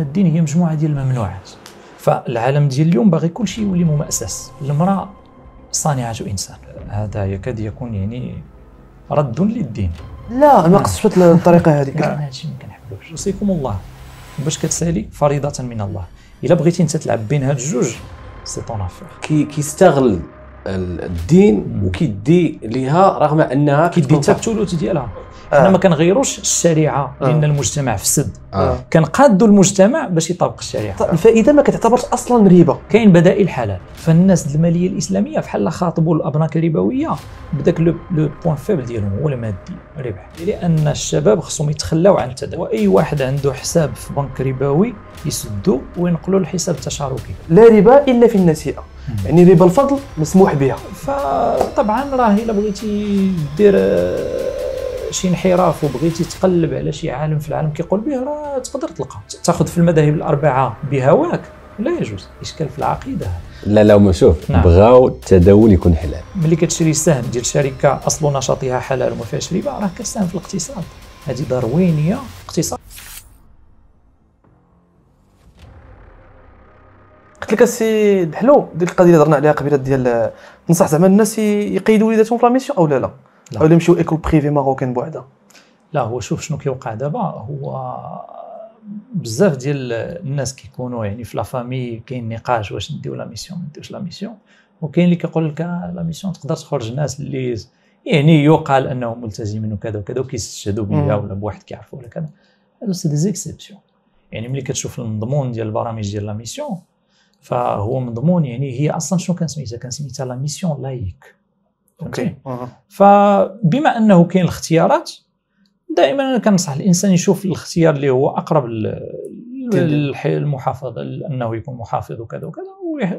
الدين هي مجموعه ديال الممنوعات فالعالم ديال اليوم باغي كل شيء يولي مؤسس المراه صانعه انسان هذا يكاد يكون يعني رد للدين لا ما قصدتش نعم. الطريقه هذيك نعم. هذا هادشي ما كنحبوش وصيكم الله باش كتسالي فريضه من الله الا بغيتي انت تلعب بين هاد الجوج سي طون افير كيستغل الدين وكيدي ليها رغم انها كيدي حتى الثلث ديالها آه. حنا ما كنغيروش الشريعه آه. لان المجتمع فسد آه. آه. كنقادوا المجتمع باش يطبق الشريعه طيب، الفائده ما كتعتبرش اصلا ربا كاين بدائل حلال فالناس الماليه الاسلاميه بحال خاطبوا الابناك الربويه بداك لو بوان فيبل ديالهم هو المادي الربح لان الشباب خصهم يتخلاو عن التداول واي واحد عنده حساب في بنك ربوي يسدو وينقلوا الحساب التشاركي لا ربا الا في النسيئه يعني ربا الفضل مسموح بها فطبعا راه الا بغيتي دير آه، شي انحراف وبغيتي تقلب على شي عالم في العالم كيقول به راه تقدر تلقى تاخذ في المذاهب الاربعه بهواك لا يجوز اشكال في العقيده لا لا ما شوف نعم. بغاو التداول يكون حلال ملي كتشري سهم ديال شركه اصل نشاطها حلال وما فيهاش ربا راه كتساهم في الاقتصاد هذه داروينيه قلت لك السي دحلو ديك القضيه اللي هضرنا عليها قبيله ديال تنصح زعما الناس يقيدوا وليداتهم في لاميسيون او لا لا او يمشيو ايكول بريفي ماروكين بوحدها لا هو شوف شنو كيوقع دابا هو بزاف ديال الناس كيكونوا يعني في لافامي كاين نقاش واش نديو لا ميسيون ما نديوش لا ميسيون وكاين اللي كيقول لك لا آه، ميسيون تقدر تخرج ناس اللي يعني يقال انهم ملتزمين وكذا وكذا وكيستشهدوا بها ولا بواحد كيعرفوا ولا كذا هادو سي دي زيكسيبسيون يعني ملي كتشوف المضمون ديال البرامج ديال لا ميسيون فهو من ضمن يعني هي اصلا شنو كان سميتها؟ كان سميتها لا ميسيون لايك اوكي فبما انه كاين الاختيارات دائما انا كنصح الانسان يشوف الاختيار اللي هو اقرب للمحافظه انه يكون محافظ وكذا وكذا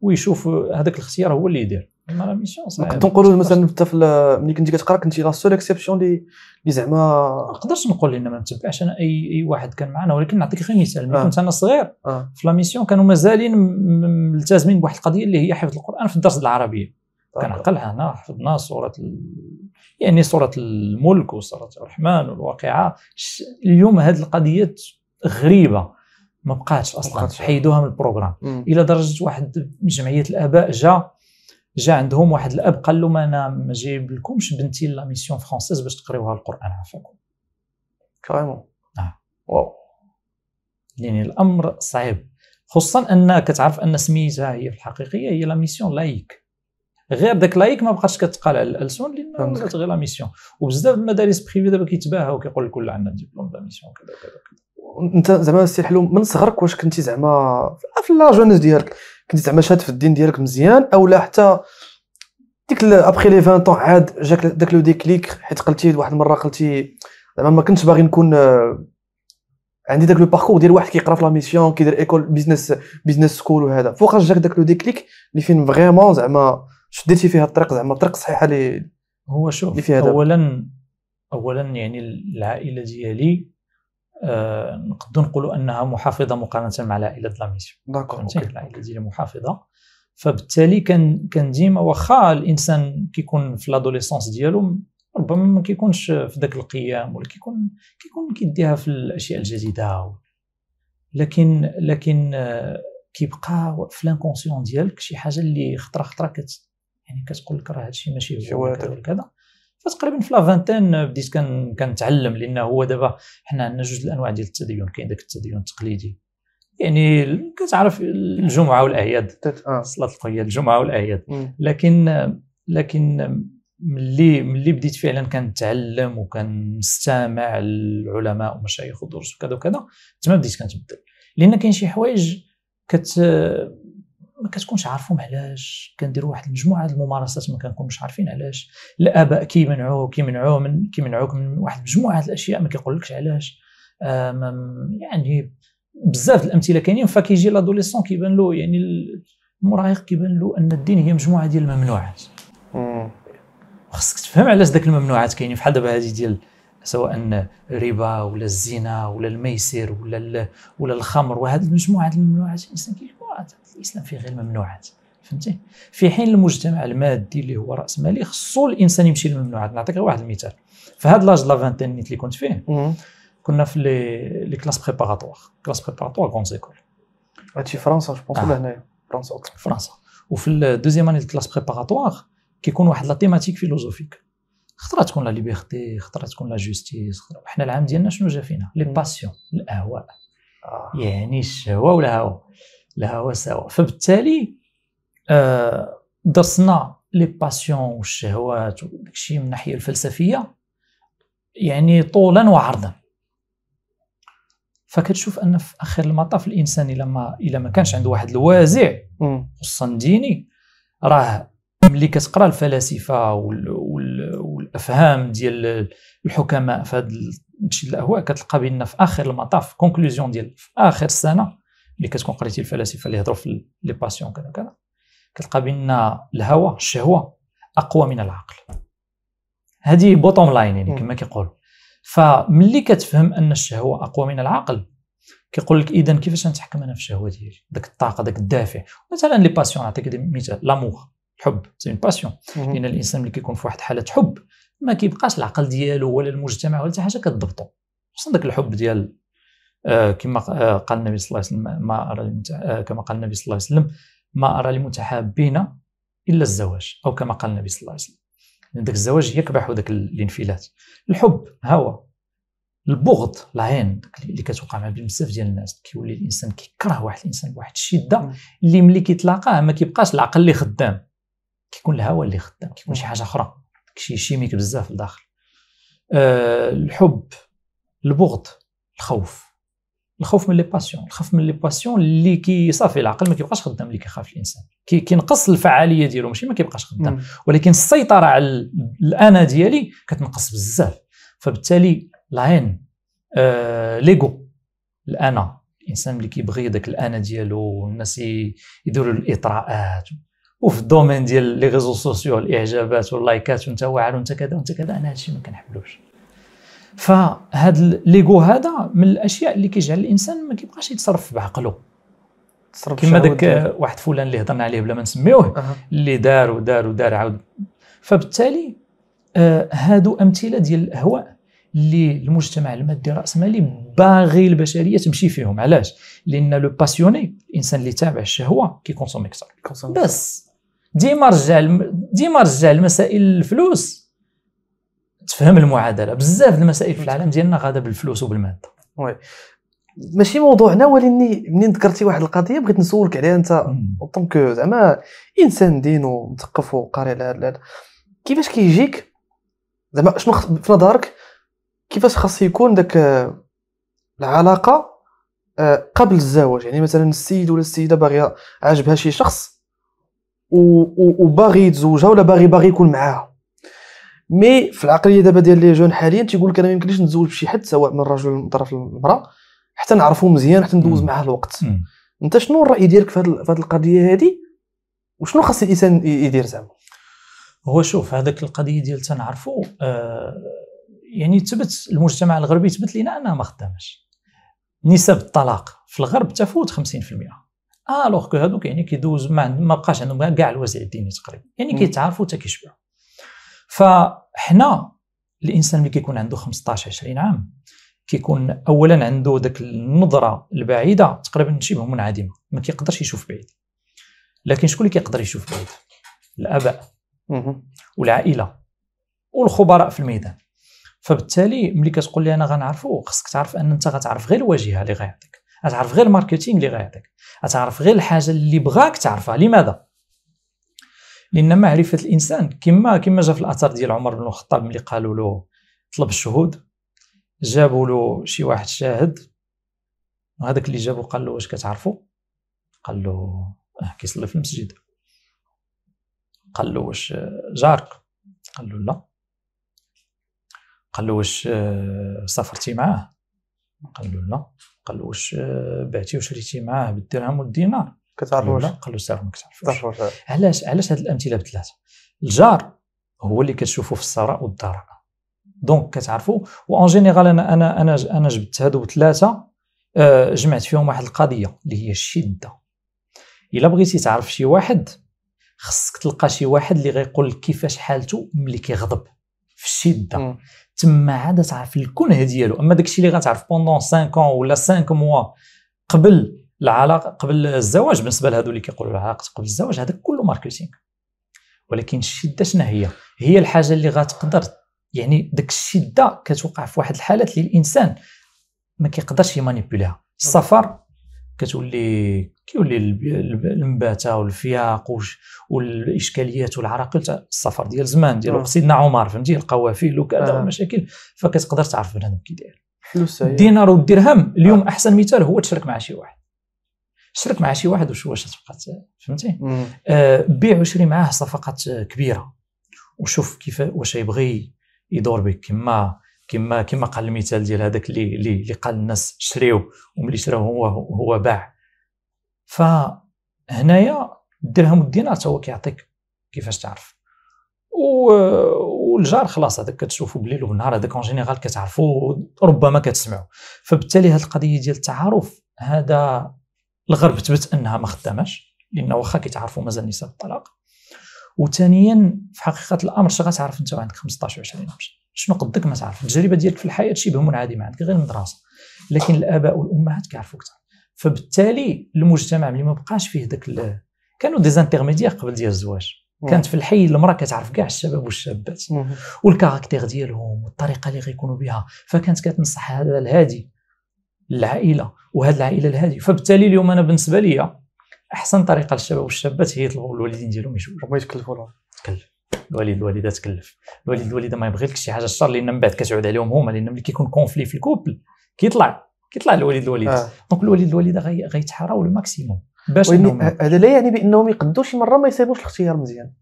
ويشوف هذاك الاختيار هو اللي يدير ما لا ميسيون صعيب نقولوا مثلا انت ملي كنتي كتقرا كنتي لا سول اكسبسيون اللي اللي زعما ما نقدرش نقول لان ما نتبعش انا اي اي واحد كان معنا ولكن نعطيك غير مثال ملي آه. كنت انا صغير آه. في لا ميسيون كانوا مازالين ملتزمين بواحد القضيه اللي هي حفظ القران في الدرس العربيه آه. كنعقلها انا حفظنا سوره ال... يعني سوره الملك وسوره الرحمن والواقعه اليوم هذه القضيات غريبه ما بقاتش اصلا حيدوها من البروغرام الى درجه واحد جمعيه الاباء جا جا عندهم واحد الاب قال لهم انا ما جايب لكمش بنتي لا ميسيون فرونسيز باش تقريوها القران عافاكم كريمون اه واو يعني الامر صعيب خصوصا ان كتعرف ان سميتها هي الحقيقيه هي لا ميسيون لايك غير داك لايك ما بقاش كتقال على الالسن لان ولات غير لا ميسيون وبزاف المدارس بريفي دابا كيتباهاو وكيقول لك لا عندنا ديبلوم لا ميسيون كذا كذا انت زعما سي حلو من صغرك واش كنتي زعما في لا جونيس ديالك كنت زعما شاد في الدين ديالك مزيان او لا حتى ديك ابخي لي 20 طون عاد جاك داك لو ديكليك حيت قلتي واحد المره قلتي زعما ما كنتش باغي نكون آه، عندي داك لو باركور ديال واحد كيقرا في لا ميسيون كيدير ايكول بيزنس بيزنس سكول وهذا فوقاش جاك داك لو ديكليك اللي فين فريمون زعما شديتي فيها الطريق زعما الطريق الصحيحه اللي هو شوف اللي فيها اولا اولا يعني العائله ديالي آه، نقدر نقولوا انها محافظه مقارنه مع العائله ديال ميسيون داكور العائله ديالي محافظه فبالتالي كان كان ديما واخا الانسان كيكون في لادوليسونس ديالو ربما ما كيكونش في ذاك القيام ولا كيكون كيكون كيديها في الاشياء الجديده لكن لكن آه، كيبقى في لانكونسيون ديالك شي حاجه اللي خطره خطره كت يعني كتقول لك راه هادشي ماشي هو كذا فتقريبا في لافانتين آه، بديت كنتعلم لانه هو دابا حنا عندنا جوج الانواع ديال التدين كاين داك التدين التقليدي يعني كتعرف الجمعه والاعياد آه. صلاه الفجر الجمعه والاعياد لكن آه، لكن ملي ملي بديت فعلا كنتعلم وكنستمع للعلماء ومشايخ ودروس وكذا وكذا تما بديت كنتبدل لان كاين شي حوايج كت ما كتكونش عارفهم علاش كنديروا واحد المجموعه الممارسات ما كنكونوش عارفين علاش الاباء كيمنعوه كيمنعوه من كيمنعوك من واحد المجموعه الاشياء ما كيقولكش علاش آه، يعني بزاف الامثله كاينين فكيجي لادوليسون كيبان له يعني المراهق كيبان له ان الدين هي مجموعه ديال الممنوعات خصك تفهم علاش داك الممنوعات كاينين بحال دابا هذه ديال سواء الربا ولا الزنا ولا الميسر ولا ولا الخمر وهذه المجموعه ديال الممنوعات الانسان الممنوعات الاسلام فيه غير ممنوعات فهمتي في حين المجتمع المادي اللي هو راس مالي خصو الانسان يمشي للممنوعات نعطيك واحد المثال في هذا لاج لا فانتين اللي كنت فيه كنا في لي لي كلاس بريباراتوار كلاس بريباراتوار غون زيكول هادشي فرنسا جو بونس آه. ولا هنايا فرنسا اوكي فرنسا وفي الدوزيام اني كلاس بريباراتوار كيكون واحد لا تيماتيك فيلوزوفيك خطره تكون لا ليبرتي خطره تكون لا جوستيس وحنا العام ديالنا شنو جا فينا لي باسيون الاهواء آه. يعني الشهوه والهوى لها وساوى فبالتالي آه، درسنا لي باسيون والشهوات وداكشي من الناحيه الفلسفيه يعني طولا وعرضا فكتشوف ان في اخر المطاف الانسان الا ما الا ما كانش عنده واحد الوازع خصوصا ديني راه ملي كتقرا الفلاسفه وال... وال... والافهام ديال الحكماء في هذا الاهواء كتلقى بان في اخر المطاف كونكلوزيون ديال في اخر السنه اللي كتكون قريتي الفلاسفه اللي يهضروا في لي باسيون كذا كذا كتلقى بان الهوى الشهوه اقوى من العقل هذه بوتوم لاين يعني كما كيقولوا فملي كتفهم ان الشهوه اقوى من العقل كيقول لك اذا كيفاش نتحكم انا في الشهوه ديالي ذاك الطاقه ذاك الدافع مثلا لي باسيون نعطيك مثال لامور الحب سي اون باسيون لان الانسان ملي كيكون في واحد حاله حب ما كيبقاش العقل ديالو ولا المجتمع ولا حتى حاجه كتضبطو خصوصا داك الحب ديال آه، آه، آه، كما قال النبي صلى الله عليه وسلم ما أرى كما قال النبي صلى الله عليه وسلم ما أرى المتحابين إلا الزواج أو كما قال النبي صلى الله عليه وسلم ذاك يعني الزواج يكبح ذاك الانفلات الحب هوى البغض العين اللي كتوقع مع بزاف ديال الناس كيولي الانسان كيكره واحد الانسان بواحد الشده اللي ملي كيتلاقاه ما كيبقاش العقل اللي خدام كيكون الهوى اللي خدام كيكون شي حاجه اخرى شي شيميك بزاف لداخل أه الحب البغض الخوف الخوف من لي باسيون الخوف من لي باسيون اللي كي صافي العقل ما كيبقاش خدام اللي كيخاف الانسان كي كينقص الفعاليه ديالو ماشي ما كيبقاش خدام ولكن السيطره على الانا ديالي كتنقص بزاف فبالتالي العين آه ليغو الانا الانسان اللي كيبغي داك الانا ديالو والناس يديروا الاطراءات وفي الدومين ديال لي ريزو سوسيو الاعجابات واللايكات وانت واعر وانت كذا وانت كذا انا هادشي ما كنحبلوش فهاد الليغو هذا من الاشياء اللي كيجعل الانسان ما كيبقاش يتصرف بعقله تصرف كما داك واحد فلان اللي هضرنا عليه بلا ما نسميوه أه. اللي دار ودار ودار عاود فبالتالي آه هادو امثله ديال الاهواء اللي المجتمع المادي الراسمالي باغي البشريه تمشي فيهم علاش لان لو باسيوني الانسان اللي تابع الشهوه كيكونسومي اكثر بس ديما رجع ديما رجع لمسائل الفلوس تفهم المعادله بزاف المسائل في العالم ديالنا غاده بالفلوس وبالماده وي ماشي موضوعنا ولكن منين ذكرتي واحد القضيه بغيت نسولك عليها انت طونك زعما انسان دين ومثقف وقاري على كيفاش كيجيك زعما شنو في نظرك كيفاش خاص يكون داك آه، العلاقه آه، قبل الزواج يعني مثلا السيد ولا السيده باغي عاجبها شي شخص وباغي يتزوجها ولا باغي باغي يكون معاها مي في العقليه دابا ديال لي جون حاليا تيقول لك انا ما يمكنليش نتزوج بشي حد سواء من الرجل ولا من طرف المراه حتى نعرفه مزيان حتى ندوز معاه الوقت انت شنو الراي ديالك في هذه القضيه هذه وشنو خاص الانسان يدير زعما هو شوف هذاك القضيه ديال تنعرفو آه يعني تبت المجتمع الغربي تبت لنا انها ما خدامش نسب الطلاق في الغرب تفوت 50% الوغ آه، كو هذوك يعني كيدوز ما, ما بقاش عندهم كاع الوازع الديني تقريبا يعني كيتعارفوا حتى كيشبعوا فحنا الانسان اللي كيكون عنده 15 20 عام كيكون اولا عنده ذاك النظره البعيده تقريبا شبه منعدمه ما كيقدرش يشوف بعيد لكن شكون اللي كيقدر يشوف بعيد الاباء والعائله والخبراء في الميدان فبالتالي ملي كتقول لي انا غنعرفو خصك تعرف ان انت غتعرف غير الواجهه اللي غيعطيك غتعرف غير الماركتينغ اللي غيعطيك غتعرف غير الحاجه اللي بغاك تعرفها لماذا لان معرفه الانسان كما كما جا في الاثر ديال عمر بن الخطاب ملي قالوا له طلب الشهود جابوا له شي واحد شاهد وهذاك اللي جابو قال له واش كتعرفوا قال له اه كيصلي في المسجد قال له واش آه، جارك قال له لا قال له واش آه، سافرتي معاه قال له لا قال له واش آه، بعتي وشريتي معاه بالدرهم والدينار كتعرفوش قال له الساعه ما كتعرفوش علاش علاش هذه الامثله بثلاثه الجار هو اللي كتشوفه في السراء والضراء دونك كتعرفوا وان جينيرال انا انا انا انا جبت هادو ثلاثه آه، جمعت فيهم واحد القضيه اللي هي الشده الا بغيتي تعرف شي واحد خصك تلقى شي واحد اللي غيقول لك كيفاش حالته ملي كيغضب في الشده تما عاد تعرف الكنه ديالو اما داكشي اللي غتعرف بوندون 5 ولا 5 موا قبل العلاقه قبل الزواج بالنسبه لهذو اللي كيقولوا العلاقه قبل الزواج هذا كله ماركتينغ ولكن الشده شنو هي؟ هي الحاجه اللي غتقدر يعني ديك الشده كتوقع في واحد الحالات اللي الانسان ما كيقدرش يمانيبيليها السفر كتولي كيولي النباته والفياق والاشكاليات والعراقيل تاع السفر ديال زمان ديال آه. سيدنا عمر فهمتي القوافل وكذا آه. والمشاكل فكتقدر تعرف بنادم كي داير الدينار والدرهم اليوم آه. احسن مثال هو تشارك مع شي واحد شرك مع شي واحد وشو واش تبقى فهمتي آه بيع وشري معاه صفقات كبيره وشوف كيف واش يبغي يدور بك كما كما كما قال المثال ديال هذاك اللي اللي قال الناس شريو وملي شراو هو هو باع فهنايا الدرهم والدينار هو كيعطيك كيفاش تعرف والجار خلاص هذاك كتشوفوا بالليل وبالنهار هذاك اون جينيرال كتعرفوا ربما كتسمعوا فبالتالي هذه القضيه ديال التعارف هذا الغرب ثبت انها ما خداماش لان واخا كيتعرفوا مازال نساء الطلاق وثانيا في حقيقه الامر شنو غتعرف انت عندك 15 20 شنو قدك ما تعرف التجربه ديالك في الحياه شبه منعدمه عندك غير المدرسه لكن الاباء والامهات كيعرفوا اكثر فبالتالي المجتمع ملي ما بقاش فيه ذاك كانوا ديزانتيغميديير قبل ديال الزواج كانت في الحي المراه كتعرف كاع الشباب والشابات والكاركتير ديالهم والطريقه اللي غيكونوا بها فكانت كتنصح هذا الهادي العائله وهذه العائله الهاديه فبالتالي اليوم انا بالنسبه لي احسن طريقه للشباب والشابات هي يطلبوا الوالدين ديالهم يشوفوا ما يتكلفوا تكلف الوالد الوالده تكلف الوالد الوالده ما يبغي لك شي حاجه الشر لان من بعد كتعود عليهم هما لان ملي كيكون كونفلي في الكوبل كيطلع كيطلع الوالد الوالده آه. دونك الوالد الوالده غيتحاراو الماكسيموم باش هذا لا يعني بانهم يقدوا شي مره ما يصيبوش الاختيار مزيان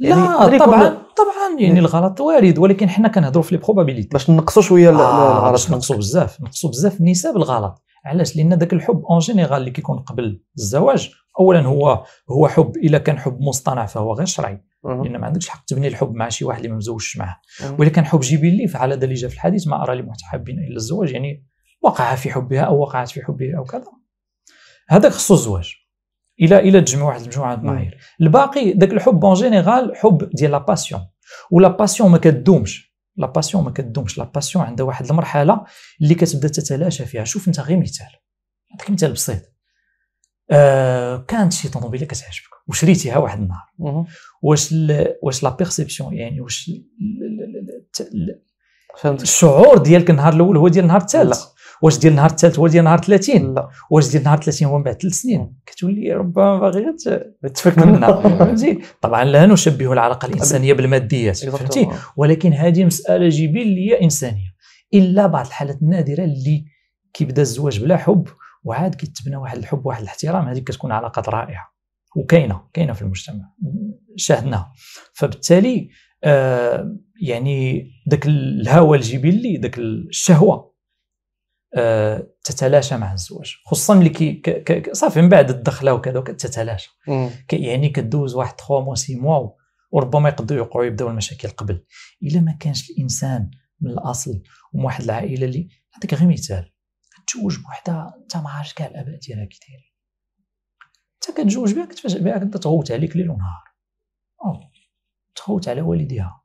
يعني لا طبعا طبعا يعني الغلط وارد ولكن حنا كنهضروا في لي بروبابيليتي باش نقصوا شويه آه باش نقصوا بزاف نقصوا بزاف نسب الغلط علاش لان ذاك الحب اون جينيرال اللي كيكون قبل الزواج اولا هو هو حب الا كان حب مصطنع فهو غير شرعي لان ما عندكش الحق تبني الحب مع شي واحد اللي ما مزوجش معاه ولا كان حب جبلي فعلى ذلك اللي جاء في الحديث ما ارى لمتحابين الا الزواج يعني وقع في حبها او وقعت في حبه او كذا هذاك خصو الزواج الى الى تجمع واحد المجموعه المعايير الباقي ذاك الحب اون جينيرال حب ديال لا باسيون ولا باسيون ما كدومش لا باسيون ما كدومش لا باسيون عندها واحد المرحله اللي كتبدا تتلاشى فيها شوف انت غير مثال عندك مثال بسيط آه كانت شي طوموبيله كتعجبك وشريتيها واحد النهار واش واش لا بيرسيبسيون يعني واش فهمت الشعور ديالك النهار الاول هو ديال النهار الثالث واش ديال النهار الثالث هو ديال نهار 30 لا واش ديال نهار 30 هو من بعد ثلاث سنين كتولي ربما باغي تفك منها فهمتي طبعا لا نشبه العلاقه الانسانيه بالماديات فهمتي ولكن هذه مساله جبليه انسانيه الا بعض الحالات النادره اللي كيبدا الزواج بلا حب وعاد كيتبنى واحد الحب واحد الاحترام هذه كتكون علاقات رائعه وكاينه كاينه في المجتمع شاهدناها فبالتالي آه يعني ذاك الهوى الجبلي ذاك الشهوه آه، تتلاشى مع الزواج خصوصا اللي كي صافي من بعد الدخله وكذا تتلاشى يعني كدوز واحد 3 موا 6 موا وربما يقدروا يوقعوا يبداو المشاكل قبل الا ما كانش الانسان من الاصل ومن واحد العائله اللي عندك غير مثال تزوج بوحده انت ما عارفش كاع الاباء ديالها كي دايرين انت كتزوج بها كتفاجئ بها كتغوت عليك ليل ونهار تغوت على والديها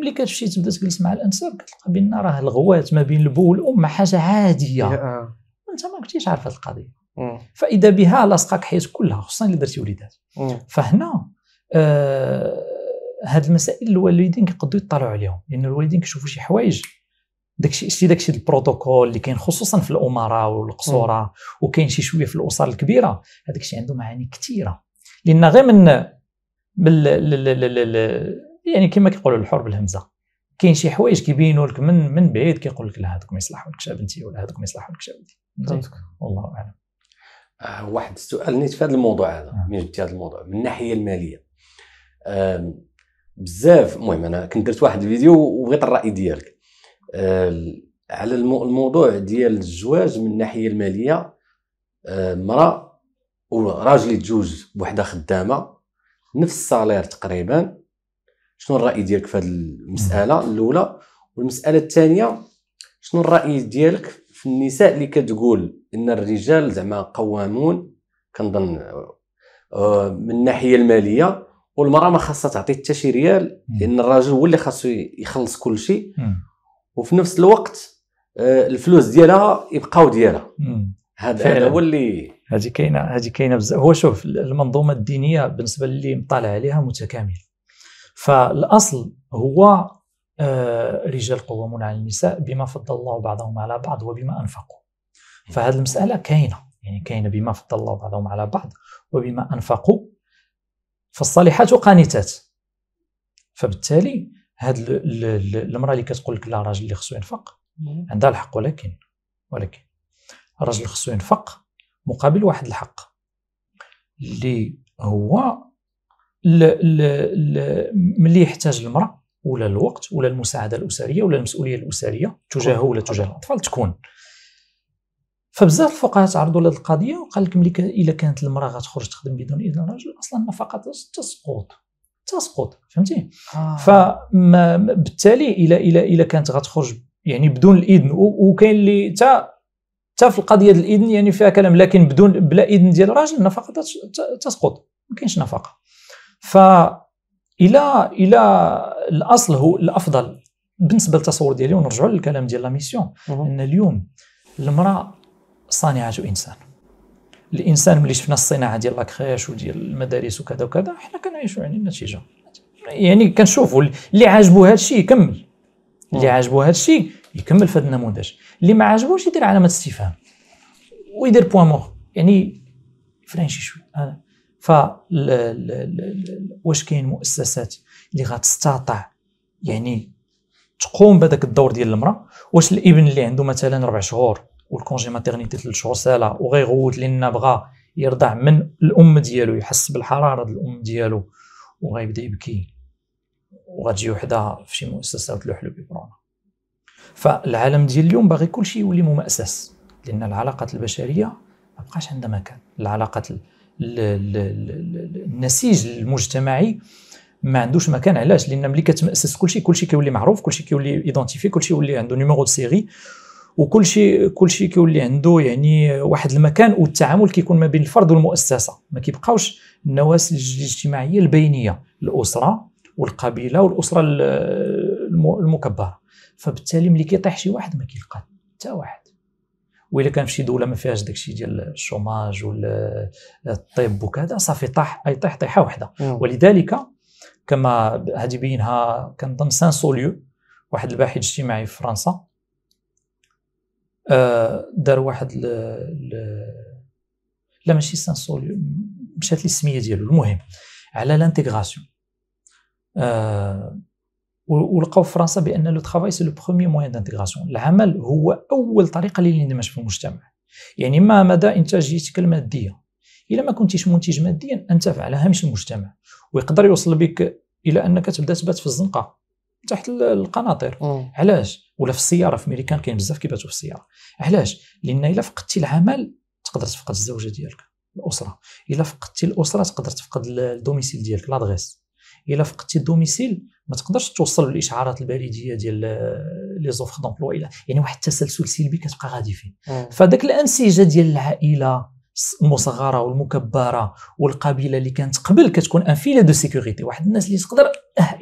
ملي كتمشي تبدا تجلس مع الانساب كتلقى بان راه الغوات ما بين البو والام حاجه عاديه آه. انت ما كنتيش عارف هذه القضيه فاذا بها لاصقك حياتك كلها خصوصا اللي درتي وليدات فهنا آه هاد المسائل الوالدين كيقدروا يطلعوا عليهم لان الوالدين كيشوفوا شي حوايج داكشي شتي داكشي البروتوكول اللي كاين خصوصا في الامراء والقصوره وكاين شي شويه في الاسر الكبيره هذاك الشيء عنده معاني كثيره لان غير من من يعني كما كيقولوا الحر بالهمزه كاين شي حوايج كيبينوا لك من من بعيد كيقول لك لا هذوك ما يصلحولكش بنتي ولا هذوك ما يصلحولكش فهمتك والله اعلم آه واحد السؤال نيت في هذا الموضوع هذا آه. من جبتي هذا الموضوع من الناحيه الماليه بزاف المهم انا كنت درت واحد الفيديو وبغيت الراي ديالك على الموضوع ديال الزواج من الناحيه الماليه امراه وراجل يتزوج بوحده خدامه نفس الصالير تقريبا شنو الراي ديالك في هذه المساله الاولى والمساله الثانيه شنو الراي ديالك في النساء اللي كتقول ان الرجال زعما قوامون كنظن آه، من الناحيه الماليه والمراه ما خاصها تعطي حتى شي ريال لان الراجل هو اللي خاصو يخلص كل شيء وفي نفس الوقت آه، الفلوس ديالها يبقاو ديالها هذا هو اللي هذه كاينه هذه كاينه بزاف هو شوف المنظومه الدينيه بالنسبه للي مطالع عليها متكامله فالاصل هو آه، رجال قوامون على النساء بما فضل الله بعضهم على بعض وبما انفقوا فهذه المساله كاينه يعني كاينه بما فضل الله بعضهم على بعض وبما انفقوا فالصالحات قانتات فبالتالي هاد المراه اللي كتقول لك لا الراجل اللي خصو ينفق عندها الحق ولكن ولكن الراجل خصو ينفق مقابل واحد الحق اللي هو ملي يحتاج المراه ولا الوقت ولا المساعده الاسريه ولا المسؤوليه الاسريه تجاهه ولا تجاه الاطفال تكون فبزاف الفقهاء تعرضوا لهذه القضيه وقال لك ملي الا كانت المراه غتخرج تخدم بدون اذن الرجل اصلا النفقه تسقط تسقط فهمتي آه. فما بالتالي الى الى كانت غتخرج يعني بدون الاذن وكاين اللي حتى حتى في القضيه الاذن يعني فيها كلام لكن بدون بلا اذن ديال الراجل النفقه تسقط ما كاينش نفقه ف إلى الى الأصل هو الأفضل بالنسبه للتصور ديالي ونرجعوا للكلام ديال لا ميسيون ان اليوم المراه صانعه انسان الانسان ملي شفنا الصناعه ديال لاكريش وديال المدارس وكذا وكذا حنا كنعيشوا يعني النتيجه يعني كنشوفوا اللي عاجبو هذا الشيء يكمل اللي عاجبو هذا الشيء يكمل في هذا النموذج اللي ما عاجبوش يدير علامه استفهام ويدير بوان مور يعني فرانشي شي شوي آه. ف واش كاين مؤسسات اللي غتستطع يعني تقوم بهذاك الدور ديال المراه واش الابن اللي عنده مثلا ربع شهور والكونجي ماتيرنيتي ثلاث شهور سالا وغيغوت لان بغى يرضع من الام ديالو يحس بالحراره ديال الام ديالو وغيبدا يبكي وغتجي وحده في شي مؤسسه وتلوح له فالعالم ديال اليوم باغي كلشي يولي مؤسس لان العلاقات البشريه ما بقاش عندها مكان العلاقات النسيج المجتمعي ما عندوش مكان علاش لان ملي كتاسس كلشي كلشي كيولي معروف كلشي كيولي ايدونتيفي كلشي يولي عنده نيميرو دو سيري وكلشي كلشي كيولي عنده يعني واحد المكان والتعامل كيكون ما بين الفرد والمؤسسه ما كيبقاوش النواس الاجتماعيه البينيه الاسره والقبيله والاسره المكبره فبالتالي ملي كيطيح شي واحد ما كيلقى حتى واحد والا كان في شي دوله ما فيهاش داكشي ديال الشوماج والطب وكذا صافي طاح اي طيح طيحه واحده ولذلك كما هذه بينها كنظن سان سوليو واحد الباحث اجتماعي في فرنسا دار واحد ل... ل... لا ماشي سان سوليو مشات لي السميه ديالو المهم على لانتيغراسيون آه ولقاو في فرنسا بان لو ترافاي سي لو بروميي موان دانتيغاسيون العمل هو اول طريقه للاندماج في المجتمع يعني ما مدى انتاجيتك الماديه الا ما كنتيش منتج ماديا انت في على هامش المجتمع ويقدر يوصل بك الى انك تبدا تبات في الزنقه تحت القناطر علاش ولا في السياره في ميريكان كاين بزاف كيباتوا في السياره علاش لان الا فقدتي العمل تقدر تفقد الزوجه ديالك الاسره الا فقدتي الاسره تقدر تفقد الدوميسيل ديالك لادغيس الا فقدتي الدوميسيل ما تقدرش توصل للاشعارات البريديه ديال لي زوفر دومبلوا الى يعني واحد التسلسل سلبي كتبقى غادي فيه فداك الانسجه ديال العائله المصغره والمكبره والقبيله اللي كانت قبل كتكون ان فيلا دو سيكوريتي واحد الناس اللي تقدر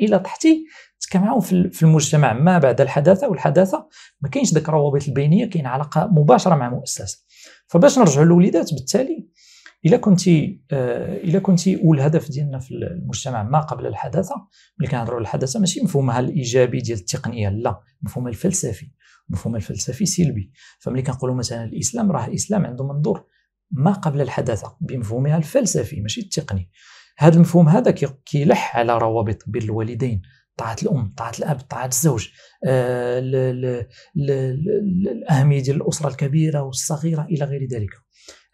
الى طحتي تكمعوا في المجتمع ما بعد الحداثه والحداثه ما كاينش ذاك الروابط البينيه كاين علاقه مباشره مع مؤسسه فباش نرجعوا للوليدات بالتالي الا كنتي آه، الا كنتي والهدف ديالنا في المجتمع ما قبل الحداثه ملي كنهضروا على الحداثه ماشي مفهومها الايجابي ديال التقنيه لا مفهومها الفلسفي مفهومها الفلسفي سلبي فملي كنقولوا مثلا الاسلام راه الاسلام عنده منظور ما قبل الحداثه بمفهومها الفلسفي ماشي التقني هذا المفهوم هذا كيلح على روابط بين الوالدين طاعه الام طاعه الاب طاعه الزوج آه، الاهميه ديال الاسره الكبيره والصغيره الى غير ذلك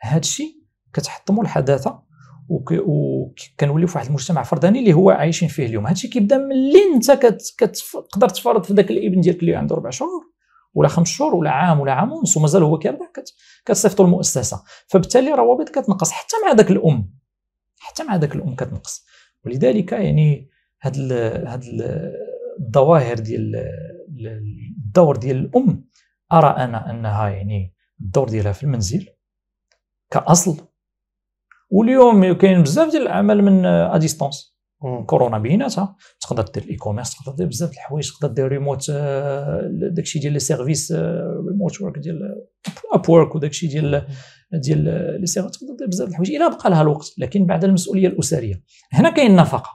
هذا الشيء كتحطموا الحداثه وكنوليو في واحد المجتمع فرداني اللي هو عايشين فيه اليوم هادشي كيبدا ملي انت كتقدر تفرض في ذاك الابن ديالك اللي عنده ربع شهور ولا خمس شهور ولا عام ولا عام ونص ومازال هو كيربح كتصيفطوا المؤسسه فبالتالي الروابط كتنقص حتى مع ذاك الام حتى مع ذاك الام كتنقص ولذلك يعني هاد الـ هاد الـ الظواهر ديال الدور ديال الام ارى انا انها يعني الدور ديالها في المنزل كاصل واليوم كاين بزاف ديال الاعمال من ا آه، ديستونس كورونا بيناتها تقدر دير الاي كوميرس تقدر دير بزاف د الحوايج تقدر دير ريموت آه، داكشي ديال لي سيرفيس ريموت ورك ديال اب آه، ورك وداكشي ديال ديال لي سيرفيس تقدر دير بزاف د الحوايج الا بقى لها الوقت لكن بعد المسؤوليه الاسريه هنا كاين النفقه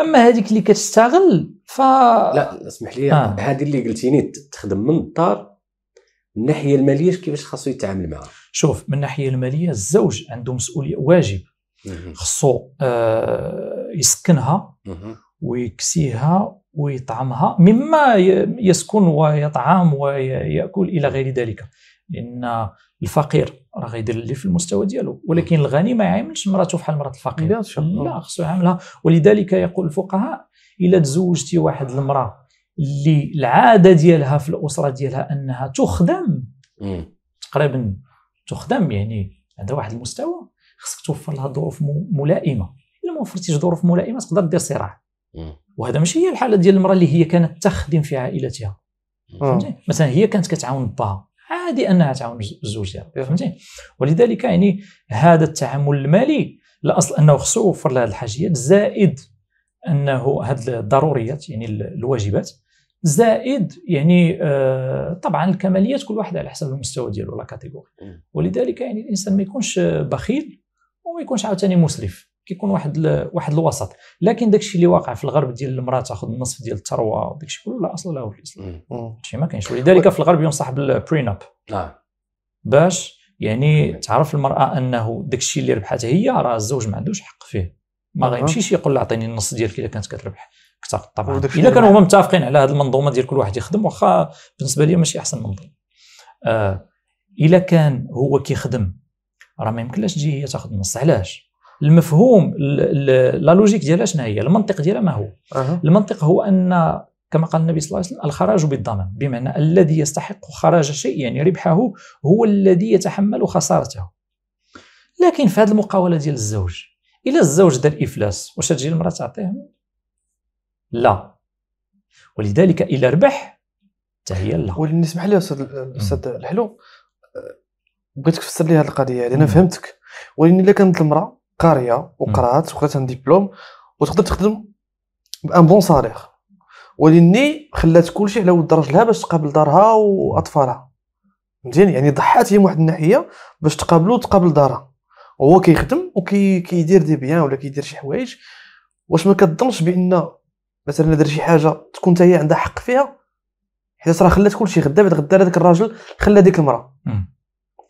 اما هذيك اللي كتستغل ف لا اسمح لي آه. هذه اللي قلتيني تخدم من الدار الناحيه الماليه كيفاش خاصو يتعامل معها شوف من الناحيه الماليه الزوج عنده مسؤوليه واجب خصو آه يسكنها ويكسيها ويطعمها مما يسكن ويطعم وياكل الى غير ذلك لان الفقير راه غيدير اللي في المستوى ديالو ولكن الغني ما يعاملش مراته بحال مرات الفقير لا خصو يعاملها ولذلك يقول الفقهاء الا تزوجتي واحد المراه اللي العاده ديالها في الاسره ديالها انها تخدم تقريبا تخدم يعني عندها واحد المستوى خصك توفر لها ظروف ملائمه الا ما وفرتيش ظروف ملائمه تقدر دير صراع وهذا ماشي هي الحاله ديال المراه اللي هي كانت تخدم في عائلتها آه. فهمتي مثلا هي كانت كتعاون باها عادي انها تعاون الزوج ديالها فهمتي ولذلك يعني هذا التعامل المالي الاصل انه خصو يوفر لها الحاجيات زائد انه هذه الضروريات يعني الواجبات زائد يعني آه، طبعا الكماليات كل واحد على حسب المستوى ديالو لا كاتيجوري ولذلك يعني الانسان ما يكونش بخيل وما يكونش عاوتاني مسرف كيكون واحد ل... واحد الوسط لكن داكشي اللي واقع في الغرب ديال المراه تاخذ النصف ديال الثروه وداكشي كله لا اصل له في الاسلام هادشي ما كاينش ولذلك في الغرب ينصح بالبريناب نعم. باش يعني تعرف المراه انه داكشي اللي ربحته هي راه الزوج ما عندوش حق فيه ما غيمشيش يقول لها اعطيني النص ديالك اذا كانت كتربح اكثر طبعا اذا كانوا هما متفقين على هذه المنظومه ديال كل واحد يخدم واخا بالنسبه لي ماشي احسن منظومه آه الا كان هو كيخدم راه ما يمكنلاش تجي هي تاخذ النص علاش المفهوم لا لوجيك ديالها شنو هي المنطق ديالها ما هو أه. المنطق هو ان كما قال النبي صلى الله عليه وسلم الخراج بالضمان بمعنى الذي يستحق خراج شيء يعني ربحه هو الذي يتحمل خسارته لكن في هذه المقاوله ديال الزوج الى الزوج دار افلاس واش تجي المراه تعطيه لا ولذلك الى ربح حتى هي لا ولكن اسمح لي استاذ استاذ الحلو أه، بغيتك تفسر لي هذه القضيه هذه انا فهمتك ولكن الا كانت المراه قاريه وقرات وخدات ان ديبلوم وتقدر تخدم بان بون صالير ولكن خلات كلشي على ود راجلها باش تقابل دارها واطفالها فهمتيني يعني ضحات هي من واحد الناحيه باش تقابلو وتقابل دارها وهو كيخدم وكيدير دي بيان ولا كيدير شي حوايج واش ما كتظنش بان مثلا دار شي حاجه تكون حتى هي عندها حق فيها حيت راه خلات كلشي غدا بعد غدا هذاك الراجل خلى ديك المراه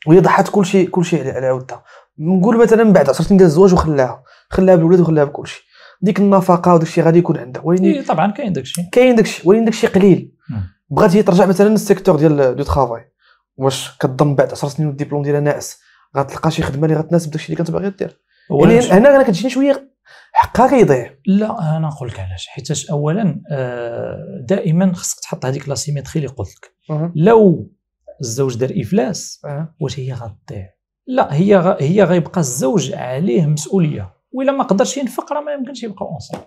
وهي ضحات كلشي كلشي على عودتها نقول مثلا من بعد 10 سنين ديال الزواج وخلاها خلاها بالولاد وخلاها بكلشي ديك النفقه وداك الشيء غادي يكون عندها ولكن إيه طبعا كاين داك الشيء كاين داك الشيء ولكن داك الشيء قليل بغات هي ترجع مثلا للسيكتور ديال دو ترافاي واش كتظن بعد 10 سنين والدبلوم ديالها ناعس غتلقى شي خدمه اللي غتناسب داك الشيء اللي كانت باغي دير يعني هنا انا كتجيني شويه حقها غيضيع لا انا نقول لك علاش حيتاش اولا آه، دائما خصك تحط هذيك لا سيميتري اللي قلت لك لو الزوج دار افلاس أه. واش هي غتضيع لا هي غ... هي غيبقى الزوج عليه مسؤوليه وإلا ما قدرش ينفق راه ما يمكنش يبقاو اونصام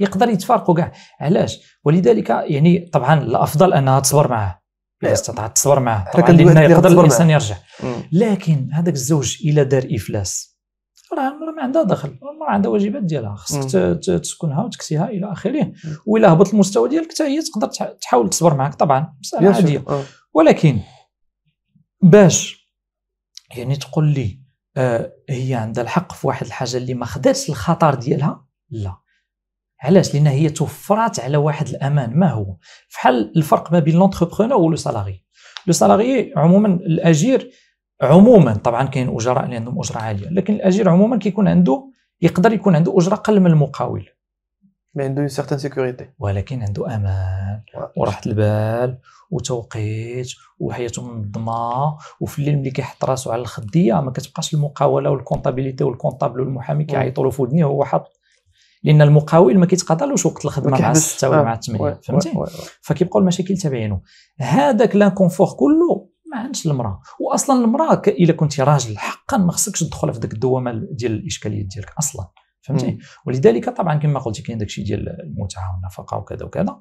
يقدر يتفارقوا كاع علاش ولذلك يعني طبعا الافضل انها تصبر معاه اذا أه. استطاعت تصبر معاه طبعا لان يقدر الانسان يرجع لكن هذاك الزوج الا دار افلاس راه المراه ما عندها دخل المراه عندها واجبات ديالها خصك تسكنها وتكسيها الى اخره والا هبط المستوى ديالك حتى هي تقدر تحاول تصبر معك طبعا مساله عاديه آه. ولكن باش يعني تقول لي آه هي عندها الحق في واحد الحاجه اللي ما خداتش الخطر ديالها لا علاش لان هي توفرات على واحد الامان ما هو فحال الفرق ما بين لونتربرونور ولو سالاري لو سالاري عموما الاجير عموما طبعا كاين اجراء اللي عندهم اجره عاليه لكن الاجير عموما كيكون عنده يقدر يكون عنده اجره اقل من المقاول ما عنده اون سيغتان سيكوريتي ولكن عنده امان وراحه البال وتوقيت وحياته منظمه وفي الليل ملي كيحط راسو على الخديه ما كتبقاش المقاوله والكونتابيليتي والكونطابل والمحامي كيعيطوا له في ودنيه وهو حاط لان المقاول ما كيتقاتلوش وقت الخدمه مع السته ولا آه. مع الثمانيه فهمتي فكيبقاو المشاكل تابعينه هذاك لانكونفور كله ما عندش المراه واصلا المراه الا كنتي راجل حقا ما خصكش تدخل في ديك الدوامه ديال الاشكاليات ديالك اصلا فهمتي ولذلك طبعا كما قلتي كاين داكشي ديال المتعه والنفقه وكذا وكذا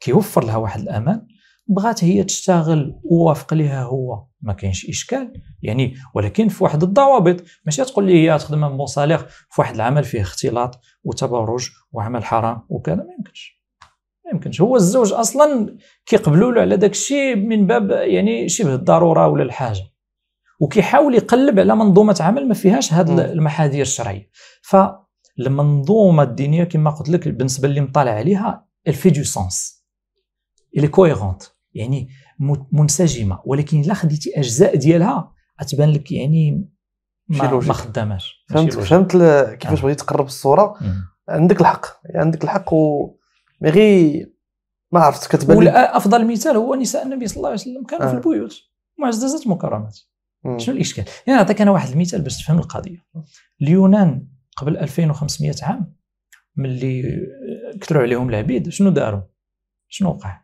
كيوفر لها واحد الامان بغات هي تشتغل ووافق لها هو ما كاينش اشكال يعني ولكن في واحد الضوابط ماشي تقول لي هي تخدم بون في واحد العمل فيه اختلاط وتبرج وعمل حرام وكذا ما يمكنش يمكنش هو الزوج اصلا كيقبلوا له على داك الشيء من باب يعني شبه الضروره ولا الحاجه وكيحاول يقلب على منظومه عمل ما فيهاش هذه المحاذير الشرعيه فالمنظومه الدينيه كما قلت لك بالنسبه اللي مطلع عليها الفي دو سونس الي كويغونت يعني منسجمه ولكن الا خديتي اجزاء ديالها غتبان لك يعني ما, ما خداماش فهمت فهمت كيفاش آه. بغيتي تقرب الصوره عندك الحق عندك الحق و مي غير ما عرفت كتبان افضل مثال هو نساء النبي صلى الله عليه وسلم كانوا آه. في البيوت معززات مكرمات شنو الاشكال؟ يعني نعطيك انا واحد المثال باش تفهم القضيه اليونان قبل 2500 عام ملي كثروا عليهم العبيد شنو داروا؟ شنو وقع؟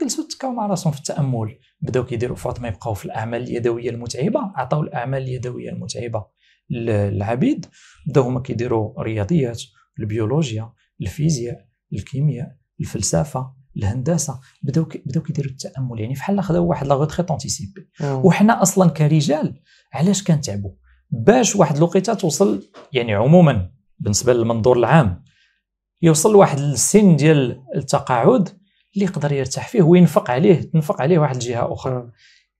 جلسوا تكاو مع راسهم في التامل بداو كيديروا فوط ما يبقاو في الاعمال اليدويه المتعبه عطاو الاعمال اليدويه المتعبه للعبيد بداو هما كيديروا رياضيات البيولوجيا الفيزياء الكيمياء الفلسفه الهندسه بداو بداو كيديروا التامل يعني بحال خداو واحد لا غوتريت اونتيسيبي وحنا اصلا كرجال علاش كنتعبوا باش واحد الوقيته توصل يعني عموما بالنسبه للمنظور العام يوصل واحد السن ديال التقاعد اللي يقدر يرتاح فيه وينفق عليه تنفق عليه واحد الجهه اخرى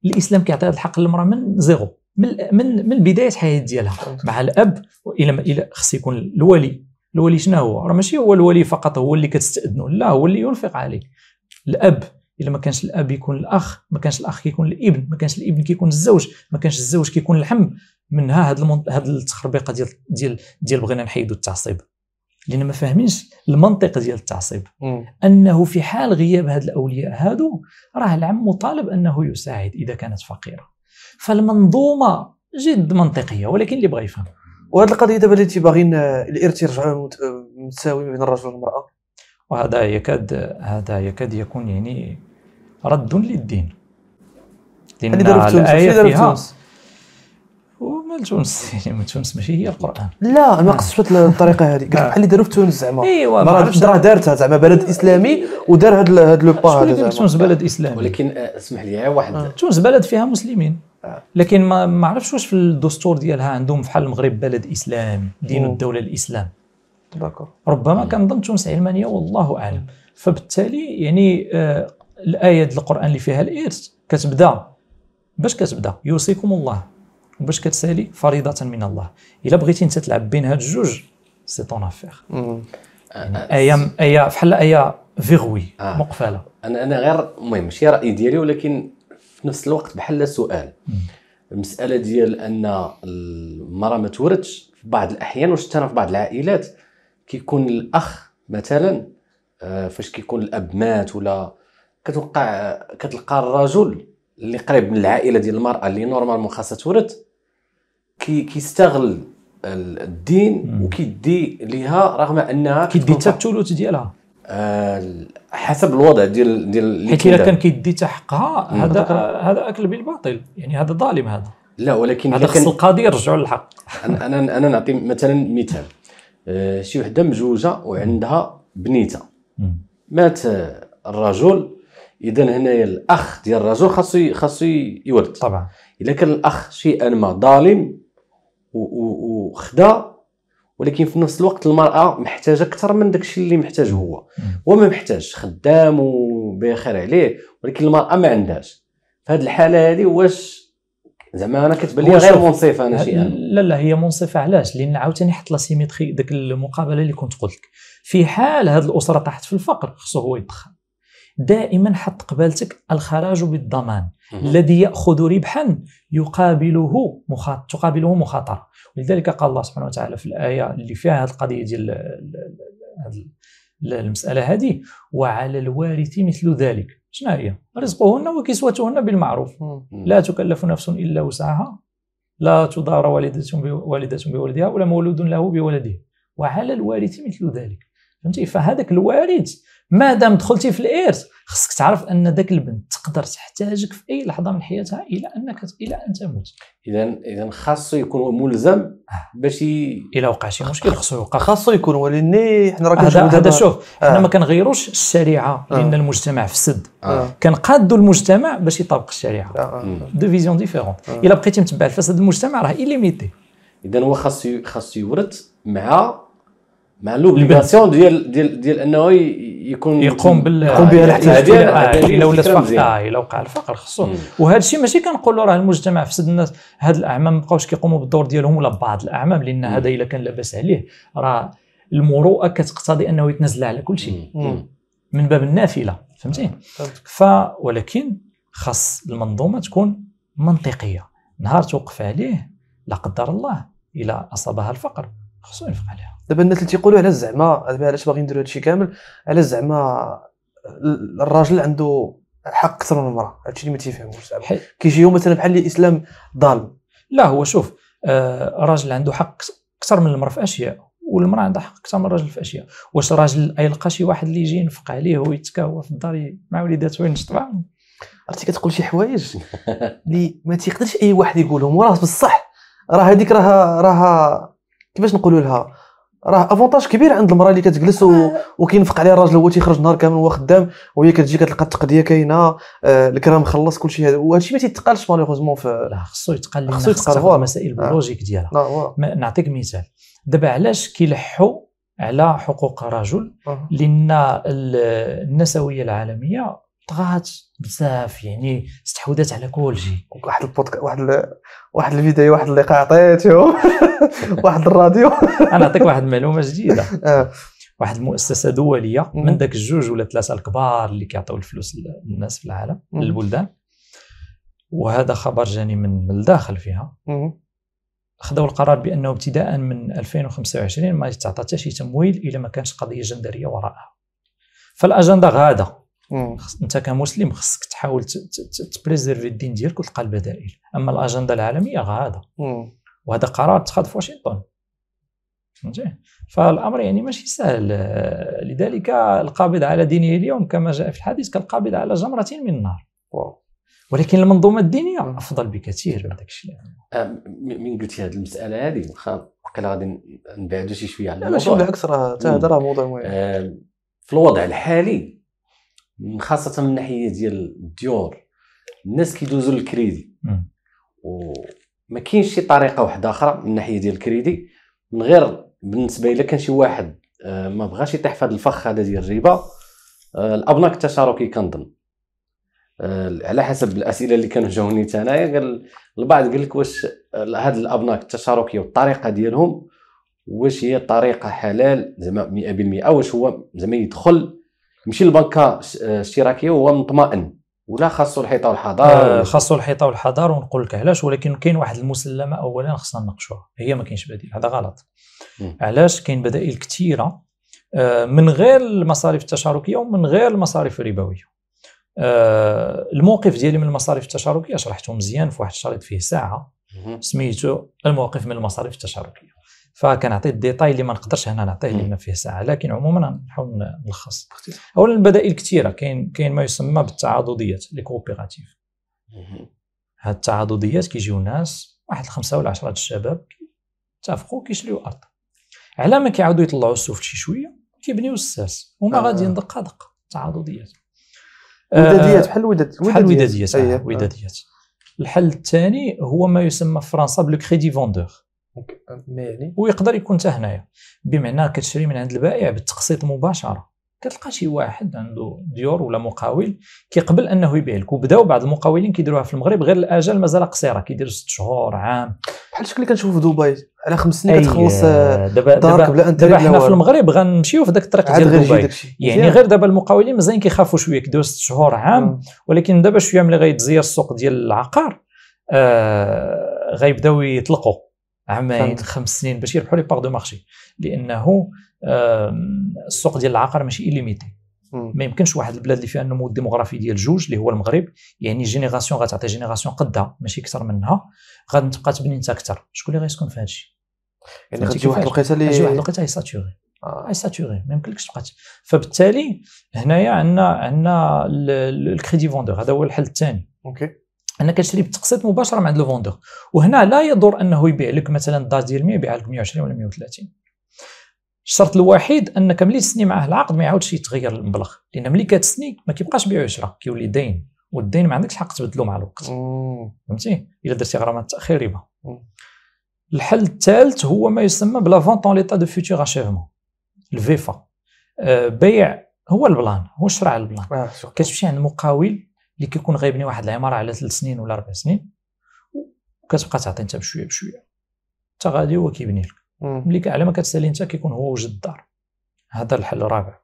الاسلام كيعطي هذا الحق للمراه من زيرو من من من بدايه الحياه ديالها مع الاب الى خص يكون الولي الولي شنو هو راه ماشي هو الولي فقط هو اللي كتستاذنه لا هو اللي ينفق عليه الاب الا ما كانش الاب يكون الاخ ما كانش الاخ كيكون الابن ما كانش الابن كيكون الزوج ما كانش الزوج كيكون الحم منها هاد المنط... هاد التخربيقه ديال ديال ديال بغينا نحيدوا التعصيب لان ما فاهمينش المنطق ديال التعصيب م. انه في حال غياب هاد الاولياء هادو راه العم مطالب انه يساعد اذا كانت فقيره فالمنظومه جد منطقيه ولكن اللي بغى يفهم وهذه القضيه دابا اللي باغيين آه، الارث يرجعوا آه، متساوي بين الرجل والمراه وهذا يكاد هذا يكاد يكون يعني رد للدين لان الايه فيها ومال تونس يعني تونس ماشي هي القران لا ما قصدتش الطريقه هذه قلت بحال آه. اللي داروا في تونس زعما ايوا ما عرفتش راه دارتها زعما بلد اسلامي ودار هاد هاد لو با هذا تونس بلد اسلامي ولكن اسمح لي واحد تونس بلد فيها مسلمين لكن ما ما عرفتش واش في الدستور ديالها عندهم بحال المغرب بلد اسلامي دين الدوله الاسلام داكور ربما كنظن تونس علمانيه والله اعلم فبالتالي يعني آه الايه ديال القران اللي فيها الارث كتبدا باش كتبدا يوصيكم الله باش كتسالي فريضه من الله الا بغيتي انت تلعب بين هاد الجوج سي طون افير يعني آه، ايه ايه بحال ايه فيغوي آه. مقفله انا انا غير المهم ماشي راي ديالي ولكن في نفس الوقت بحال سؤال المساله ديال ان المراه ما تورثش في بعض الاحيان واش في بعض العائلات كيكون الاخ مثلا آه، فاش كيكون الاب مات ولا كتوقع كتلقى الرجل اللي قريب من العائله ديال المراه اللي نورمالمون خاصها تورث كي كيستغل الدين وكيدي ليها رغم انها كيدي حتى الثلث ديالها آه، حسب الوضع ديال ديال حيت الا كان كيدي حتى حقها هذا هذا اكل بالباطل يعني هذا ظالم هذا لا ولكن هذا خص القاضي يرجعوا للحق انا انا, أنا نعطي مثلا مثال آه، شي وحده مزوجه وعندها بنيته مات آه، الرجل اذا هنايا الاخ ديال الرجل خاصو خاصو يورث طبعا اذا كان الاخ شيئا ما ظالم وخدا ولكن في نفس الوقت المراه محتاجه اكثر من داكشي اللي محتاج هو هو ما محتاج خدام وبخير عليه ولكن المراه ما عندهاش في هذه الحاله هذه واش زعما انا كتبان لي غير منصفه انا شي لا لا هي منصفه علاش لان عاوتاني حط لا سيميتري ديك المقابله اللي كنت قلت لك في حال هذه الاسره طاحت في الفقر خصو هو يدخل دائما حط قبالتك الخراج بالضمان الذي ياخذ ربحا يقابله مخاطر تقابله مخاطره ولذلك قال الله سبحانه وتعالى في الايه اللي فيها هذه القضيه ديال المساله هذه وعلى الوارث مثل ذلك شنو هي رزقهن وكسوتهن بالمعروف لا تكلف نفس الا وسعها لا تضار والدة بولدها ولا مولود له بولده وعلى الوارث مثل ذلك فهمتي فهذاك الوارث ما دام دخلتي في الارث خصك تعرف ان ذاك البنت تقدر تحتاجك في اي لحظه من حياتها الى انك الى ان تموت اذا اذا خاصو يكون ملزم باش الى وقع شي مشكل خاصو يوقع خاصو يكون ولاني حنا راه كنشوفوا هذا, هذا شوف آه. حنا ما كنغيروش الشريعه آه. لان المجتمع فسد آه. كنقادوا المجتمع باش يطبق الشريعه آه. دو فيزيون ديفيرون آه. الا بقيتي متبع الفساد المجتمع راه ايليميتي اذا هو خاصو خاصو يورث مع مع لوبليغاسيون ديال ديال ديال انه يكون يقوم بال يقوم بها ديال الى ولات فقر آه، وقع الفقر خصو وهذا الشيء ماشي كنقولوا راه المجتمع فسد الناس هاد الاعمام ما بقاوش كيقوموا بالدور ديالهم ولا بعض الاعمام لان هذا الا كان لاباس عليه راه المروءه كتقتضي انه يتنزل على كل شيء من باب النافله فهمتي ف ولكن خاص المنظومه تكون منطقيه نهار توقف عليه لا قدر الله الى اصابها الفقر خصو ينفق عليها دابا الناس اللي تيقولوا علاش زعما دابا علاش باغيين نديروا هادشي كامل علاش زعما الراجل عنده حق اكثر من المراه هادشي اللي ما تيفهموش زعما كيجيو مثلا بحال الاسلام ظالم لا هو شوف آه الراجل عنده حق اكثر من المراه في اشياء والمراه عندها حق اكثر من الراجل في اشياء واش الراجل يلقى شي واحد اللي يجي ينفق عليه ويتكا هو في الدار مع وليداتو وينشط معاهم عرفتي كتقول شي حوايج اللي ما تيقدرش اي واحد يقولهم وراه بصح راه هذيك راه راها كيفاش نقولوا لها راه افونتاج كبير عند المراه اللي كتجلس آه. وكينفق عليها الراجل هو تيخرج نهار كامل وهو خدام وهي كتجي كتلقى التقديه كاينه آه الكرام خلص كل شيء هذا وهذا الشيء ما تيتقالش مالوغوزمون في لا خصو يتقال خصو يتقال المسائل آه. باللوجيك ديالها آه، نعطيك مثال دابا علاش كيلحوا على حقوق الرجل لان النسويه العالميه طغات بزاف يعني استحوذت على كل شيء واحد البودكاست واحد واحد الفيديو واحد اللقاء عطيتهم واحد الراديو انا نعطيك واحد المعلومه جديده آه. واحد المؤسسه دوليه من ذاك الجوج ولا ثلاثه الكبار اللي كيعطيو الفلوس للناس في العالم للبلدان وهذا خبر جاني من الداخل فيها خذوا القرار بانه ابتداء من 2025 ما يتعطى حتى شي تمويل الا ما كانش قضيه جندريه وراءها فالاجنده غاده انت كمسلم خصك تحاول تبريزيرفي الدين ديالك وتلقى البدائل اما الاجنده العالميه غاده وهذا قرار اتخذ في واشنطن فهمتي فالامر يعني ماشي سهل لذلك القابض على دينه اليوم كما جاء في الحديث كالقابض على جمره من النار ولكن المنظومه الدينيه افضل بكثير من داك الشيء من قلتي هذه المساله هذه واخا وقيلا غادي نبعدوا شي شويه على الموضوع لا ماشي بالعكس راه حتى هذا راه موضوع مهم في الوضع الحالي خاصه من الناحيه ديال الديور الناس كيدوزوا للكريدي وما كاينش شي طريقه واحده اخرى من الناحيه ديال الكريدي من غير بالنسبه الا كان شي واحد آه، ما بغاش يطيح في هذا الفخ هذا ديال الربا آه، الأبناك التشاركي كنظن آه، على حسب الاسئله اللي كانوا جاوني انايا قال البعض قال لك واش هاد الابناك التشاركيه والطريقه ديالهم واش هي طريقه حلال زعما 100% واش هو زعما يدخل مشي للبنكه آه، الاشتراكيه وهو مطمئن ولا خاصو الحيطه والحضار آه، خاصو الحيطه والحضار ونقول لك علاش ولكن كاين واحد المسلمه اولا خصنا نناقشوها هي ما كاينش بديل هذا غلط علاش كاين بدائل كثيره آه، من غير المصاريف التشاركيه ومن غير المصاريف الربويه الموقف ديالي من المصاريف التشاركيه شرحته مزيان في واحد الشريط فيه ساعه سميته الموقف من المصاريف التشاركيه فكنعطي الديتاي اللي ما نقدرش هنا نعطيه لان فيه ساعه لكن عموما نحاول نلخص اولا البدائل كثيره كاين كاين ما يسمى بالتعاضديات لي كوبيراتيف هاد التعاضديات كيجيو ناس واحد الخمسه ولا 10 الشباب اتفقوا كيشريو ارض على ما كيعاودوا يطلعوا السوفت شي شويه كيبنيو الساس هما آه. غاديين دقه دقه تعاضديات آه، وداديات بحال الوداد بحال الوداديات وداديات الحل الثاني هو ما يسمى في فرنسا بلو كريدي فوندور Euh, ويقدر يكون حتى هنايا بمعنى كتشري من عند البائع بالتقسيط مباشره كتلقى شي واحد عنده ديور ولا مقاول كيقبل انه يبيع لك وبداو بعض المقاولين كيديروها في المغرب غير الاجل مازال قصيره كيدير ست شهور عام بحال الشكل اللي كنشوفوا في دبي على خمس سنين كتخلص آه، آه، دابا دابا دابا حنا في المغرب غنمشيو في ذاك الطريق ديال دبي يعني غير دابا المقاولين مازالين كيخافوا شويه كيديروا ست شهور عام م. آه. ولكن دابا شويه ملي غيتزير السوق ديال العقار آه غيبداو يطلقوا عامين خمس سنين باش يربحوا لي بار دو مارشي لانه السوق ديال العقار ماشي ايليميتي ما يمكنش واحد البلاد اللي فيها النمو الديموغرافي ديال جوج اللي هو المغرب يعني جينيراسيون غتعطي جينيراسيون قدها ماشي اكثر منها غتبقى تبني انت اكثر شكون اللي غيسكن في هذا الشيء يعني غتجي واحد الوقيته اللي غتجي واحد الوقيته هي ساتوري آه. ساتوري ما يمكنلكش تبقى فبالتالي هنايا عندنا عندنا الكريدي فوندور هذا هو الحل الثاني اوكي انا تشري بالتقسيط مباشره من عند الفوندور وهنا لا يضر انه يبيع لك مثلا الداج ديال 100 يبيع لك 120 ولا 130 الشرط الوحيد انك ملي تسني معاه العقد ما يعاودش يتغير المبلغ لان ملي كتسني ما كيبقاش بيع وشرا كيولي دين والدين ما عندكش الحق تبدلو مع الوقت فهمتي الا درتي غرامات التاخير ربا الحل الثالث هو ما يسمى بلا فونت اون ليتا دو فيتور اشيفمون الفيفا آه بيع هو البلان هو شرع البلان آه، كتمشي عند مقاول اللي كيكون غيبني واحد العماره على ثلاث سنين ولا اربع سنين وكتبقى تعطي انت بشويه بشويه حتى غادي هو كيبني لك ملي على ما كتسالي انت كيكون هو وجد الدار هذا الحل الرابع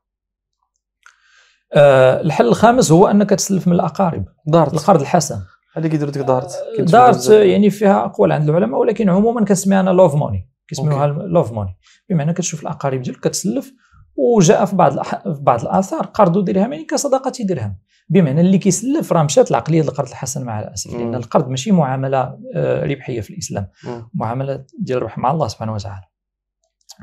أه الحل الخامس هو انك تسلف من الاقارب دارت القرض الحسن هذه كيديروا آه، ديك دارت دارت يعني فيها اقوال عند العلماء ولكن عموما كنسميها انا لوف موني كيسميوها لوف موني بمعنى كتشوف الاقارب ديالك كتسلف وجاء في بعض في بعض الاثار قرض درهمين يعني كصدقه درهم بمعنى اللي كيسلف راه مشات العقليه القرض الحسن مع الاسف لان القرض ماشي معامله آه، ربحيه في الاسلام معامله ديال الربح مع الله سبحانه وتعالى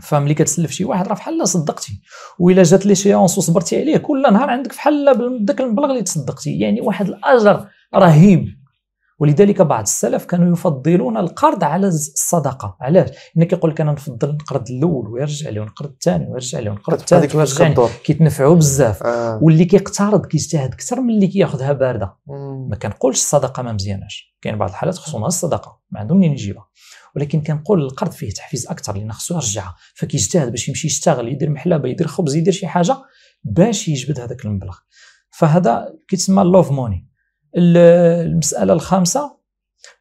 فملي كتسلف شي واحد راه بحال صدقتي والا جات لي شيونس وصبرتي عليه كل نهار عندك بحال ذاك المبلغ اللي تصدقتي يعني واحد الاجر رهيب ولذلك بعض السلف كانوا يفضلون القرض على الصدقه علاش انك يقول لك انا نفضل نقرض الاول ويرجع لي ونقرض الثاني ويرجع لي ونقرض الثالث ويرجع كيتنفعوا بزاف آه. واللي كيقترض كيجتهد اكثر من اللي كياخذها بارده ما كنقولش الصدقه ما مزياناش كاين بعض الحالات خصهم الصدقه ما عندهم منين يجيبها ولكن كنقول القرض فيه تحفيز اكثر لان خصو يرجعها فكيجتهد باش يمشي يشتغل يدير محلبه يدير خبز يدير شي حاجه باش يجبد هذاك المبلغ فهذا كيتسمى لوف موني المساله الخامسه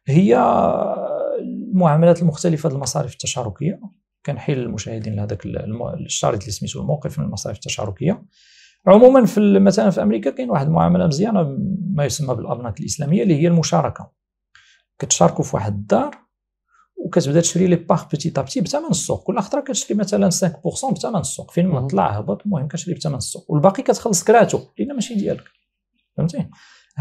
هي المعاملات المختلفه المصارف التشاركيه كنحيل المشاهدين لهذاك الشريط اللي سميتو الموقف من المصارف التشاركيه عموما في مثلا في امريكا كاين واحد المعامله مزيانه ما يسمى بالابناك الاسلاميه اللي هي المشاركه كتشاركوا في واحد الدار وكتبدا تشري لي باغ بيتي تابتي بثمن السوق كل خطره كتشري مثلا 5% بثمن السوق فين ما طلع هبط المهم كتشري بثمن السوق والباقي كتخلص كراتو لان ماشي ديالك فهمتي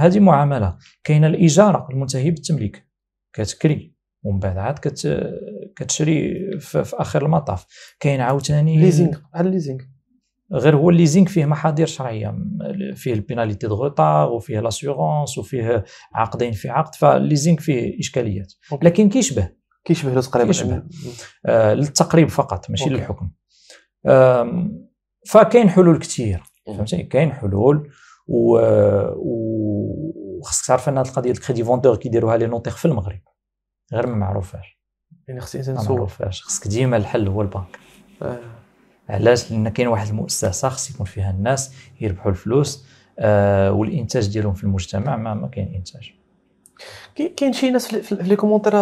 هذه معامله كاينه الاجاره المنتهي بالتمليك كتكري ومن بعد عاد كتشري في, اخر المطاف كاين عاوتاني ليزينغ بحال الليزينغ غير هو الليزينغ فيه محاضر شرعيه فيه البيناليتي دو غوطار وفيه لاسيغونس وفيه عقدين في عقد فالليزينغ فيه اشكاليات لكن كيشبه كيشبه تقريبا كيشبه أمم. آه للتقريب فقط ماشي أوكي. للحكم آه فكاين حلول كثيره فهمتني كاين حلول و, و... وخصك تعرف ان هذه القضيه الكريدي فوندور كيديروها لي نوتيغ في المغرب غير ما معروفاش يعني خصني انت نصور معروفاش خصك ديما الحل هو البنك آه. علاش لان كاين واحد المؤسسه خص يكون فيها الناس يربحوا الفلوس آه والانتاج ديالهم في المجتمع ما ما كاين انتاج كاين شي ناس في لي كومونتير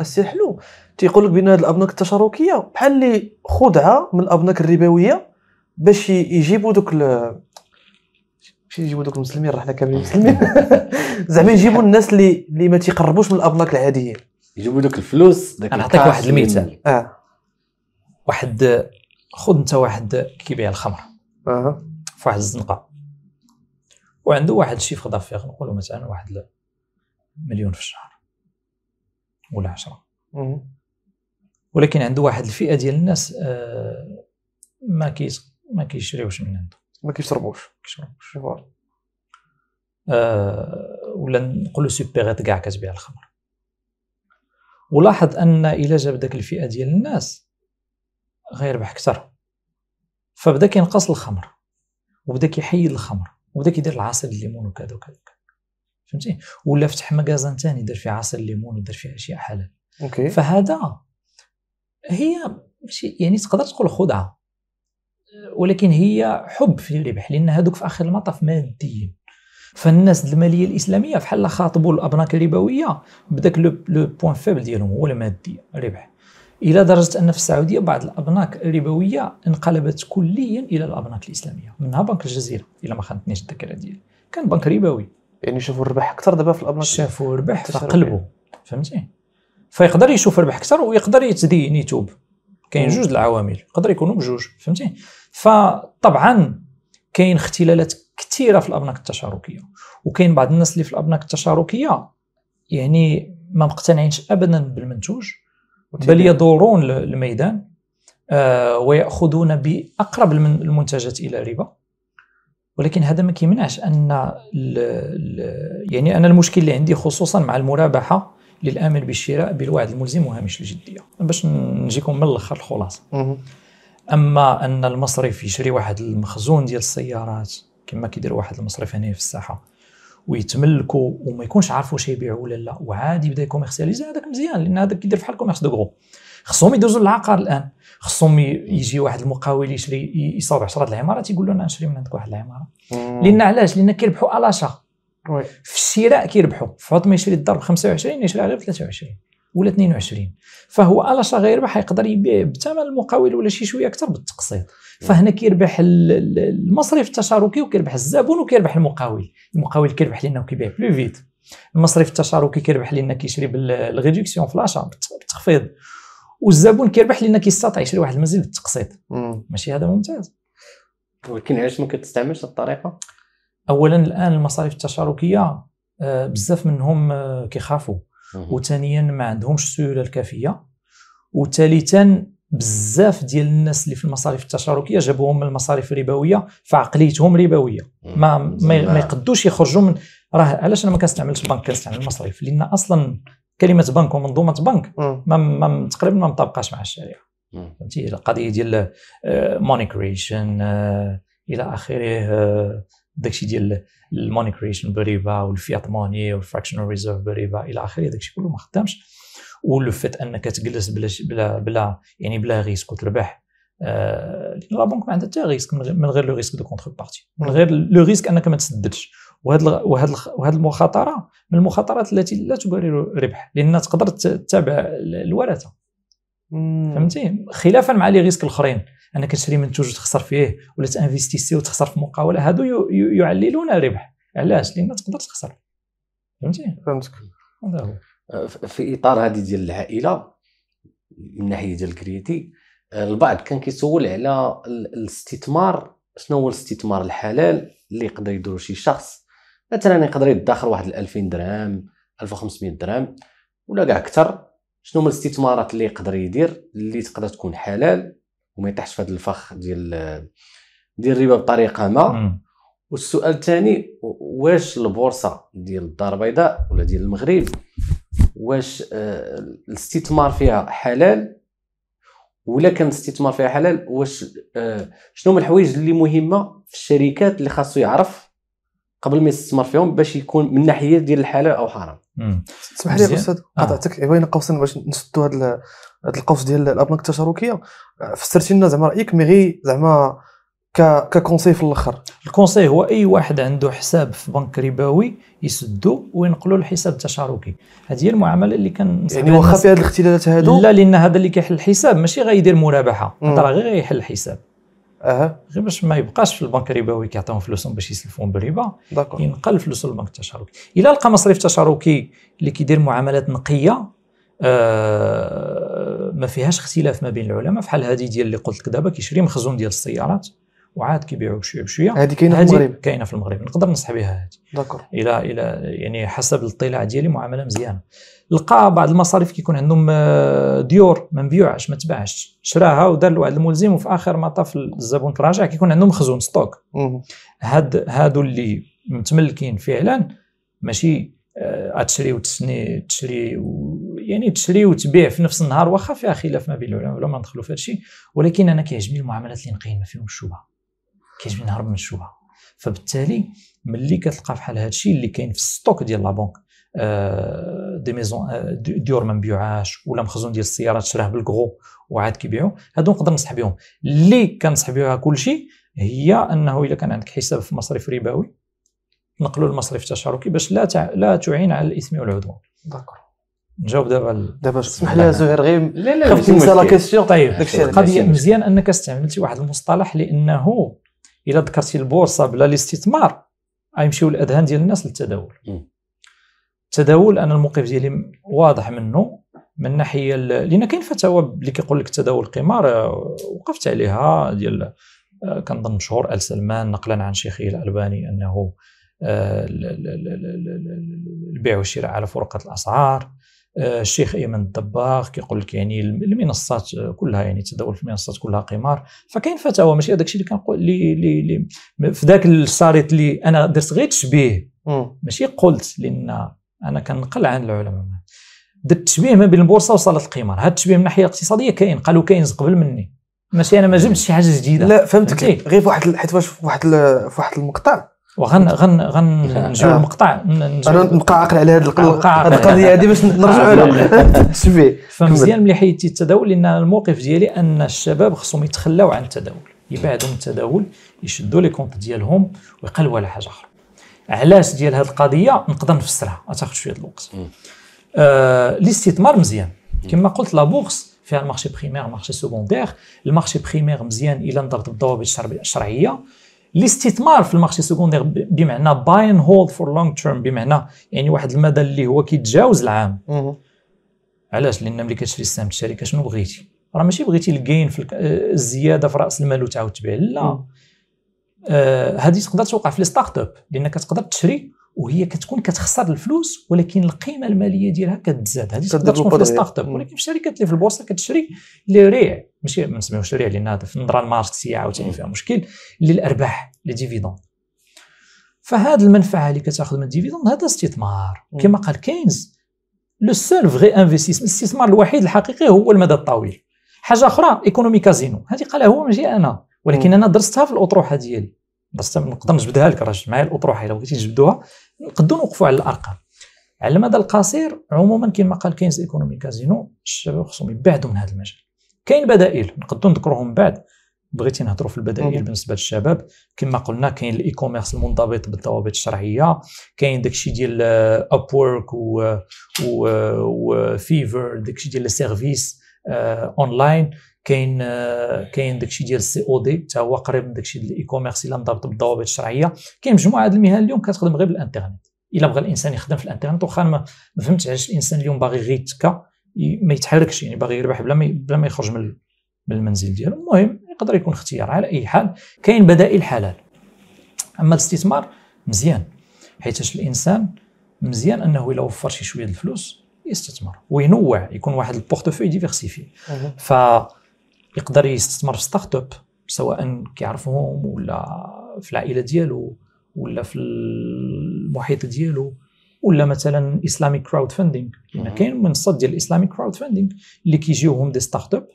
السي آه، حلو تيقول لك بان هذه الابنك التشاركيه بحال اللي خدعه من الابنك الربويه باش يجيبوا دوك ماشي يجيبوا دوك المسلمين راه حنا كاملين مسلمين زعما يجيبوا الناس اللي اللي ما تيقربوش من الابناك العاديين يجيبوا دوك الفلوس داك نعطيك واحد المثال اه واحد خذ انت واحد كيبيع الخمر اه في واحد الزنقه وعنده واحد الشيف دافير نقولوا مثلا واحد مليون في الشهر ولا 10 ولكن عنده واحد الفئه ديال الناس آه ما كيش ما كيشريوش من عنده ما كيشربوش كيشربوش فوالا أه ولا نقولوا سوبيغيت كاع كتبيع الخمر ولاحظ ان الى جاب داك الفئه ديال الناس غيربح اكثر فبدا كينقص الخمر وبدا كيحيد الخمر وبدا كيدير العصير الليمون وكذا وكذا فهمتي ولا فتح مكازان ثاني دار فيه عصير الليمون ودار فيه اشياء حلال اوكي فهذا هي ماشي يعني تقدر تقول خدعه ولكن هي حب في الربح لان هذوك في اخر المطاف ماديين فالناس الماليه الاسلاميه فحال خاطبوا الابناك الربويه بداك لو بوان فيبل ديالهم هو المادي الربح الى درجه ان في السعوديه بعض الابناك الربويه انقلبت كليا الى الابناك الاسلاميه منها بنك الجزيره الى ما خانتنيش الذاكره ديالي كان بنك ربوي يعني شافوا الربح اكثر دابا في الابناك شافوا الربح فقلبوا فهمتي فيقدر يشوف الربح اكثر ويقدر يتدين يتوب كاين جوج العوامل يقدر يكونوا بجوج فهمتي فطبعا كاين اختلالات كثيره في الابناك التشاركيه وكاين بعض الناس اللي في الابناك التشاركيه يعني ما مقتنعينش ابدا بالمنتوج بل يدورون الميدان آه، وياخذون باقرب المنتجات الى ربا ولكن هذا ما كيمنعش ان الـ الـ يعني انا المشكل اللي عندي خصوصا مع المرابحه للامر بالشراء بالوعد الملزم وهامش الجديه باش نجيكم من الاخر الخلاصه اما ان المصرف يشري واحد المخزون ديال السيارات كما كيدير واحد المصرف هنا في الساحه ويتملكوا وما يكونش عارف واش يبيعوا ولا لا وعادي يبدا يكوميرسياليزي هذاك مزيان لان هذاك كيدير بحال كوميرس دو غرو خصهم يدوزوا للعقار الان خصهم يجي واحد المقاول يشري يصاوب 10 العمارات يقول له انا نشري من عندك واحد العماره لان علاش لان كيربحوا الاشا في الشراء كيربحوا في ما يشري الدار ب 25 يشري غير ب 23 ولا 22 فهو على صغير يربح يقدر يبيع بثمن المقاول ولا شي شويه اكثر بالتقسيط فهنا كيربح المصرف التشاركي وكيربح الزبون وكيربح المقاول المقاول كيربح لانه كيبيع بلو فيت المصرف التشاركي كيربح لان كيشري بالريدكسيون فلاشا بالتخفيض والزبون كيربح لان كيستطيع يشري واحد المنزل بالتقسيط ماشي هذا ممتاز ولكن علاش ما كتستعملش الطريقه اولا الان المصاريف التشاركيه آه، بزاف منهم آه، كيخافوا وثانيا ما عندهمش السيوله الكافيه وثالثا بزاف ديال الناس اللي في المصاريف التشاركيه جابوهم من المصاريف الربويه فعقليتهم ربويه ما ما يقدوش يخرجوا من راه علاش انا ما كنستعملش البنك كنستعمل المصاريف لان اصلا كلمه بنك ومنظومه بنك ما, ما تقريبا ما مطابقاش مع الشريعه فهمتي القضيه ديال موني آه، كريشن آه، الى اخره آه، داكشي ديال الموني كريشن بريبا والفيات موني والفراكشنال ريزيرف بريبا الى اخره داكشي كله ما خدامش ولو فات انك تجلس بلا بلا بلا يعني بلا ريسك وتربح آه لا بنك ما عندها حتى ريسك من غير لو ريسك دو كونتر بارتي من غير لو ريسك انك ما تسددش وهاد وهاد وهاد المخاطره من المخاطرات التي لا تبرر الربح لان تقدر تتابع الورثه فهمتي خلافا مع لي ريسك الاخرين انك تشري منتوج وتخسر فيه ولا تانفيستيسي وتخسر في مقاوله هادو يعللون الربح علاش لان تقدر تخسر فهمتي فهمتك هذا هو أه، في اطار هذه ديال العائله من ناحيه ديال الكريتي أه، البعض كان كيسول على الاستثمار شنو هو الاستثمار الحلال اللي يقدر يديرو شي شخص مثلا يقدر يدخر واحد 2000 درهم 1500 درهم ولا كاع اكثر شنو هما الاستثمارات اللي يقدر يدير اللي تقدر تكون حلال وما يطيحش في هذا الفخ ديال ديال الربا بطريقه ما والسؤال الثاني واش البورصه ديال الدار البيضاء ولا ديال المغرب واش آه، الاستثمار فيها حلال ولا كان الاستثمار فيها حلال واش آه، شنو هما الحوايج اللي مهمه في الشركات اللي خاصو يعرف قبل ما يستثمر فيهم باش يكون من ناحيه ديال الحلال او حرام اسمح لي استاذ آه. قطعتك بين قوسين باش نسدوا هذا هذا القوس ديال الابناك التشاركيه فسرتي لنا زعما رايك مي غير زعما ككونسي في الاخر الكونسي هو اي واحد عنده حساب في بنك ربوي يسدو وينقلوا الحساب التشاركي هذه هي المعامله اللي كان يعني واخا في هذه الاختلالات هادو لا لان هذا اللي كيحل الحساب ماشي غيدير يدير مرابحه راه غير غيحل الحساب اها غير باش ما يبقاش في البنك الربوي كيعطيهم فلوسهم باش يسلفوهم بالربا ينقل فلوسه للبنك التشاركي الا لقى مصرف تشاركي اللي كيدير معاملات نقيه آه ما فيهاش اختلاف ما بين العلماء فحال هذه ديال اللي قلت لك دابا كيشري مخزون ديال السيارات وعاد كيبيعوا بشويه بشويه هذه كاينه في المغرب كاينه في المغرب نقدر نصح بها هذه داكور الى الى يعني حسب الاطلاع ديالي معامله مزيانه لقى بعض المصاريف كيكون عندهم آه، ديور ما مبيوعش ما تباعش شراها ودار لواحد الملزم وفي اخر ما طاف الزبون تراجع كيكون عندهم مخزون ستوك هاد هادو اللي متملكين فعلا ماشي آه، تشري وتسني تشري و يعني تشري وتبيع في نفس النهار واخا فيها خلاف ما بين العلماء ولا ما ندخلوا في هذا الشيء ولكن انا كيعجبني المعاملات اللي نقيمه ما فيهم الشبهه كيجبني نهرب من الشبهه فبالتالي ملي كتلقى بحال هذا الشيء اللي كاين في الستوك ديال لا بنك آه، دي ميزون آه، ديور ما مبيوعاش ولا مخزون ديال السيارات شراه بالكغو وعاد كيبيعوا هادو نقدر نصح بهم اللي كنصح بها كل شيء هي انه اذا كان عندك حساب في مصرف ربوي نقلوا المصرف التشاركي باش لا تع... لا تعين على الاثم والعدوان داكور نجاوب دابا دابا اسمح لي زهير غير لا لا لا لا كيسيون طيب القضيه مزيان انك استعملتي واحد المصطلح لانه الا ذكرتي البورصه بلا الاستثمار غيمشيو الاذهان ديال الناس للتداول التداول انا الموقف ديالي واضح منه من ناحيه لان كاين فتاوى اللي كيقول لك التداول قمار آه، وقفت عليها ديال آه، كنظن مشهور ال سلمان نقلا عن شيخه الالباني انه آه، البيع والشراء على فرقه الاسعار آه، الشيخ ايمن الدباغ كيقول لك يعني المنصات آه، كلها يعني التداول في المنصات كلها قمار فكاين فتاوى ماشي هذاك الشيء اللي كنقول لي لي لي في ذاك الشريط اللي انا درت غير تشبيه ماشي قلت لان انا كنقل عن العلماء درت التشبيه ما بين البورصه وصاله القمار هذا التشبيه من الناحيه الاقتصاديه كاين قالوا كاينز قبل مني ماشي انا ما جبتش شي حاجه جديده لا فهمتك غير في واحد حيت واش في واحد في واحد المقطع وغن غن غن نجيو المقطع آه. انا نبقى عاقل على هذه القضيه هذه باش نرجعوا لها فمزيان ملي حيدتي التداول لان الموقف ديالي ان الشباب خصهم يتخلاو عن التداول يبعدوا من التداول يشدوا لي كونت ديالهم ويقلبوا على حاجه اخرى علاش ديال هذه القضيه نقدر نفسرها تاخذ شويه الوقت آه الاستثمار مزيان كما قلت لا بورص فيها المارشي بريمير مارشي سكوندير المارشي بريمير مزيان الا نضرب بالضوابط الشرعيه الاستثمار في المارشي سكوندير بمعنى باي اند هولد فور لونج تيرم بمعنى يعني واحد المدى اللي هو كيتجاوز العام علاش لان ملي كتشري السهم في الشركه شنو بغيتي راه ماشي بغيتي الجين في آه، الزياده في راس المال وتعاود تبيع لا آه، هذه آه تقدر توقع في لي ستارت اب لان كتقدر تشري وهي كتكون كتخسر الفلوس ولكن القيمه الماليه ديالها كتزاد هذه تقدر تكون في ستارت اب ولكن في الشركات اللي في البورصه كتشري لي ريع ماشي ما نسميوش الشريعه لان هذا في النظره الماركسيه عاوتاني فيها مشكل اللي الارباح لي ديفيدون فهاد المنفعه اللي كتاخذ من الديفيدون هذا استثمار كما قال كينز لو سول فغي انفستيسمون الاستثمار الوحيد الحقيقي هو المدى الطويل حاجه اخرى ايكونومي كازينو هذه قالها هو ماشي انا ولكن مم. انا درستها في الاطروحه ديالي درستها نقدر نجبدها لك راه معايا الاطروحه الا بغيتي نجبدوها نقدروا نوقفوا على الارقام على المدى القصير عموما كما قال كينز ايكونومي كازينو الشباب خصهم يبعدوا من هذا المجال كاين بدائل نقدروا نذكرهم من بعد بغيتي نهضروا في البدائل بالنسبه للشباب كما قلنا كاين الاي كوميرس المنضبط بالضوابط الشرعيه كاين داكشي ديال اب آه، وورك و وفيفر داكشي ديال السيرفيس اونلاين آه، كاين آه، كاين داكشي ديال السي او دي حتى هو قريب من داكشي ديال الاي كوميرس الا منضبط بالضوابط الشرعيه كاين مجموعه ديال المهن اليوم كتخدم غير بالانترنت الا بغى الانسان يخدم في الانترنت واخا ما فهمتش علاش الانسان اليوم باغي غير يتكا ما يتحركش يعني باغي يربح بلا ما بلا ما يخرج من من المنزل ديالو المهم يقدر يكون اختيار على اي حال كاين بدائل حلال اما الاستثمار مزيان حيت الانسان مزيان انه الا وفر شي شويه الفلوس يستثمر وينوع يكون واحد البورتفوي ديفيرسيفي ف يقدر يستثمر في ستارت اب سواء كيعرفهم ولا في العائله ديالو ولا في المحيط ديالو ولا مثلا اسلامي كراود فاندينغ كاين منصات ديال الاسلامي كراود فاندينغ اللي كيجيوهم دي ستارت اب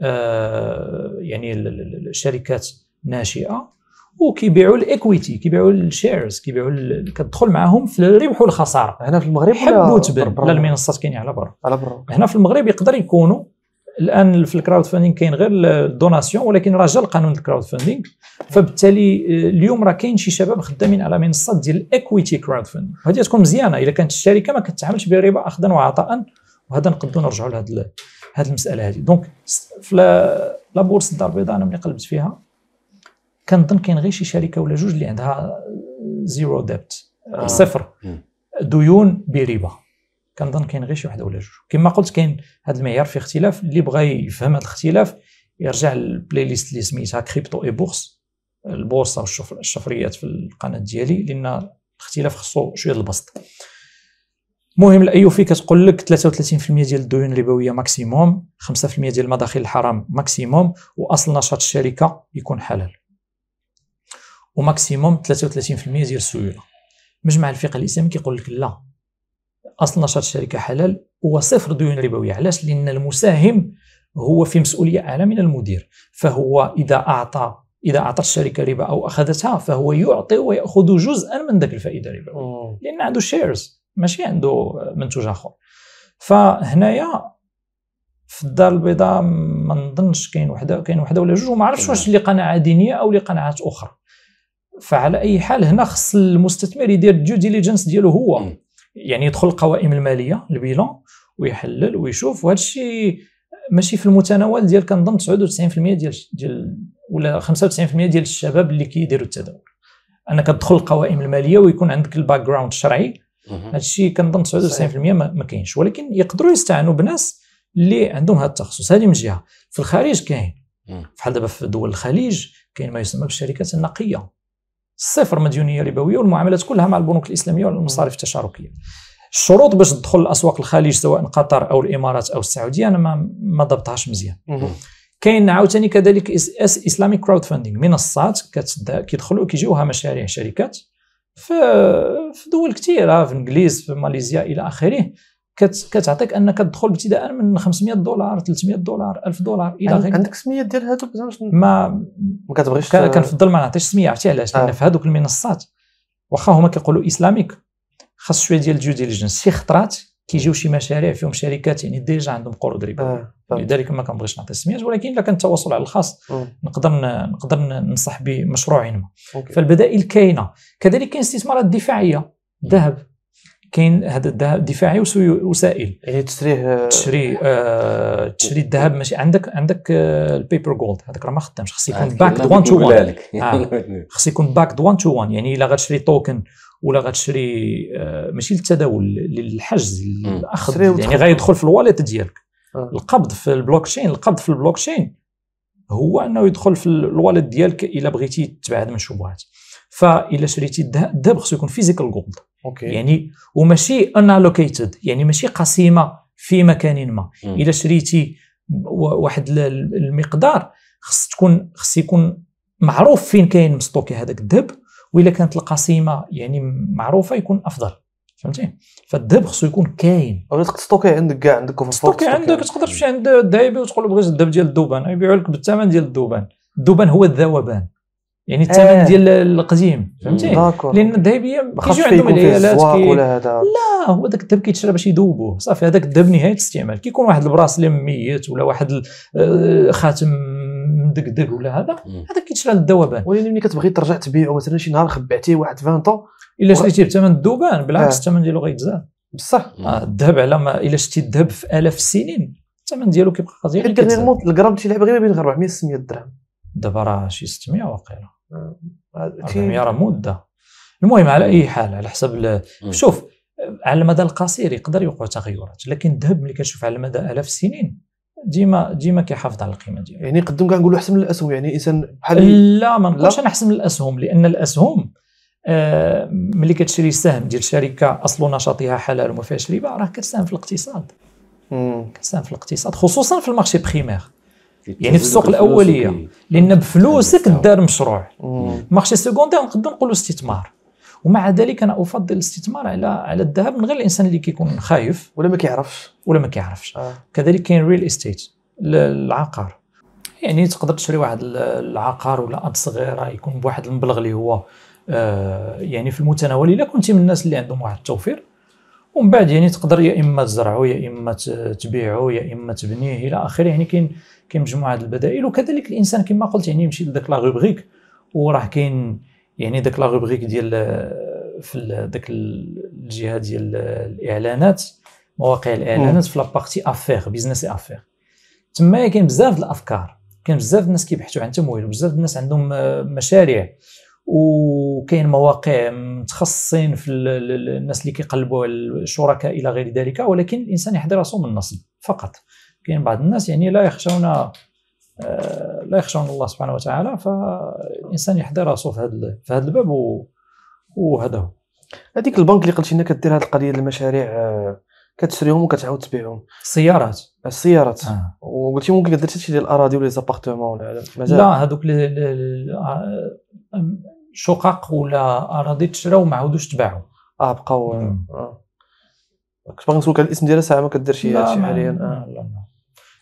آه يعني الشركات ناشئه وكيبيعوا الايكويتي كيبيعوا الشيرز كيبيعوا كتدخل معاهم في الربح والخساره هنا في المغرب حبوا تبان لا المنصات كاينين على برا على برا هنا في المغرب يقدر يكونوا الان في الكراود فاندينغ كاين غير الدوناسيون ولكن راه جا القانون الكراود فاندينغ فبالتالي آه، اليوم راه كاين شي شباب خدامين على منصات ديال الاكويتي كراود فاندينغ وهذه تكون مزيانه اذا كانت الشركه ما كتعاملش بربا اخذا وعطاء وهذا نقدروا نرجعوا لهذ هذه المساله هذه دونك في لا بورصه الدار البيضاء انا ملي قلبت فيها كنظن كاين غير شي شركه ولا جوج اللي عندها زيرو آه، ديبت آه، صفر ديون بربا كنظن كاين غير شي وحده ولا جوج كما قلت كاين هذا المعيار في اختلاف اللي بغى يفهم هذا الاختلاف يرجع للبلاي ليست اللي سميتها كريبتو اي بورس البورصه والشفريات في القناه ديالي لان الاختلاف خصو شويه البسط المهم الايوفي كتقول لك 33% ديال الديون الربويه ماكسيموم 5% ديال المداخيل الحرام ماكسيموم واصل نشاط الشركه يكون حلال وماكسيموم 33% ديال السيوله مجمع الفقه الاسلامي كيقول لك لا اصل نشاط الشركه حلال وصفر ديون ربويه علاش لان المساهم هو في مسؤوليه اعلى من المدير فهو اذا اعطى اذا اعطت الشركه ربا او اخذتها فهو يعطي وياخذ جزءا من ذاك الفائده الربويه لان عنده شيرز ماشي عنده منتوج اخر فهنايا في الدار البيضاء ما نظنش كاين وحده كاين وحده ولا جوج وما عرفتش واش لقناعه دينيه او لقناعات اخرى فعلى اي حال هنا خص المستثمر يدير الديو ديليجنس ديالو هو يعني يدخل القوائم الماليه البيلون ويحلل ويشوف وهذا الشيء ماشي في المتناول ديال كنظن 99% ديال ديال ولا 95% ديال الشباب اللي كيديروا التداول انك تدخل القوائم الماليه ويكون عندك الباك جراوند الشرعي هذا الشيء كنظن 99% ما كاينش ولكن يقدروا يستعانوا بناس اللي عندهم هذا التخصص هذه من جهه في الخارج كاين بحال دابا في دول الخليج كاين ما يسمى بالشركات النقيه صفر مديونيه ربويه والمعاملات كلها مع البنوك الاسلاميه والمصارف التشاركيه الشروط باش تدخل لاسواق الخليج سواء قطر او الامارات او السعوديه انا ما ما ضبطهاش مزيان كاين عاوتاني كذلك اس اسلامي كراود فاندينغ منصات كيدخلوا كيجيوها مشاريع شركات في في دول كثيره في الانجليز في ماليزيا الى اخره كتعطيك انك تدخل ابتداء من 500 دولار 300 دولار 1000 دولار الى غير عندك سميه ديال هذوك ما ما كتبغيش كنفضل ما نعطيش سميه عرفتي علاش آه. لان في هذوك المنصات واخا هما كيقولوا اسلاميك خاص شويه ديال الجو ديليجنس شي خطرات كيجيو شي مشاريع فيهم شركات يعني ديجا عندهم قروض ربا آه، لذلك ما كنبغيش نعطي سميات ولكن الا كان التواصل على الخاص آه. نقدر نقدر ننصح بمشروع ما فالبدائل كاينه كذلك كاين استثمارات دفاعيه الذهب كاين هذا الذهب دفاعي وسائل يعني تشريه تشري آه تشري آه، الذهب ماشي عندك عندك آه، البيبر جولد هذاك راه ما خدامش خص يكون باك 1 تو 1 خص يكون باك 1 تو 1 يعني الا غتشري توكن ولا غتشري آه ماشي للتداول للحجز الاخذ يعني غيدخل في الواليت ديالك آه. القبض في البلوك تشين القبض في البلوك تشين هو انه يدخل في الواليت ديالك الا بغيتي تبعد من الشبهات فالا شريتي الذهب خصو يكون فيزيكال جولد أوكي. يعني وماشي انالوكيتد يعني ماشي قسيمه في مكان ما الا شريتي واحد المقدار خص تكون خص يكون معروف فين كاين مستوكي هذاك الذهب والا كانت القسيمه يعني معروفه يكون افضل فهمتي فالذهب خصو يكون كاين ولا تستوكي عندك كاع عندك في تستوكي عندك تقدر تمشي عند الذهبي وتقول له بغيت الذهب ديال الذوبان يبيعوا لك بالثمن ديال الذوبان الذوبان هو الذوبان يعني الثمن ايه. ديال القديم فهمتي لان الذهبيه كيجيو عندهم العيالات كي... لا هو داك الذهب كيتشرى باش يذوبوه صافي هذاك الذهب نهايه الاستعمال كيكون واحد البراسلي ميت ولا واحد آه، خاتم مدقدق ولا هذا هذا كيتشرى للذوبان ولكن ملي كتبغي ترجع تبيعه مثلا شي نهار خبعتيه واحد 20 طون الا شريتيه بثمن الذوبان بالعكس آه. الثمن ديالو غيتزاد بصح آه، الذهب على ما الا شتي الذهب في الاف السنين الثمن ديالو كيبقى قضيه حيت الجرام تيلعب غير ما بين 400 600 درهم دابا راه شي 600 واقيلا 400 آه، آه، مده المهم على اي حال على حسب شوف على المدى القصير يقدر يوقع تغيرات لكن الذهب ملي كنشوف على المدى الاف السنين ديما ديما كيحافظ على القيمه ديالو يعني نقدروا كاع نقولوا احسن من الاسهم يعني الانسان بحال لا ما نقولش انا احسن من الاسهم لان الاسهم آه ملي كتشري سهم ديال شركه اصل نشاطها حلال وما فيهاش ربا راه كتساهم في الاقتصاد كتساهم في الاقتصاد خصوصا في المارشي بريمير يعني في السوق الاوليه لان بفلوسك دار مشروع مارشي سكوندير نقدر نقولوا استثمار ومع ذلك انا افضل الاستثمار على على الذهب من غير الانسان اللي كيكون خايف ولا ما كيعرفش ولا ما كيعرفش آه. كذلك كاين ريل استيت العقار يعني تقدر تشري واحد العقار ولا ارض صغيره يكون بواحد المبلغ اللي هو آه يعني في المتناول الا كنت من الناس اللي عندهم واحد التوفير ومن بعد يعني تقدر يا اما تزرعو يا اما تبيعو يا اما تبنيه الى اخره يعني كاين كاين مجموعه البدائل وكذلك الانسان كما قلت يعني يمشي لذاك لا روبريك وراه كاين يعني ذاك لا روبريك ديال في ذاك الجهه ديال الاعلانات مواقع الاعلانات في لابارتي افير بيزنس افير تما كاين بزاف الافكار كاين بزاف الناس كيبحثوا عن تمويل وبزاف الناس عندهم آه، مشاريع وكاين مواقع متخصصين في الناس اللي كيقلبوا الشركاء الى غير ذلك ولكن الانسان يحد راسه من النصب فقط كاين بعض الناس يعني لا يخشون آه، لا يخشون الله سبحانه وتعالى فالانسان يحد راسه في هذا في هذا الباب وهذا هو هذيك البنك اللي قلتي لنا كدير هذه القضيه المشاريع آه، كتشريهم وكتعاود تبيعهم السيارات السيارات آه. وقلتي ممكن درت شي ديال الاراضي ولا زابارتمون ولا لا هذوك آه، شقق ولا اراضي تشراو ما عاودوش تباعوا اه بقاو آه. كنت باغي نسولك على الاسم ديالها ساعه ما كدير شي هادشي حاليا اه لا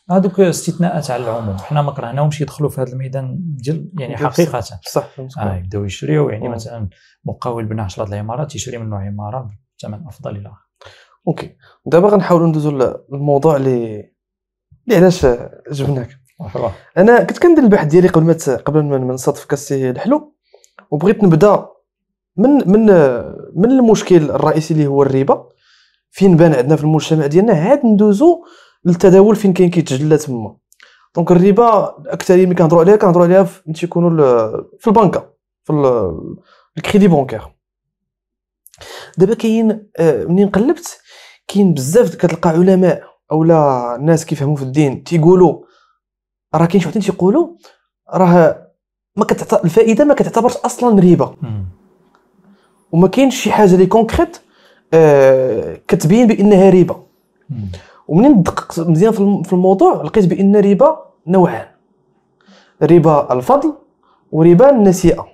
لا هذوك استثناءات على العموم حنا ما كرهناهمش يدخلوا في هذا الميدان ديال يعني حقيقه صح اه يبداو يشريو يعني آه. مثلا مقاول بناء 10 العمارات يشري منه عماره بثمن افضل الى اخره اوكي دابا غنحاولوا ندوزوا للموضوع اللي اللي علاش جبناك انا كنت كندير البحث ديالي قبل ما قبل ما نستضيف كاسي الحلو وبغيت نبدا من من من المشكل الرئيسي اللي هو الربا فين بان عندنا في المجتمع ديالنا عاد ندوزو للتداول فين كاين كيتجلى تما دونك الربا اكثر اللي كنهضروا عليها كنهضروا عليها في تيكونوا في البنكه في الكريدي بونكير دابا كاين آه، منين قلبت كاين بزاف كتلقى علماء اولا ناس كيفهموا في الدين تيقولوا راه كاين شي وحدين تيقولوا راه ما كتعت... الفائده ما كتعتبرش اصلا ربا وما كاينش شي حاجه لي كونكريت آه كتبين بانها ربا ومنين دققت مزيان في الموضوع لقيت بان ربا نوعان ربا الفضل وربا النسيئه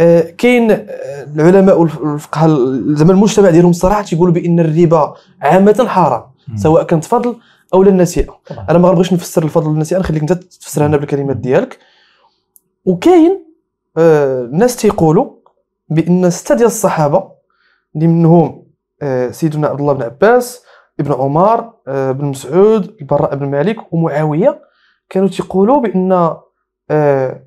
آه كاين آه، العلماء والفقهاء زعما المجتمع ديالهم الصراحه تيقولوا بان الربا عامه حرام سواء كانت فضل او للنسيئه انا ما غنبغيش نفسر الفضل والنسيئه نخليك انت تفسرها انا بالكلمات ديالك وكاين آه ناس تيقولوا بان سته ديال الصحابه اللي منهم آه سيدنا عبد الله بن عباس ابن عمر آه بن مسعود البراء بن مالك ومعاويه كانوا تيقولوا بان آه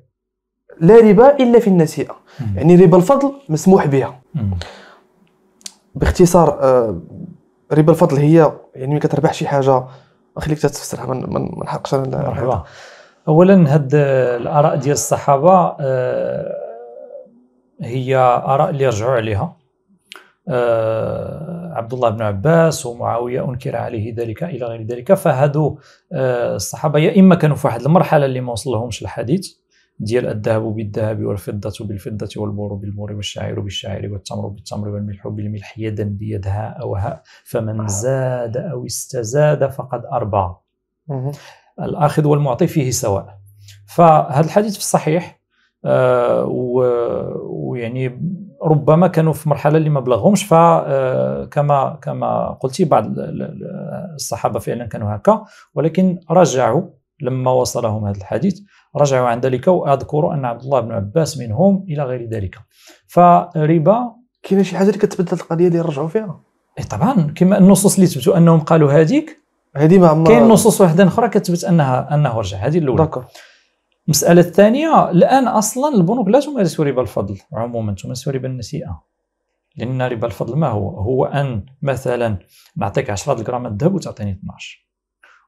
لا ربا الا في النسيئه يعني ربا الفضل مسموح بها باختصار آه ربا الفضل هي يعني ملي كتربح شي حاجه خليك تتفسر ما نحقش انا اولا هاد آه، الاراء ديال الصحابه آه، هي اراء اللي رجعوا عليها آه، عبد الله بن عباس ومعاويه انكر عليه ذلك الى غير ذلك فهادو الصحابه يا اما كانوا في واحد المرحله اللي ما وصلهمش الحديث ديال الذهب بالذهب والفضة بالفضة والبور بالبور والشعير بالشعير والتمر بالتمر والملح بالملح يدا بيد هاء وهاء فمن زاد أو استزاد فقد أربع الآخذ والمعطي فيه سواء فهذا الحديث في الصحيح آه، ويعني ربما كانوا في مرحله اللي ما بلغهمش فكما آه، كما قلتي بعض الصحابه فعلا كانوا هكا ولكن رجعوا لما وصلهم هذا الحديث رجعوا عن ذلك واذكر ان عبد الله بن عباس منهم الى غير ذلك فربا كاين شي حاجه اللي كتبدل القضيه اللي رجعوا فيها؟ اي طبعا كما النصوص اللي تثبتوا انهم قالوا هذيك هذه ما كاين نصوص وحده اخرى كتبت انها انه رجع هذه الاولى داكور المساله الثانيه الان اصلا البنوك لا تمارس ربا الفضل عموما تمارس ربا النسيئه لان ربا الفضل ما هو هو ان مثلا نعطيك 10 غرام الذهب وتعطيني 12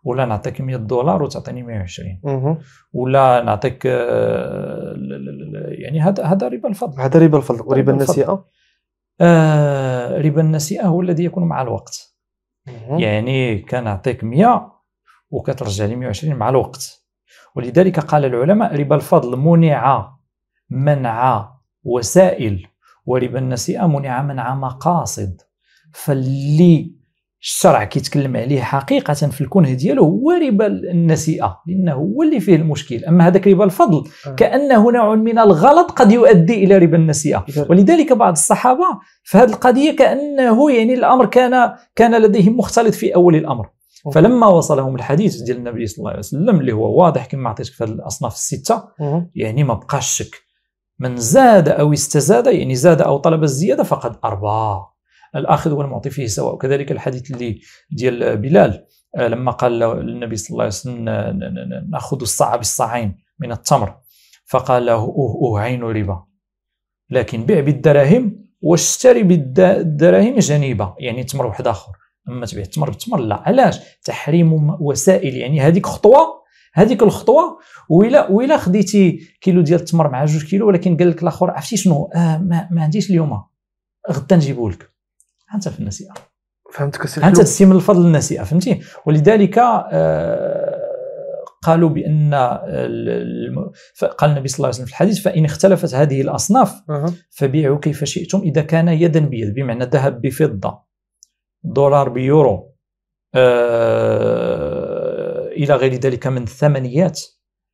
ولا نعطيك 100 دولار وتعطيني 120 ولا نعطيك آه، يعني هذا هذا ربا الفضل هذا ربا الفضل وربا النسيئه آه ربا النسيئه هو الذي يكون مع الوقت يعني كنعطيك 100 وكترجع لي 120 مع الوقت ولذلك قال العلماء ربا الفضل منع منع وسائل وربا النسيئه منع منع مقاصد فاللي الشرع كيتكلم عليه حقيقه في الكنه ديالو هو ربا النسيئه لانه هو اللي فيه المشكل اما هذاك ربا الفضل آه. كانه نوع من الغلط قد يؤدي الى ربا النسيئه ولذلك بعض الصحابه في هذه القضيه كانه يعني الامر كان كان لديهم مختلط في اول الامر أوه. فلما وصلهم الحديث ديال النبي صلى الله عليه وسلم اللي هو واضح كما عطيتك في الاصناف السته أوه. يعني ما بقاش شك من زاد او استزاد يعني زاد او طلب الزياده فقد اربى الاخذ والمعطي فيه سواء وكذلك الحديث اللي ديال بلال آه، لما قال للنبي صلى الله عليه وسلم ناخذ الصاع بالصاعين من التمر فقال له اوه عين ربا لكن بيع بالدراهم واشتري بالدراهم جنيبه يعني تمر واحد اخر اما تبيع التمر بالتمر لا علاش تحريم وسائل يعني هذيك خطوه هذيك الخطوه ولا ولا خديتي كيلو ديال التمر مع جوج كيلو ولكن قال لك الاخر عرفتي شنو آه ما, ما عنديش اليوم غدا نجيبه لك انت في النسيئه فهمتك انت من الفضل النسيئه فهمتي ولذلك آه، قالوا بان آه، قال النبي صلى الله عليه وسلم في الحديث فان اختلفت هذه الاصناف فبيعوا كيف شئتم اذا كان يدا بيد بمعنى ذهب بفضه دولار بيورو آه، الى غير ذلك من الثمنيات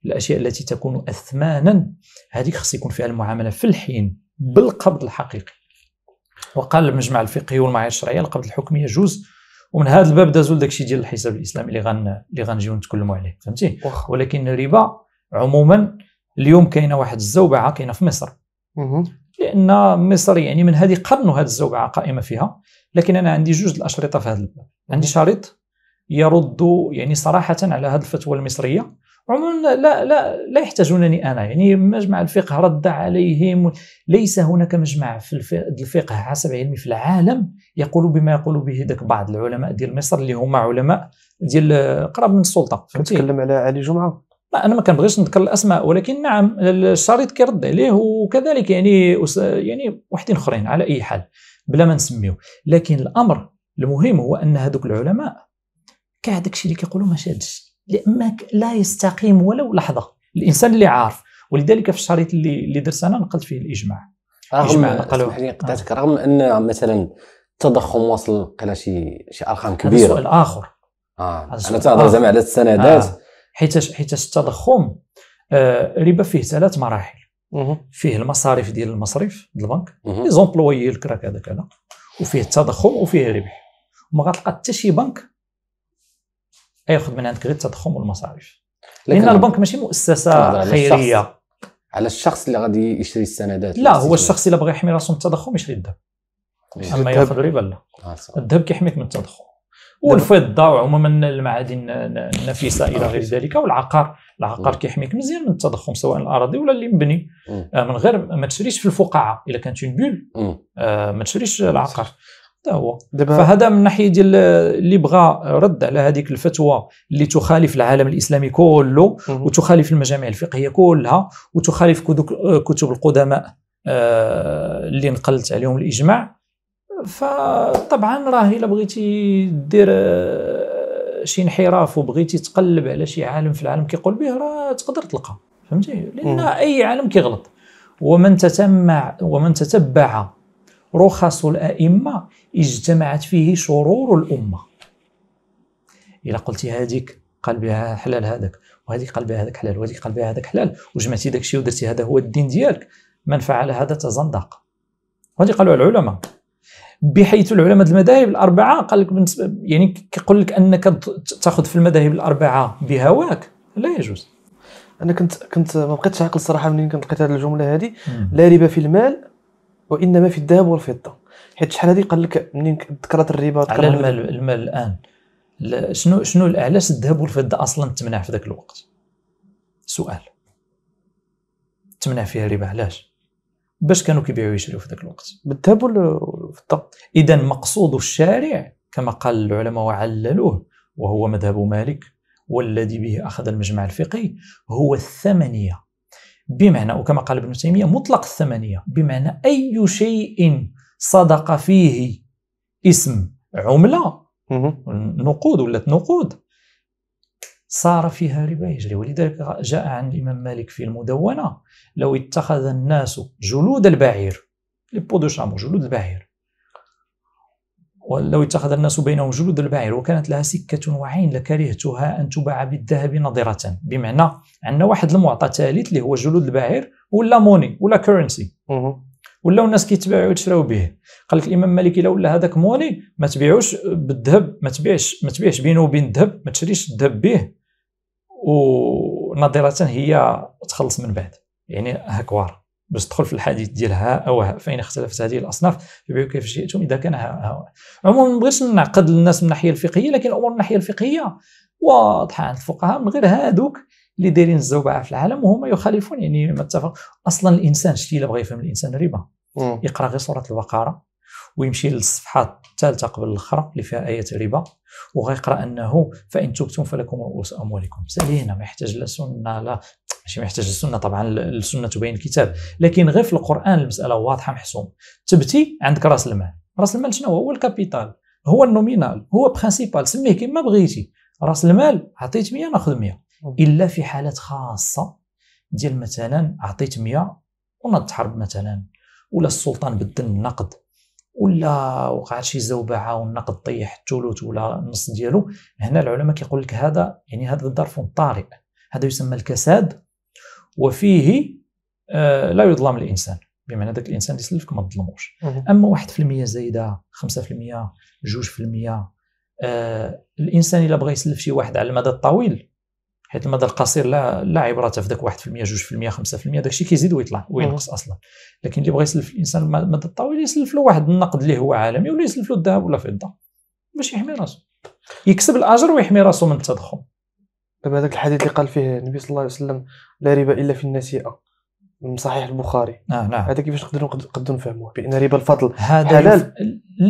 الاشياء التي تكون اثمانا هذه خص يكون فيها المعامله في الحين بالقبض الحقيقي وقال المجمع الفقهي والمعايير الشرعيه القبض الحكميه جوز ومن هذا الباب دازو داكشي ديال الحساب الاسلامي اللي غن اللي غنجيو نتكلموا عليه فهمتي ولكن الربا عموما اليوم كاينه واحد الزوبعه كاينه في مصر لان مصر يعني من هذه قرن وهذه الزوبعه قائمه فيها لكن انا عندي جوج الاشرطه في هذا الباب عندي شريط يرد يعني صراحه على هذه الفتوى المصريه عموما لا لا لا يحتاجونني انا يعني مجمع الفقه رد عليهم ليس هناك مجمع في الفقه حسب علمي في العالم يقول بما يقول به ذاك بعض العلماء ديال مصر اللي هما علماء ديال آه، قراب من السلطه كتكلم على علي جمعه لا انا ما كنبغيش نذكر الاسماء ولكن نعم الشريط كيرد عليه وكذلك يعني يعني واحدين اخرين على اي حال بلا ما نسميو لكن الامر المهم هو ان هذوك العلماء كاع داكشي اللي كيقولوا ما شادش لان لا يستقيم ولو لحظه الانسان اللي عارف ولذلك في الشريط اللي اللي درت انا نقلت فيه الاجماع رغم اسمح لي قطعتك آه. رغم ان مثلا التضخم وصل الى شي شي ارقام كبيره هذا سؤال اخر اه انا تهضر زعما على السندات آه. حيت التضخم آه ربا فيه ثلاث مراحل مه. فيه المصاريف ديال المصرف البنك لي زومبلوي الكراك هذا كذا وفيه التضخم وفيه الربح وما غتلقى حتى شي بنك ياخذ من عندك غير التضخم والمصاريف لان البنك ماشي مؤسسه خيريه على الشخص اللي غادي يشري السندات لا هو الشخص اللي بغى يحمي راسه من التضخم يشري الذهب اما ياخذ الربا لا آه، الذهب كيحميك من التضخم والفضه وعموما المعادن النفيسه الى غير ذلك والعقار العقار كيحميك مزيان من التضخم سواء الاراضي ولا اللي مبني آه، من غير ما تشريش في الفقاعه الا كانت اون بول آه، ما تشريش العقار هذا هو فهذا من ناحيه ديال اللي بغى رد على هذيك الفتوى اللي تخالف العالم الاسلامي كله وتخالف المجامع الفقهيه كلها وتخالف كتب القدماء آه، اللي نقلت عليهم الاجماع فطبعا راه الا بغيتي دير آه، شي انحراف وبغيتي تقلب على شي عالم في العالم كيقول به راه تقدر تلقى فهمتي لان اي عالم كيغلط ومن تتمع ومن تتبع رخص الأئمة اجتمعت فيه شرور الأمة إلا قلتي هذيك قال بها حلال هذاك وهذيك قال بها هذاك حلال وهذيك قال بها هذاك حلال وجمعتي داك الشيء ودرتي هذا هو الدين ديالك من فعل هذا تزندق وهذه قالوا العلماء بحيث العلماء المذاهب الأربعة قال لك بالنسبة يعني كيقول لك أنك تأخذ في المذاهب الأربعة بهواك لا يجوز أنا كنت كنت ما بقيتش عاقل الصراحة منين كنت لقيت هذه الجملة هذه لا ربا في المال وانما في الذهب والفضه حيت شحال هذه قال لك منين ذكرت الربا على المال المال الان شنو شنو علاش الذهب والفضه اصلا تمنع في ذاك الوقت سؤال تمنع فيها الربا علاش باش كانوا كيبيعوا ويشريوا في ذاك الوقت بالذهب والفضه اذا مقصود الشارع كما قال العلماء وعللوه وهو مذهب مالك والذي به اخذ المجمع الفقهي هو الثمنيه بمعنى وكما قال ابن تيمية مطلق الثمانية بمعنى أي شيء صدق فيه اسم عملة نقود ولات نقود صار فيها ربا يجري ولذلك جاء عن الإمام مالك في المدونة لو اتخذ الناس جلود البعير لي بو دو جلود البعير ولو اتخذ الناس بينهم جلود البعير وكانت لها سكة وعين لكرهتها أن تباع بالذهب نظرة بمعنى عندنا واحد المعطى ثالث اللي هو جلود البعير ولا موني ولا كرنسي ولاو الناس كيتباعوا ويتشراو به قال لك الامام مالكي لو ولا هذاك موني ما تبيعوش بالذهب ما تبيعش ما تبيعش بينه وبين الذهب ما تشريش الذهب به ونظرة هي تخلص من بعد يعني هكوار باش تدخل في الحديث ديال ها او ها فان اختلفت هذه الاصناف فبيعوا كيف شئتم اذا كان ها او ها عموما ما بغيتش نعقد الناس من الناحيه الفقهيه لكن الامور من الناحيه الفقهيه واضحه عند الفقهاء من غير هادوك اللي دايرين الزوبعه في العالم وهما يخالفون يعني ما اتفق اصلا الانسان شتي الا بغى يفهم الانسان ربا يقرا غير سوره البقره ويمشي للصفحه الثالثه قبل الاخرى اللي فيها ايه الربا وغيقرا انه فان تبتم فلكم رؤوس اموالكم سالينا ما يحتاج لا سنه لا ماشي ما يحتاج السنه طبعا السنه تبين الكتاب لكن غير في القران المساله واضحه محسومه تبتي عندك راس المال راس المال شنو هو هو الكابيتال هو النومينال هو برينسيبال سميه كما بغيتي راس المال عطيت 100 ناخذ 100 الا في حالات خاصه ديال مثلا عطيت 100 ونض حرب مثلا ولا السلطان بدل النقد ولا وقع شي زوبعه والنقد طيح الثلث ولا النص ديالو هنا العلماء كيقول لك هذا يعني هذا ظرف طارئ هذا يسمى الكساد وفيه آه، لا يظلم الانسان بمعنى ذاك الانسان اللي سلفك ما تظلموش اما 1% زايده 5% 2% آه الانسان الا بغى يسلف شي واحد على المدى الطويل حيت المدى القصير لا لا عبره في ذاك 1% 2% 5% داك الشيء كيزيد ويطلع وينقص اصلا لكن اللي بغى يسلف الانسان المدى الطويل يسلف له واحد النقد اللي هو عالمي ولا يسلف له الذهب ولا الفضه باش يحمي راسو يكسب الاجر ويحمي راسو من التضخم دابا هذاك الحديث اللي قال فيه النبي صلى الله عليه وسلم لا ربا الا في النسيئه من صحيح البخاري آه نعم هذا كيفاش نقدروا نقدروا نفهموه بان ربا الفضل هذا حلال يف...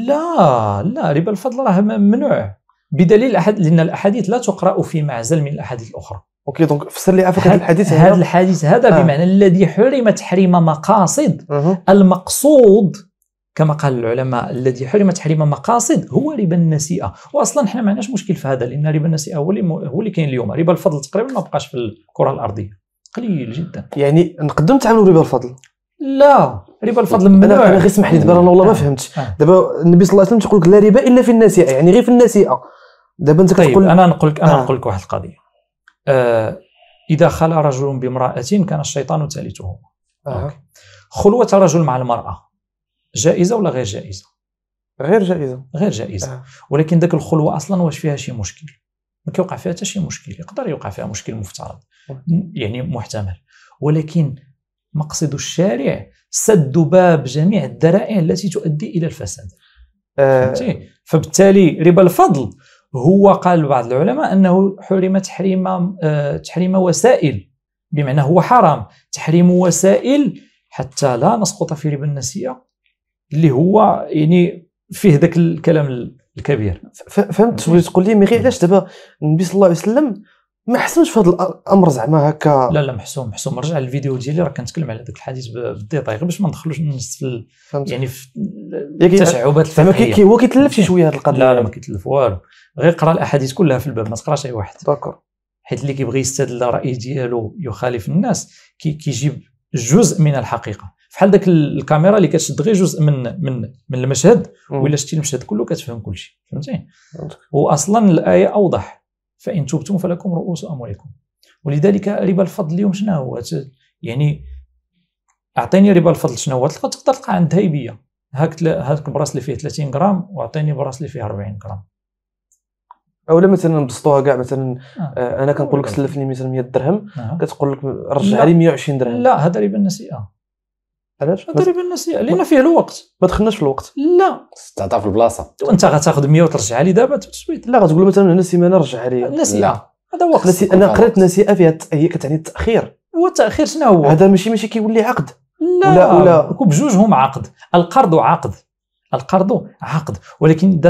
لا لا ربا الفضل راه ممنوع بدليل أحد لان الاحاديث لا تقرا في معزل من الاحاديث الاخرى اوكي دونك فسر لي عفاك هذا الحديث هذا الحديث هذا آه. بمعنى الذي حرم تحريم مقاصد المقصود كما قال العلماء الذي حرم تحريم مقاصد هو ربا النسيئه واصلا حنا ما عندناش مشكل في هذا لان ربا النسيئه هو اللي هو اللي كاين اليوم ربا الفضل تقريبا ما بقاش في الكره الارضيه قليل جدا يعني نقدم تعاملوا ربا الفضل لا ربا الفضل من انا غير اسمح لي دابا انا والله ما آه، فهمتش آه. دابا النبي صلى الله عليه وسلم تيقول لك لا ربا الا في النسيئه يعني غير في النسيئه دابا انت طيب كتقول انا نقول لك انا آه. نقول لك واحد القضيه آه اذا خلى رجل بامراه كان الشيطان ثالثهما آه. خلوه رجل مع المراه جائزه ولا غير جائزه غير جائزه غير جائزه آه. ولكن ذاك الخلوه اصلا واش فيها شي مشكل ما كيوقع فيها حتى شي مشكل يقدر يوقع فيها مشكل مفترض يعني محتمل ولكن مقصد الشارع سد باب جميع الذرائع التي تؤدي الى الفساد آه. فبالتالي ربا الفضل هو قال بعض العلماء انه حرم تحريم آه تحريم وسائل بمعنى هو حرام تحريم وسائل حتى لا نسقط في ربا النسيئه اللي هو يعني فيه ذاك الكلام الكبير فهمت بغيت تقول لي مي غير علاش دابا النبي صلى الله عليه وسلم ما حسنش في هذا الامر زعما هكا لا لا محسوم محسوم رجع للفيديو ديالي راه كنتكلم على ذاك الحديث بالديتاي غير باش ما ندخلوش في يعني في التشعبات زعما كي هو كيتلف شي شويه هذه القضيه لا لا ما كيتلف والو غير قرا الاحاديث كلها في الباب ما تقراش اي واحد داكور حيت اللي كيبغي يستدل الراي ديالو يخالف الناس كي كيجيب جزء من الحقيقه فحال داك الكاميرا اللي كتشد غير جزء من من من المشهد ولا شتي المشهد كله كتفهم كل شيء فهمتي واصلا الايه اوضح فان تبتم فلكم رؤوس اموالكم ولذلك ربا الفضل اليوم شنو هو يعني اعطيني ربا الفضل شنو هو تلقى تقدر تلقى عند هيبيه هاك هاك البراس اللي فيه 30 غرام واعطيني براس اللي فيه 40 غرام اولا مثلا نبسطوها كاع مثلا آه. آه، انا كنقول لك سلفني مثلا 100 درهم آه. كتقول لك رجع لي 120 درهم لا هذا ربا النسيئه علاش تدريب النسيئه لان فيه الوقت ما دخلناش في الوقت لا تعطى في البلاصه وانت غتاخذ 100 وترجعها لي دابا تسويت لا غتقول مثلا انا سيمانه رجعها لي لا هذا وقت نسي... انا قريت نسيئه فيها هي كتعني التاخير هو التاخير شنو هو هذا ماشي ماشي كيولي عقد لا ولا ولا بجوجهم عقد القرض عقد القرض عقد ولكن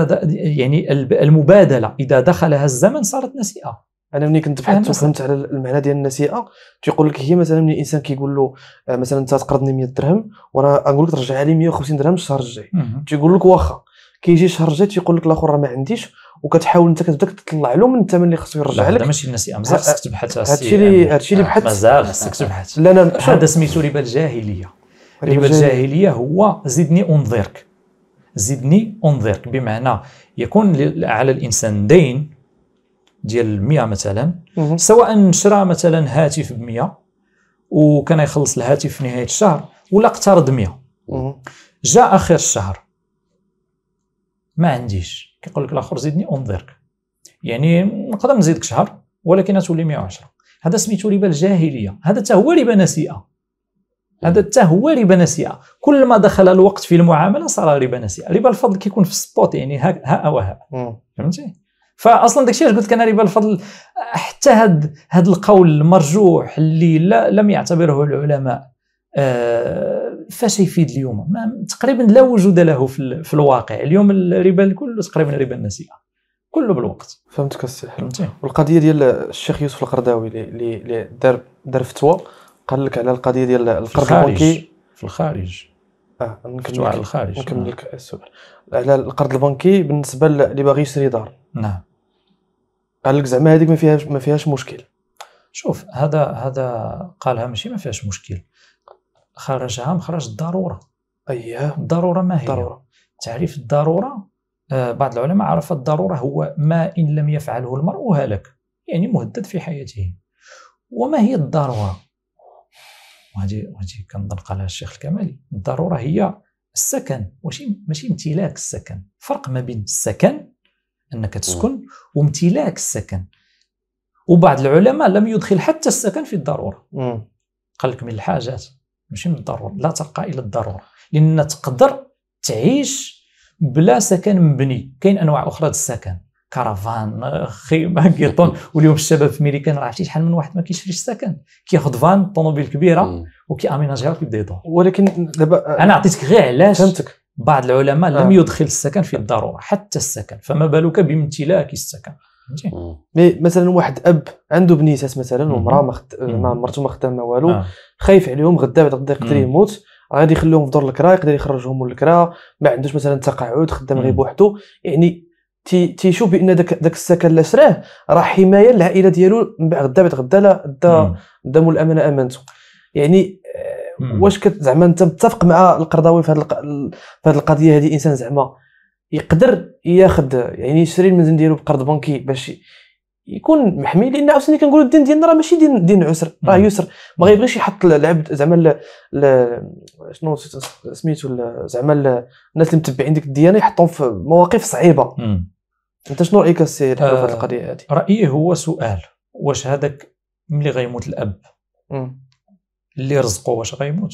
يعني المبادله اذا دخلها الزمن صارت نسيئه انا ملي كنت بحثت وفهمت على المعنى ديال النسيئه تيقول لك هي مثلا ملي الانسان كيقول له آه، مثلا انت تقرضني 100 درهم وانا نقول لك ترجع لي 150 درهم الشهر الجاي تيقول لك واخا كيجي الشهر الجاي تيقول لك الاخر راه ما عنديش وكتحاول انت كتبدا تطلع له من الثمن اللي خصو يرجع لك هذا ماشي النسيئه مزال آه، خصك تبحث آه، هادشي اللي يعني. هادشي اللي بحثت مزال خصك تبحث لا انا هذا سميتو ربا الجاهليه ربا الجاهليه هو زدني انظرك زدني انظرك بمعنى يكون على الانسان دين ديال 100 مثلا سواء شرى مثلا هاتف ب 100 وكان يخلص الهاتف في نهايه الشهر ولا اقترض 100 جاء اخر الشهر ما عنديش كيقول لك الاخر زيدني انظرك يعني نقدر نزيدك شهر ولكن تولي 110 هذا سميتو ربا الجاهليه هذا حتى هو ربا نسيئه هذا حتى هو ربا نسيئه كل ما دخل الوقت في المعامله صار ربا نسيئه ربا الفضل كيكون في السبوت يعني ها, ها وها فهمتي فاصلا داكشي علاش قلت لك انا ربا الفضل حتى هاد هاد القول المرجوح اللي لا لم يعتبره العلماء آه فاش يفيد اليوم ما تقريبا لا وجود له في, في الواقع اليوم الربا كله تقريبا ربا النسيئه كله بالوقت فهمتك السي والقضيه ديال الشيخ يوسف القرداوي اللي دار دار فتوى قال لك على القضيه ديال القرض البنكي في الخارج اه نكمل على الخارج نكمل لك آه. السؤال على القرض البنكي بالنسبه اللي باغي يشري دار نعم قال لك زعما هذيك ما فيهاش ما فيهاش مشكل شوف هذا هذا قالها ماشي ما فيهاش مشكل خرجها مخرج الضروره اييه الضروره ما هي ضرورة. تعريف الضروره آه بعض العلماء عرف الضروره هو ما ان لم يفعله المرء هلك يعني مهدد في حياته وما هي الضروره وهذه وهذه كنظن على الشيخ الكمالي الضروره هي السكن ماشي ماشي امتلاك السكن فرق ما بين السكن انك تسكن وامتلاك السكن وبعض العلماء لم يدخل حتى السكن في الضروره قال لك من الحاجات ماشي من الضروره لا ترقى الى الضروره لان تقدر تعيش بلا سكن مبني كاين انواع اخرى السكن كرفان خيمه كيطون واليوم الشباب في ميريكان راه عرفتي شحال من واحد ما كيشريش السكن كياخذ فان طوموبيل كبيره وكياميناجيها وكيبدا يدور ولكن دابا آه، انا عطيتك غير علاش فهمتك بعض العلماء لم آه. يدخل السكن في الضروره حتى السكن فما بالك بامتلاك السكن مي مثلا واحد اب عنده بنيتات مثلا ومراه ما خد... آه، مرته ما خدامه والو خايف عليهم غدا بعد غدا يقدر يموت غادي يخليهم في دور الكرا يقدر يخرجهم من الكرا ما عندوش مثلا تقاعد خدام غير بوحدو يعني تيشوف بان داك داك السكن اللي شراه راه حمايه للعائله ديالو من بعد غدا بعد غدا لا دا دا مول الامانه امانته يعني واش زعما انت متفق مع القرضاوي في هذه في هذه القضيه هذه انسان زعما يقدر ياخذ يعني يشري المنزل ديالو بقرض بنكي باش يكون محمي لان عاوتاني كنقولوا الدين ديالنا راه ماشي دين دين عسر راه يسر ما غيبغيش يحط العبد زعما شنو سميتو زعما الناس اللي متبعين ديك الديانه يحطهم في مواقف صعيبه مم. انت شنو رايك السي في هذه آه، القضيه هذه؟ رايي هو سؤال واش هذاك ملي غيموت الاب اللي رزقه واش غيموت؟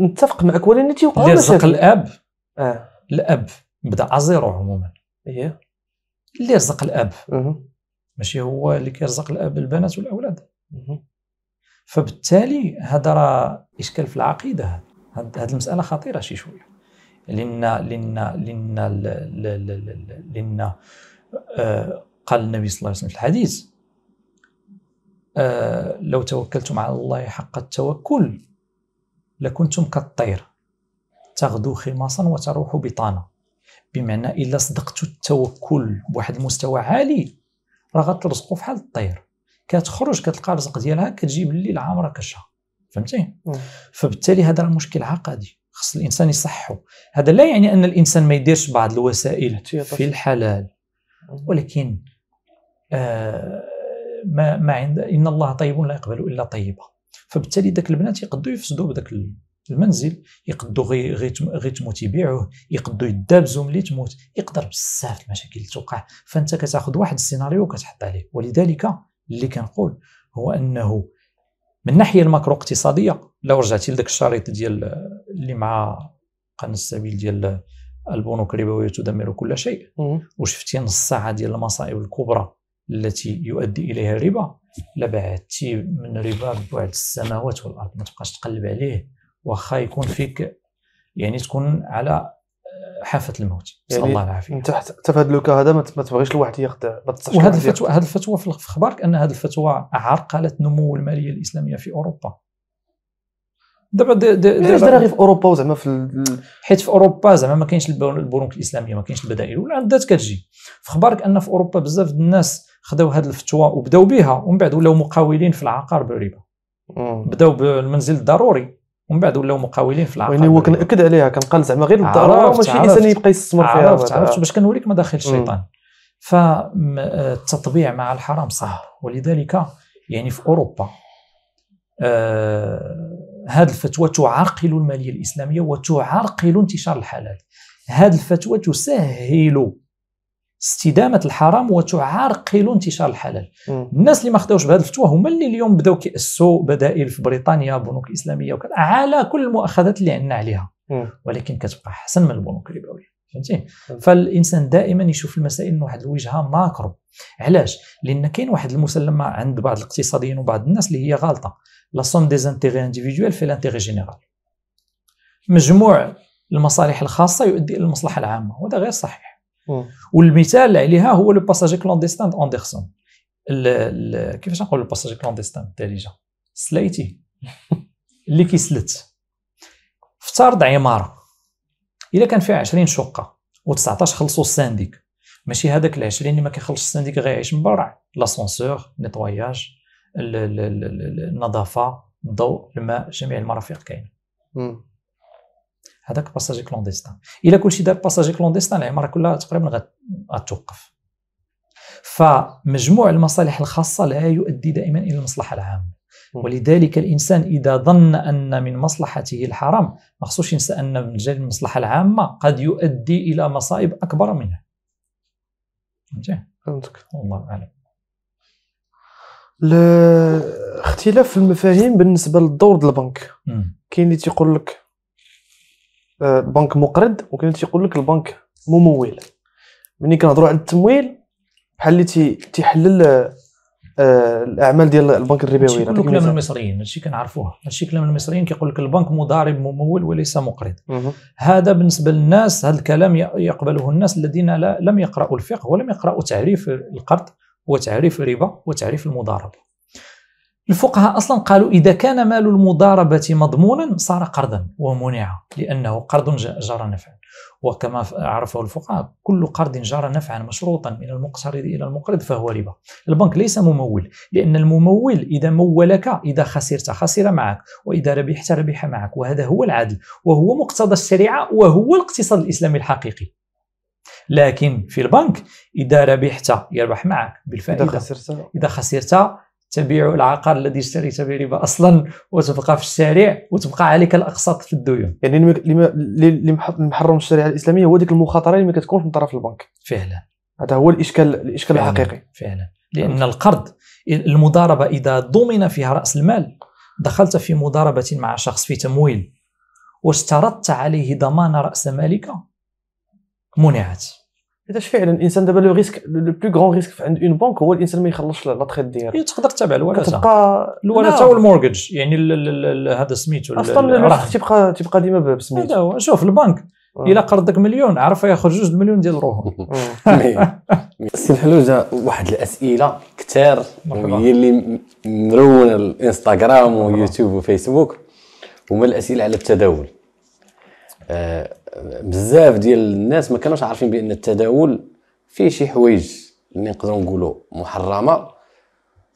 نتفق معك ولكن تيوقع اللي رزق الاب اه الاب بدا زيرو عموما ايه اللي رزق الاب ماشي هو اللي كيرزق الاب البنات والاولاد فبالتالي هذا راه اشكال في العقيده هذه المساله خطيره شي شويه لنا لنا لنا لنا آه، قال النبي صلى الله عليه وسلم في الحديث آه، لو توكلتم على الله حق التوكل لكنتم كالطير تغدو خماصا وتروح بطانا بمعنى الا صدقتوا التوكل بواحد المستوى عالي راه غتلصقوا فحال الطير كتخرج كتلقى الرزق ديالها كتجيب الليل عامره كشها فهمتي فبالتالي هذا راه مشكل عقدي خص الانسان يصحو هذا لا يعني ان الانسان ما يديرش بعض الوسائل في الحلال ولكن آه ما ما عند ان الله طيب لا يقبل الا طيبه فبالتالي ذاك البنات يقدوا يفسدوا بذاك المنزل يقدوا غير تموت يبيعوه يقدوا يدابزوا ملي تموت يقدر بزاف المشاكل توقع فانت كتاخذ واحد السيناريو وكتحط عليه ولذلك اللي كنقول هو انه من الناحيه الماكرو اقتصاديه لو رجعتي لذاك الشريط ديال اللي مع قناه السبيل ديال البنوك الربويه تدمر كل شيء وشفتي نص ساعه ديال المصائب الكبرى التي يؤدي اليها الربا لبعدتي من الربا ببعد السماوات والارض ما تبقاش تقلب عليه واخا يكون فيك يعني تكون على حافه الموت نسال يعني الله العافيه تحت حتى في هذا لوكا هذا ما تبغيش الواحد يخدع ما وهذه الفتوى هذه الفتوى في اخبارك ان هذه الفتوى عرقلت نمو الماليه الاسلاميه في اوروبا دابا علاش دارها غير في اوروبا وزعما في ال... حيت في اوروبا زعما ما كاينش البنوك الاسلاميه ما كاينش البدائل ولا عندها كتجي في اخبارك ان في اوروبا بزاف الناس خداو هذه الفتوى وبداو بها ومن بعد ولاو مقاولين في العقار بالربا بداو بالمنزل الضروري ومن بعد ولاو مقاولين في العقار يعني هو كنأكد عليها كنقال زعما غير الضرر ماشي الانسان يبقى يستثمر فيها عرفت عرفت, باش كنوريك مداخل الشيطان فالتطبيع آه، مع الحرام صح ولذلك يعني في اوروبا آه هذه الفتوى تعرقل الماليه الاسلاميه وتعرقل انتشار الحلال هذه الفتوى تسهل استدامه الحرام وتعرقل انتشار الحلال م. الناس اللي ما خداوش بهذه الفتوى هما اللي اليوم بداو كياسوا بدائل في بريطانيا بنوك اسلاميه وكذا على كل المؤاخذات اللي عندنا عليها م. ولكن كتبقى احسن من البنوك الربويه فهمتي فالانسان دائما يشوف المسائل من واحد الوجهه ماكرو علاش لان كاين واحد المسلمه عند بعض الاقتصاديين وبعض الناس اللي هي غالطه لا سوم دي زانتيغي انديفيدوال في لانتيغي جينيرال مجموع المصالح الخاصه يؤدي الى المصلحه العامه وهذا غير صحيح والمثال عليها هو لو باساجي كلانديستان اندرسون كيفاش نقول لو باساجي كلانديستان الدارجه سليتي اللي كيسلت افترض عماره الا كان فيها 20 شقه و19 خلصوا السانديك ماشي هذاك ال 20 اللي ما كيخلصش السانديك غيعيش من برا لاسونسور نيتواياج النظافه الضوء الماء جميع المرافق كاينه هذاك باساجي كلونديستان الا كلشي دار باساجي كلونديستان العماره كلها تقريبا غتوقف فمجموع المصالح الخاصه لا يؤدي دائما الى المصلحه العامه ولذلك الانسان اذا ظن ان من مصلحته الحرام ما خصوش ينسى ان من جانب المصلحه العامه قد يؤدي الى مصائب اكبر منه فهمتك والله اعلم اختلاف المفاهيم بالنسبه للدور ديال البنك كاين اللي تيقول لك آه، بنك مقرض وكاين اللي تيقول لك البنك ممول ملي كنهضروا على التمويل بحال اللي تيحلل آه، الاعمال ديال البنك الربوي هادشي كلام المصريين هادشي كنعرفوه هادشي كلام المصريين كيقول لك البنك مضارب ممول وليس مقرض هذا بالنسبه للناس هذا الكلام يقبله الناس الذين لا لم يقراوا الفقه ولم يقراوا تعريف القرض وتعريف الربا وتعريف المضاربه الفقهاء أصلا قالوا إذا كان مال المضاربة مضمونا صار قرضا ومنع لأنه قرض جرى نفعا وكما عرفه الفقهاء كل قرض جرى نفعا مشروطا من المقترض إلى المقرض فهو ربا البنك ليس ممول لأن الممول إذا مولك إذا خسرت خسر معك وإذا ربحت ربح معك وهذا هو العدل وهو مقتضى الشريعة وهو الاقتصاد الإسلامي الحقيقي لكن في البنك إذا ربحت يربح معك بالفائدة إذا خسرت إذا خسرت تبيع العقار الذي اشتريت بربا اصلا وتبقى في الشارع وتبقى عليك الاقساط في الديون يعني اللي محرم الشريعه الاسلاميه هو ديك المخاطره اللي ما كتكونش من طرف البنك فعلا هذا هو الاشكال الاشكال الحقيقي فعلا لان القرض المضاربه اذا ضمن فيها راس المال دخلت في مضاربه مع شخص في تمويل واشترطت عليه ضمان راس مالك منعت حيتاش فعلا الانسان دابا لو ريسك لو بلو كرون ريسك عند اون بنك هو الانسان ما يخلصش لا تخيط ديالو إيه، تقدر تتابع الولاده تبقى الولاده نعم. والمورجج يعني هذا سميتو اصلا تبقى تبقى ديما بسميتو هذا هو شوف البنك آه. الا قرضك مليون عرف ياخذ جوج مليون ديال الرهن سي الحلوجه واحد الاسئله كثار هي اللي مرونه الانستغرام ويوتيوب وفيسبوك هما الاسئله على التداول آه، بزاف ديال الناس ما كانوش عارفين بان التداول فيه شي حوايج اللي نقدروا نقولوا محرمه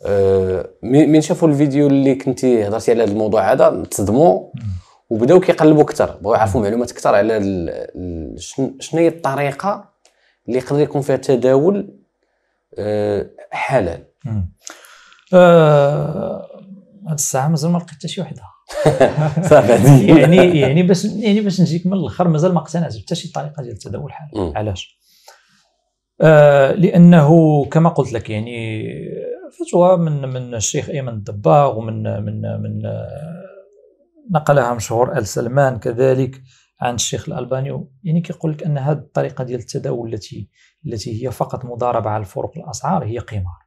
آه، من شافوا الفيديو اللي كنتي هضرتي على هذا الموضوع هذا تصدموا وبداو كيقلبوا اكثر بغاو يعرفوا معلومات اكثر على شنو هي الطريقه اللي يقدر يكون فيها التداول آه، حلال هاد الساعه مازال ما لقيت حتى شي وحده صافي يعني يعني باش يعني باش نجيك من الاخر مازال ما اقتنعتش بحتى شي طريقه ديال التداول الحالي علاش؟ آه لانه كما قلت لك يعني فتوى من من الشيخ ايمن الدباغ ومن من من آه، نقلها مشهور ال سلمان كذلك عن الشيخ الالباني يعني كيقول لك ان هذه الطريقه ديال التداول التي التي هي فقط مضاربه على الفروق الاسعار هي قمار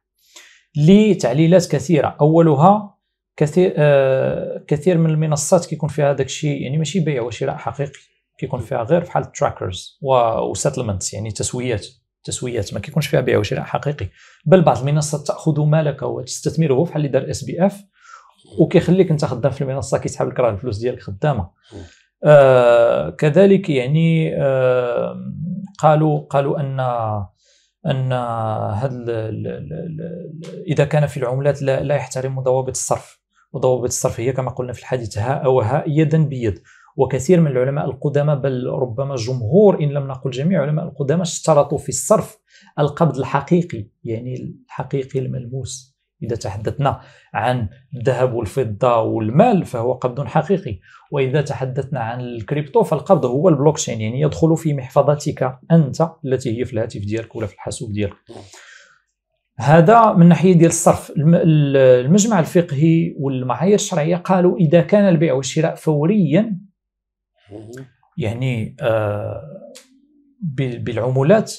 لتعليلات كثيره اولها كثير آه كثير من المنصات كيكون فيها هذاك الشيء يعني ماشي بيع وشراء حقيقي كيكون فيها غير بحال التراكرز وسيتلمنتس يعني تسويات تسويات ما كيكونش فيها بيع وشراء حقيقي بل بعض المنصات تاخذ مالك وتستثمره بحال اللي دار اس بي اف وكيخليك انت خدام في المنصه كيسحب لك راه الفلوس ديالك خدامه آه كذلك يعني آه قالوا قالوا ان ان هذا اذا كان في العملات لا, لا يحترم ضوابط الصرف وضوابط الصرفيه كما قلنا في الحديث هاء وهاء يدا بيد وكثير من العلماء القدامى بل ربما جمهور ان لم نقل جميع العلماء القدامى اشترطوا في الصرف القبض الحقيقي يعني الحقيقي الملموس إذا تحدثنا عن الذهب والفضة والمال فهو قبض حقيقي وإذا تحدثنا عن الكريبتو فالقبض هو البلوكشين يعني يدخل في محفظتك أنت التي هي في الهاتف ديالك ولا في الحاسوب ديالك هذا من ناحيه ديال الصرف المجمع الفقهي والمعايير الشرعيه قالوا اذا كان البيع والشراء فوريا يعني آه، بالعمولات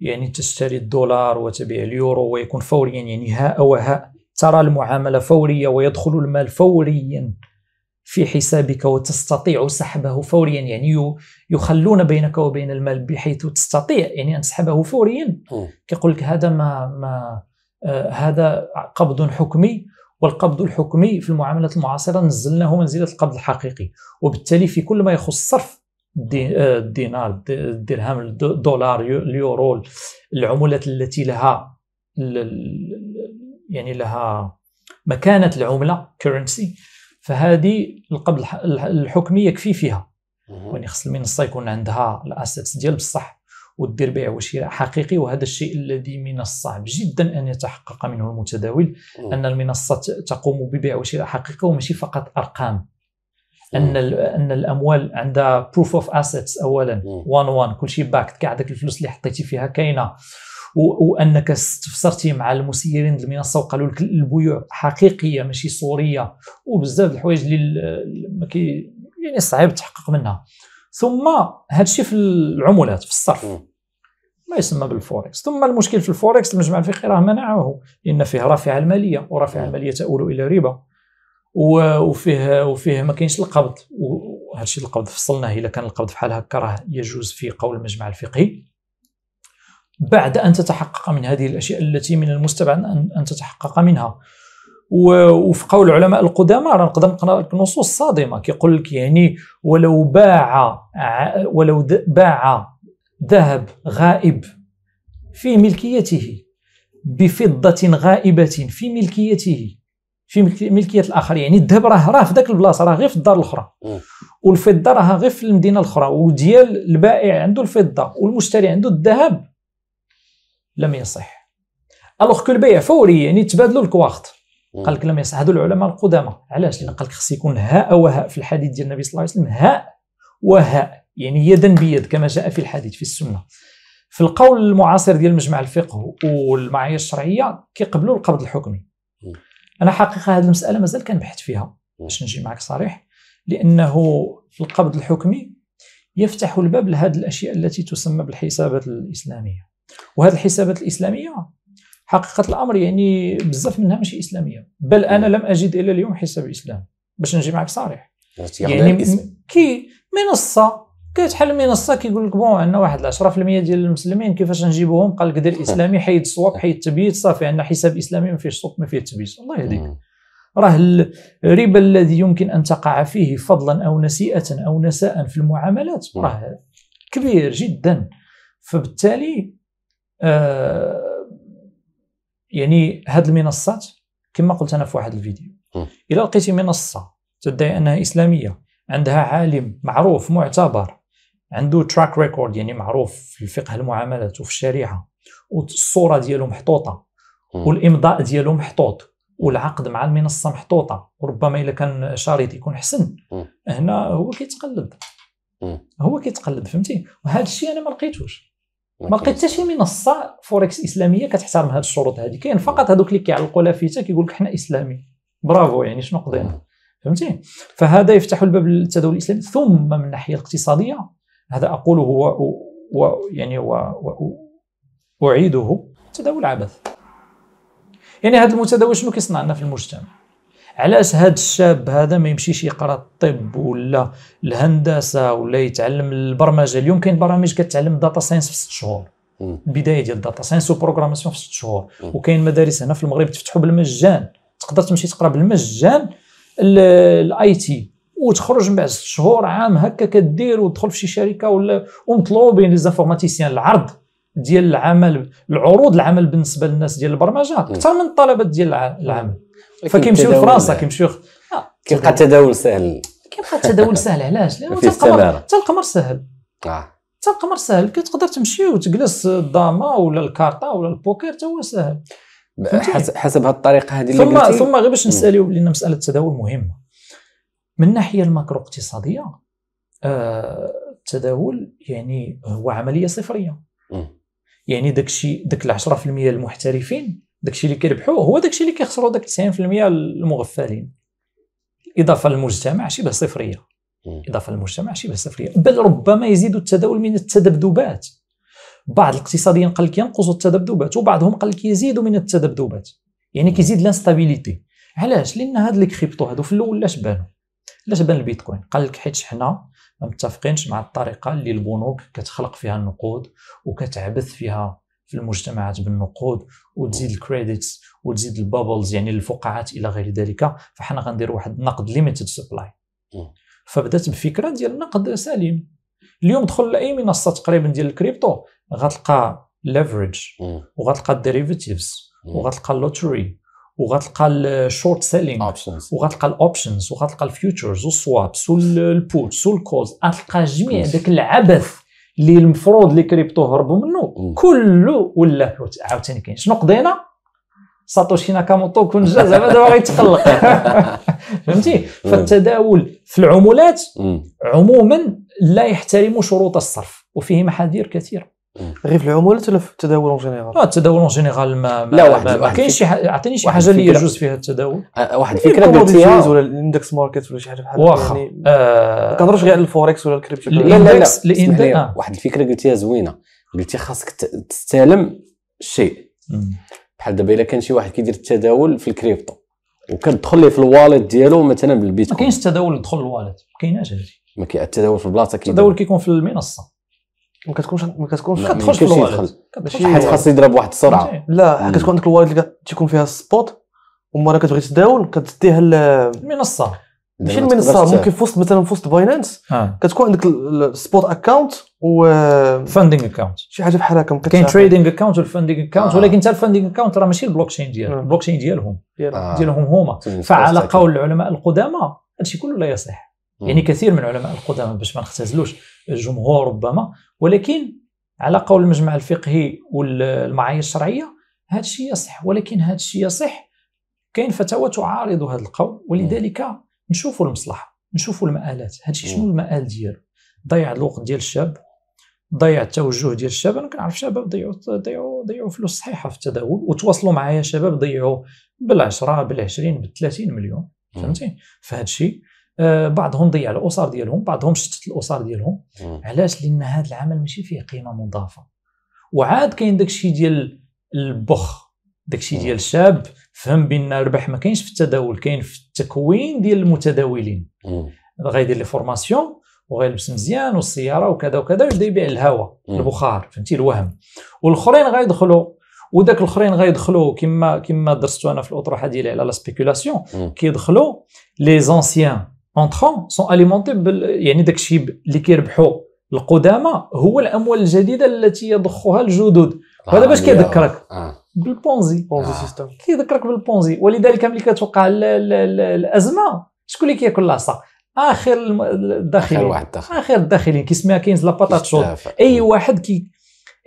يعني تشتري الدولار وتبيع اليورو ويكون فوريا يعني هاء وهاء ترى المعامله فوريه ويدخل المال فوريا في حسابك وتستطيع سحبه فوريا يعني يخلون بينك وبين المال بحيث تستطيع يعني ان تسحبه فوريا كيقول لك هذا ما ما آه هذا قبض حكمي والقبض الحكمي في المعاملات المعاصره نزلناه منزله القبض الحقيقي وبالتالي في كل ما يخص صرف الدينار آه، الدرهم الدولار اليورو العملات التي لها يعني لها مكانه العمله كرنسي فهذه القبض الحكمي يكفي فيها يعني خص المنصه يكون عندها الاسيتس ديال بصح ودير بيع وشراء حقيقي وهذا الشيء الذي من الصعب جدا ان يتحقق منه المتداول ان المنصه تقوم ببيع وشراء حقيقي وماشي فقط ارقام ان ان الاموال عندها بروف اوف اسيتس اولا 1 1 كل شيء باكت كاع داك الفلوس اللي حطيتي فيها كاينه وانك استفسرتي مع المسيرين المنصه وقالوا لك البيوع حقيقيه ماشي صوريه وبزاف الحوايج اللي يعني صعيب تحقق منها ثم هذا الشيء في العملات في الصرف ما يسمى بالفوركس ثم المشكل في الفوركس المجمع الفقهي راه منعه لان فيه رافعه الماليه ورافعه الماليه تؤول الى ربا وفيه وفيه ما كاينش القبض وهذا الشيء القبض فصلناه اذا كان القبض بحال هكا راه يجوز في قول المجمع الفقهي بعد أن تتحقق من هذه الأشياء التي من المستبعد أن تتحقق منها وفي قول العلماء القدامى راه نقدر نقرا لك نصوص صادمه كيقول لك يعني ولو باع ولو باع ذهب غائب في ملكيته بفضه غائبه في ملكيته في ملكيه الاخر يعني الذهب راه راه في ذاك البلاصه راه غير في الدار الاخرى والفضه راه غير في المدينه الاخرى وديال البائع عنده الفضه والمشتري عنده الذهب لم يصح الوغ كو البيع فوري يعني تبادلوا الكواخت قال لك لم يصح هذو العلماء القدامى علاش لان قال لك خص يكون هاء وهاء في الحديث ديال النبي صلى الله عليه وسلم هاء وهاء يعني يدا بيد كما جاء في الحديث في السنه في القول المعاصر ديال مجمع الفقه والمعايير الشرعيه كيقبلوا القبض الحكمي انا حقيقه هذه المساله مازال كنبحث فيها باش نجي معك صريح لانه في القبض الحكمي يفتح الباب لهذه الاشياء التي تسمى بالحسابات الاسلاميه وهذه الحسابات الاسلاميه حقيقه الامر يعني بزاف منها ماشي اسلاميه بل انا لم اجد الى اليوم حساب اسلام باش نجي معك صريح يعني كي منصه كتحل منصه كيقول لك بون عندنا واحد 10% ديال المسلمين كيفاش نجيبوهم قال لك دير الاسلامي حيد الصواب حيد التبييت صافي عندنا حساب اسلامي ما فيهش سوق ما فيه تبييت الله يهديك راه الربا الذي يمكن ان تقع فيه فضلا او نسيئه او نساء في المعاملات راه كبير جدا فبالتالي آه، يعني هاد المنصات كما قلت انا في واحد الفيديو الى لقيتي منصه تدعي انها اسلاميه عندها عالم معروف معتبر عنده تراك ريكورد يعني معروف في الفقه المعاملات وفي الشريعه والصوره ديالو محطوطه والامضاء ديالو محطوط والعقد مع المنصه محطوطه وربما الا كان شريط يكون حسن هنا هو كيتقلد هو كيتقلد فهمتي وهذا الشيء انا ما لقيتوش ما لقيت حتى شي منصه فوركس اسلاميه كتحترم هذه الشروط هذه كاين فقط هذوك اللي كيعلقوا لافته كيقول لك حنا اسلامي برافو يعني شنو قضينا فهمتي فهذا يفتح الباب للتداول الاسلامي ثم من الناحيه الاقتصاديه هذا اقوله هو و... يعني و... و... اعيده تداول عبث يعني هذا المتداول شنو كيصنع لنا في المجتمع علاش هذا الشاب هذا ما يمشيش يقرا الطب ولا الهندسه ولا يتعلم البرمجه اليوم كاين برامج كتعلم داتا ساينس في 6 شهور البدايه ديال داتا ساينس وبروغراماسيون في 6 شهور وكاين مدارس هنا في المغرب تفتحوا بالمجان تقدر تمشي تقرا بالمجان الاي تي وتخرج من بعد 6 شهور عام هكا كدير وتدخل في شي شركه ولا ومطلوبين ليزانفورماتيسيان العرض ديال العمل العروض العمل بالنسبه للناس ديال البرمجه اكثر من الطلبات ديال العمل فكيمشيو لفرنسا كيمشيو آه. كيبقى التداول سهل كيبقى التداول سهل علاش؟ لانه حتى القمر سهل آه. حتى القمر سهل كتقدر تمشي وتجلس الضامه ولا الكارطه ولا البوكر حتى هو سهل حسب هذه الطريقه هذه اللي ثم قلتي. ثم غير باش نساليو لان مساله التداول مهمه من الناحيه الماكرو اقتصاديه آه، التداول يعني هو عمليه صفريه م. يعني داكشي داك ال 10% المحترفين داكشي اللي كيربحوا هو داكشي اللي كيخسروا داك 90% المغفلين الاضافه للمجتمع شبه صفريه اضافه للمجتمع شبه صفريه بل ربما يزيد التداول من التذبذبات بعض الاقتصاديين قال لك ينقص التذبذبات وبعضهم قال لك يزيد من التذبذبات يعني كيزيد لانستابيليتي علاش لان هاد لي كريبتو هادو في الاول لاش بانوا لاش بان البيتكوين قال لك حيت حنا ما متفقينش مع الطريقه اللي البنوك كتخلق فيها النقود وكتعبث فيها في المجتمعات بالنقود وتزيد الكريديتس وتزيد البابلز يعني الفقاعات الى غير ذلك فحنا غندير واحد النقد ليميتد سبلاي فبدات بفكره ديال النقد سليم اليوم دخل لاي منصه تقريبا ديال الكريبتو غتلقى ليفرج وغتلقى الديريفيتيفز وغتلقى اللوتري وغتلقى الشورت سيلينغ وغتلقى الاوبشنز وغتلقى الفيوتشرز والسوابس والبوتس والكولز غتلقى جميع داك العبث اللي المفروض لي كريبتو هربوا منه كله ولا عاوتاني كاين شنو قضينا ساتوشي ناكاموتو كون جا زعما دابا غيتقلق فهمتي فالتداول في العمولات عموما لا يحترم شروط الصرف وفيه محاذير كثيره غير في العمولات ولا في التداول اون جينيرال؟ اه التداول اون جينيرال ما ما لا واحد ما, ما كاينش شي عطيني شي حاجه اللي يجوز فيها التداول آه، آه، واحد إيه، الفكره درتيها ولا الاندكس ماركت ولا شي حاجه بحال واخا يعني آه، ما كنهضروش غير على الفوركس ولا الكريبتو لا لا لا واحد الفكره قلتيها زوينه قلتي خاصك تستلم الشيء بحال دابا الا كان شي واحد كيدير التداول في الكريبتو وكتدخل ليه في الواليت ديالو مثلا بالبيتكوين ما كاينش التداول يدخل الواليت ما كايناش هادشي ما كاين التداول في البلاصه كيدير التداول كيكون في المنصه ما كتكونش ما كتكونش ما كتدخلش في الوالد حيت خاص يضرب واحد السرعه لا كتكون عندك الوالد اللي تيكون فيها السبوت ومره كتبغي تداول كتديها المنصه ماشي المنصه ممكن في وسط مثلا في وسط باينانس كتكون عندك السبوت اكونت و فاندينغ اكونت شي حاجه بحال هكا كاين تريدينغ اكونت والفاندينغ اكونت ولكن حتى الفاندينغ اكونت راه ماشي البلوك تشين ديال البلوك آه. تشين ديالهم آه. ديالهم هما فعلى قول العلماء القدامى هادشي كله لا يصح يعني كثير من العلماء القدامى باش ما نختزلوش الجمهور ربما ولكن على قول المجمع الفقهي والمعايير الشرعيه هذا الشيء يصح ولكن هذا الشيء يصح كاين فتاوى تعارض هذا القول ولذلك نشوفوا المصلحه نشوفوا المآلات هذا الشيء شنو المآل ديالو ضيع الوقت ديال الشاب ضيع التوجه ديال الشباب انا كنعرف شباب ضيعوا ضيعوا ضيعوا فلوس صحيحه في التداول وتواصلوا معايا شباب ضيعوا بال 10 بال 20 بال 30 مليون فهمتي فهادشي الشيء آه، بعضهم ضيع الاسر ديالهم بعضهم شتت الاسر ديالهم علاش لان هذا العمل ماشي فيه قيمه مضافه وعاد كاين داكشي ديال البخ داكشي ديال الشاب فهم بان الربح ما كاينش في التداول كاين في التكوين ديال المتداولين غيدير لي فورماسيون وغيلبس مزيان والسياره وكذا وكذا ويبدا يبيع الهواء البخار فهمتي الوهم والاخرين غيدخلوا وداك الاخرين غيدخلوا كما كما درستو انا في الاطروحه ديالي على لا سبيكولاسيون كيدخلوا لي زونسيان اونطخون سون اليمونتي يعني داك الشيء اللي كيربحوا القدامى هو الاموال الجديده التي يضخها الجدد وهذا باش كيذكرك آه. بالبونزي بونزي سيستم آه. كيذكرك بالبونزي ولذلك ملي كتوقع الازمه شكون اللي كياكل العصا اخر الداخلين اخر واحد داخل. اخر الداخلين كيسميها كينز لا باتات شوط اي واحد كي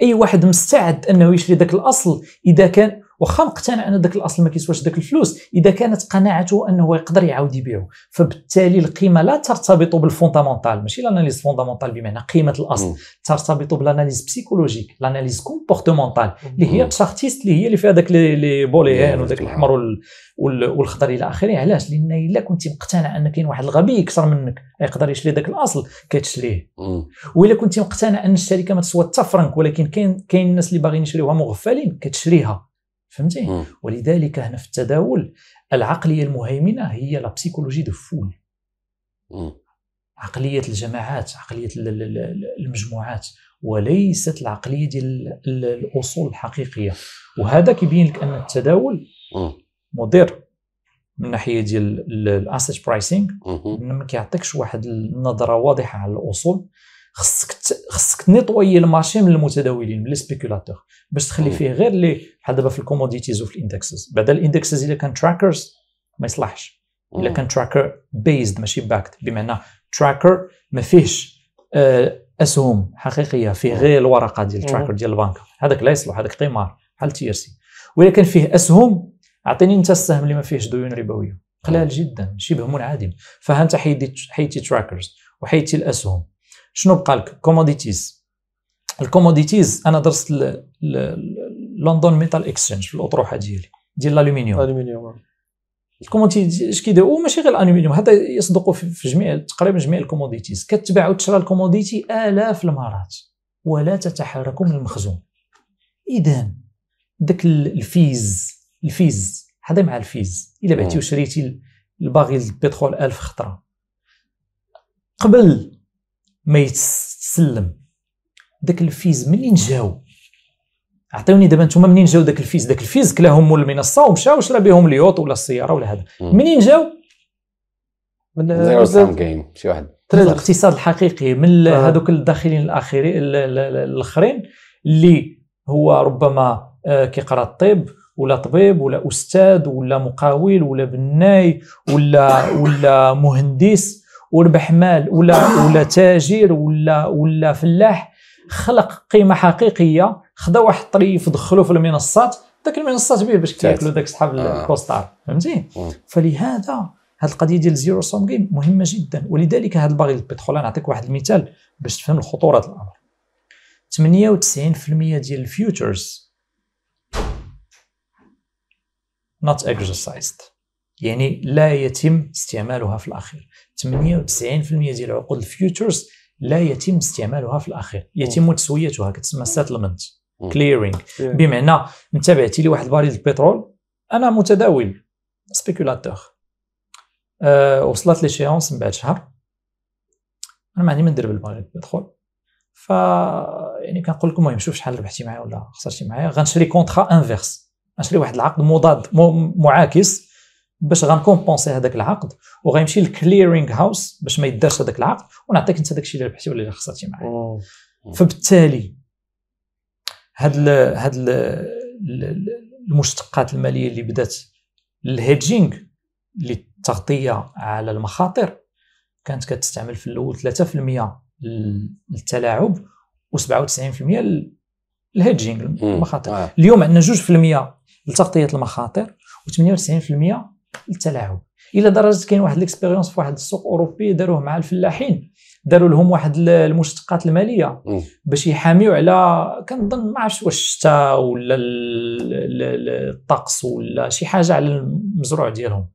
اي واحد مستعد انه يشري ذاك الاصل اذا كان واخا مقتنع ان ذاك الاصل ما كيسواش ذاك الفلوس اذا كانت قناعته انه يقدر يعاود يبيعه فبالتالي القيمه لا ترتبط بالفوندامونتال ماشي الاناليز فوندامونتال بمعنى قيمه الاصل ترتبط بالاناليز بسيكولوجيك الاناليز كومبورتمونتال اللي هي تشارتيست اللي هي اللي فيها ذاك لي بوليهان وداك الاحمر والخضر الى اخره علاش لان الا كنت مقتنع ان كاين واحد الغبي اكثر منك يقدر يشري ذاك الاصل كتشريه والا كنت مقتنع ان الشركه ما تسوى حتى فرنك ولكن كاين كاين الناس اللي باغيين يشريوها مغفلين كتشريها فهمتي ولذلك هنا في التداول العقليه المهيمنه هي لا بسيكولوجي دو فول عقليه الجماعات عقليه المجموعات وليست العقليه ديال الاصول الحقيقيه وهذا كيبين لك ان التداول مضر من الناحيه ديال الاسيت برايسينغ ما كيعطيكش واحد النظره واضحه على الاصول خصك خصك نيطوي المارشي من المتداولين من لي سبيكولاتور باش تخلي فيه غير اللي بحال دابا في الكوموديتيز وفي الاندكسز بعدا الاندكسز الا كان تراكرز ما يصلحش الا كان تراكر بيزد ماشي باكت بمعنى تراكر ما فيهش آه، اسهم حقيقيه فيه غير الورقه ديال التراكر ديال البنك هذاك لا يصلح هذاك قمار بحال تي ار سي والا كان فيه اسهم اعطيني انت السهم اللي ما فيهش ديون ربويه قلال جدا شبه منعدم فها انت حيدي تراكرز وحيدتي الاسهم شنو بقى لك كوموديتيز الكوموديتيز انا درست لندن ميتال اكسشينج في الاطروحه ديالي ديال الالومنيوم الالومنيوم آه. الكوموديتيز اش كيدير ماشي غير الالومنيوم هذا يصدقوا في جميع تقريبا جميع الكوموديتيز كتباع وتشرى الكوموديتي الاف المرات ولا تتحرك من المخزون اذا ذاك الفيز الفيز هذا مع الفيز الا بعتي وشريتي الباغي البترول 1000 خطره قبل ما يتسلم داك الفيز منين جاو عطيوني دابا نتوما منين جاو داك الفيز داك الفيز كلاهم مول المنصه ومشى وشرا بهم اليوط ولا السياره ولا هذا منين جاو من زيرو سام جيم شي واحد الاقتصاد الحقيقي من آه. هذوك الداخلين الاخرين الاخرين اللي هو ربما آه، كيقرا الطب ولا طبيب ولا استاذ ولا مقاول ولا بناي ولا ولا مهندس وربح مال ولا ولا تاجر ولا ولا فلاح خلق قيمه حقيقيه خذا واحد الطريف دخلوه في المنصات ذاك المنصات به باش تاكلوا ذاك صحاب آه. البوستار فهمتي فلهذا هذه القضيه ديال زيرو سوم جيم مهمه جدا ولذلك هذا الباغي البترول نعطيك واحد المثال باش تفهم خطوره الامر 98% ديال الفيوتشرز not exercised يعني لا يتم استعمالها في الاخير 98% ديال عقود الفيوتشرز لا يتم استعمالها في الاخير يتم تسويتها كتسمى سيتلمنت كليرينغ بمعنى انت بعتي لي واحد باريل البترول انا متداول سبيكولاتور أه وصلت شيونس من بعد شهر انا ما عندي ما ندير بالباريل البترول ف يعني كنقول لكم المهم شوف شحال ربحتي معايا ولا خسرتي معايا غنشري كونترا انفيرس غنشري واحد العقد مضاد معاكس باش غنكونبونسي هذاك العقد وغيمشي للكليرينغ هاوس باش ما يدارش هذاك العقد ونعطيك انت داك الشيء اللي ربحتي ولا اللي خسرتي معايا فبالتالي هاد الـ هاد الـ المشتقات الماليه اللي بدات الهيدجينغ للتغطيه على المخاطر كانت كتستعمل في الاول 3% للتلاعب و97% الهيدجينغ المخاطر اليوم عندنا 2% لتغطيه المخاطر و98% التلاعب الى درجه كاين واحد الاكسبيريونس في واحد السوق اوروبي داروه مع الفلاحين داروا لهم واحد المشتقات الماليه باش يحاميو على كنظن ما عرفتش واش الشتاء ولا الطقس ولا شي حاجه على المزروع ديالهم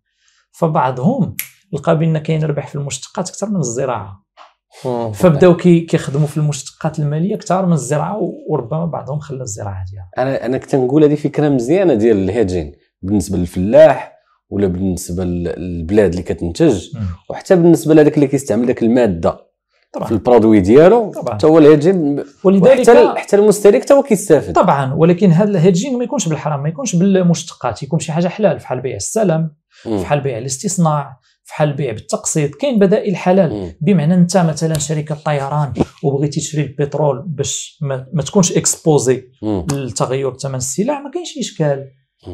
فبعضهم لقى بان كاين ربح في المشتقات اكثر من الزراعه فبداو كيخدموا في المشتقات الماليه اكثر من الزراعه وربما بعضهم خلى الزراعه ديالها انا انا كنت نقول هذه فكره مزيانه ديال الهيدجين بالنسبه للفلاح ولا بالنسبه للبلاد اللي كتنتج وحتى بالنسبه لهذاك اللي كيستعمل ذاك الماده طبعا في البرودوي ديالو حتى هو الهيدجين ولذلك حتى المستهلك حتى هو كيستافد طبعا ولكن هذا الهيدجين ما يكونش بالحرام ما يكونش بالمشتقات يكون شي حاجه حلال فحال بيع السلم فحال بيع الاستصناع فحال بيع بالتقسيط كاين بدائل حلال بمعنى انت مثلا شركه طيران وبغيتي تشري البترول باش ما, ما تكونش اكسبوزي للتغير ثمن السلع ما كاينش اشكال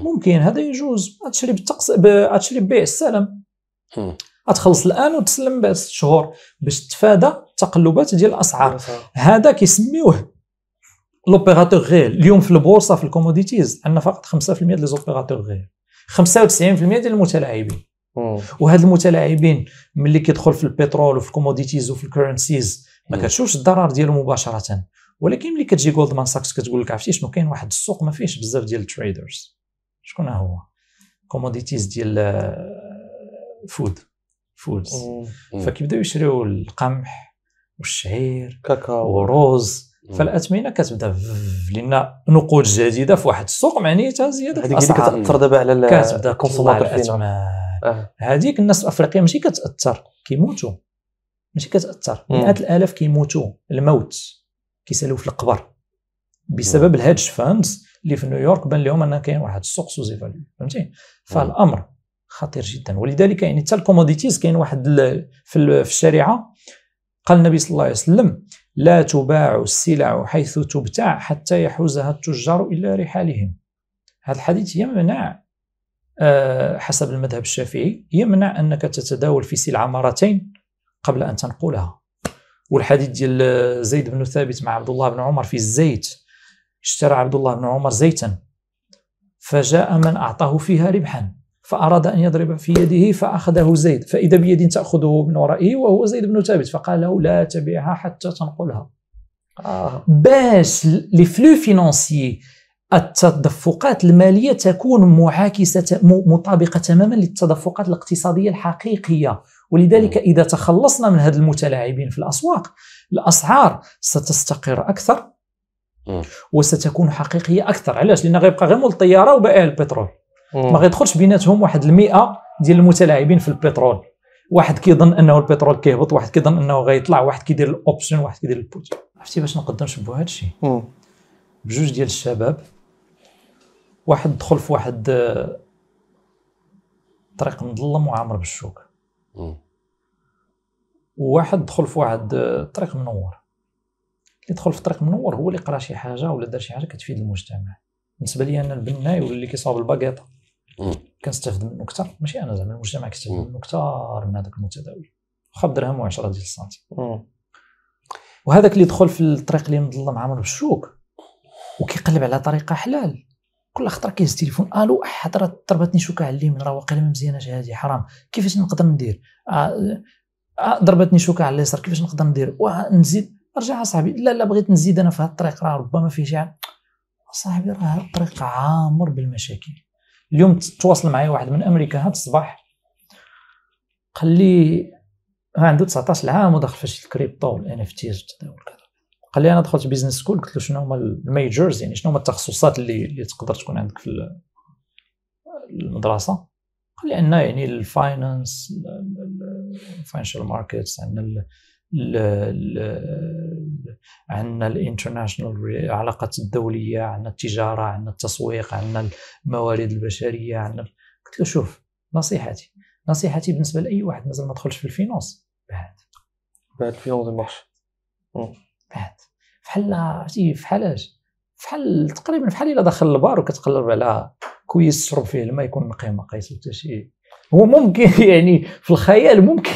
ممكن هذا يجوز غتشري بالتقص غتشري بيع السلام غتخلص الان وتسلم بعد ست شهور باش تتفادى تقلبات ديال الاسعار هذا كيسميوه لوبيراتور غير اليوم في البورصه في الكوموديتيز عندنا فقط 5% ديال لوبيراتور غير 95% ديال المتلاعبين وهاد المتلاعبين ملي كيدخل في البترول وفي الكوموديتيز وفي الكورنسيز ما كتشوفش الضرر ديالو مباشره ولكن ملي كتجي جولدمان ساكس كتقول لك عرفتي شنو كاين واحد السوق ما فيهش بزاف ديال التريدرز شكون هو كوموديتيز ديال فود آه، فودز فكيبداو يشريو القمح والشعير كاكاو والروز فالاثمنه كتبدا لان نقود جديده في واحد السوق معنيتها زياده هذيك اللي كتاثر دابا على كتبدا الكونسوماتور فينا أه. هذيك الناس الافريقيه ماشي كتاثر كيموتوا ماشي كتاثر مئات الالاف كيموتوا الموت كيسالوا في القبر بسبب الهيدج فاندز اللي في نيويورك بان لهم ان كاين واحد السوق سوزي فاليو فهمتي فالامر خطير جدا ولذلك يعني حتى الكوموديتيز كاين واحد في الشريعه قال النبي صلى الله عليه وسلم لا تباع السلع حيث تبتاع حتى يحوزها التجار الى رحالهم هذا الحديث يمنع آه، حسب المذهب الشافعي يمنع انك تتداول في سلعه مرتين قبل ان تنقلها والحديث ديال زيد بن ثابت مع عبد الله بن عمر في الزيت اشترى عبد الله بن عمر زيتا فجاء من أعطاه فيها ربحا فأراد أن يضرب في يده فأخذه زيد فإذا بيد تأخذه من ورائه وهو زيد بن ثابت فقال له لا تبيعها حتى تنقلها آه. باش لي فلو فينونسي التدفقات المالية تكون معاكسة مطابقة تماما للتدفقات الاقتصادية الحقيقية ولذلك إذا تخلصنا من هذه المتلاعبين في الأسواق الأسعار ستستقر أكثر وستكون حقيقيه اكثر علاش لان غيبقى غير مول الطياره وبائع البترول ما غيدخلش بيناتهم واحد المئة ديال المتلاعبين في البترول واحد كيظن انه البترول كيهبط واحد كيظن انه غيطلع واحد كيدير الاوبشن واحد كيدير البوت عرفتي باش نقدر نشبه هذا الشيء بجوج ديال الشباب واحد دخل في واحد آه، طريق مظلم وعامر بالشوك وواحد دخل في واحد آه، طريق منور اللي دخل في طريق منور هو اللي قرا شي حاجه ولا دار شي حاجه كتفيد المجتمع بالنسبه لي انا البناي ولا اللي كيصاوب الباكيطه كنستافد منه اكثر ماشي انا زعما المجتمع كيستافد منه اكثر من هذاك المتداول واخا بدرهم و10 ديال السنتيم وهذاك اللي دخل في الطريق اللي مظلم عامر بالشوك وكيقلب على طريقه حلال كل خطره كيهز التليفون الو حضرت ضربتني شوكه على اليمين راه واقيلا ما مزياناش هذه حرام كيفاش نقدر ندير آه آه ضربتني شوكه على اليسار كيفاش نقدر ندير ونزيد رجع صاحبي لا لا بغيت نزيد انا في هذا الطريق راه ربما فيه شي صاحبي راه هذا الطريق عامر بالمشاكل اليوم تواصل معايا واحد من امريكا هذا الصباح قال لي عنده 19 عام ودخل في الكريبتو والان اف تيز قال لي انا دخلت بيزنس سكول قلت له شنو هما الميجرز يعني شنو هما التخصصات اللي اللي تقدر تكون عندك في المدرسه قال لي عندنا يعني الفاينانس الفاينانشال ماركتس عندنا عندنا الانترناشونال العلاقات الدوليه عندنا التجاره عندنا التسويق عندنا الموارد البشريه عندنا قلت له شوف نصيحتي نصيحتي بالنسبه لاي واحد مازال ما دخلش في الفينونس بعد بعد فينونس مارش بعد بحال عرفتي فحالاش بحال تقريبا بحال الا دخل البار وكتقلب على كويس تشرب فيه الماء يكون نقي ما قيس حتى شي هو ممكن يعني في الخيال ممكن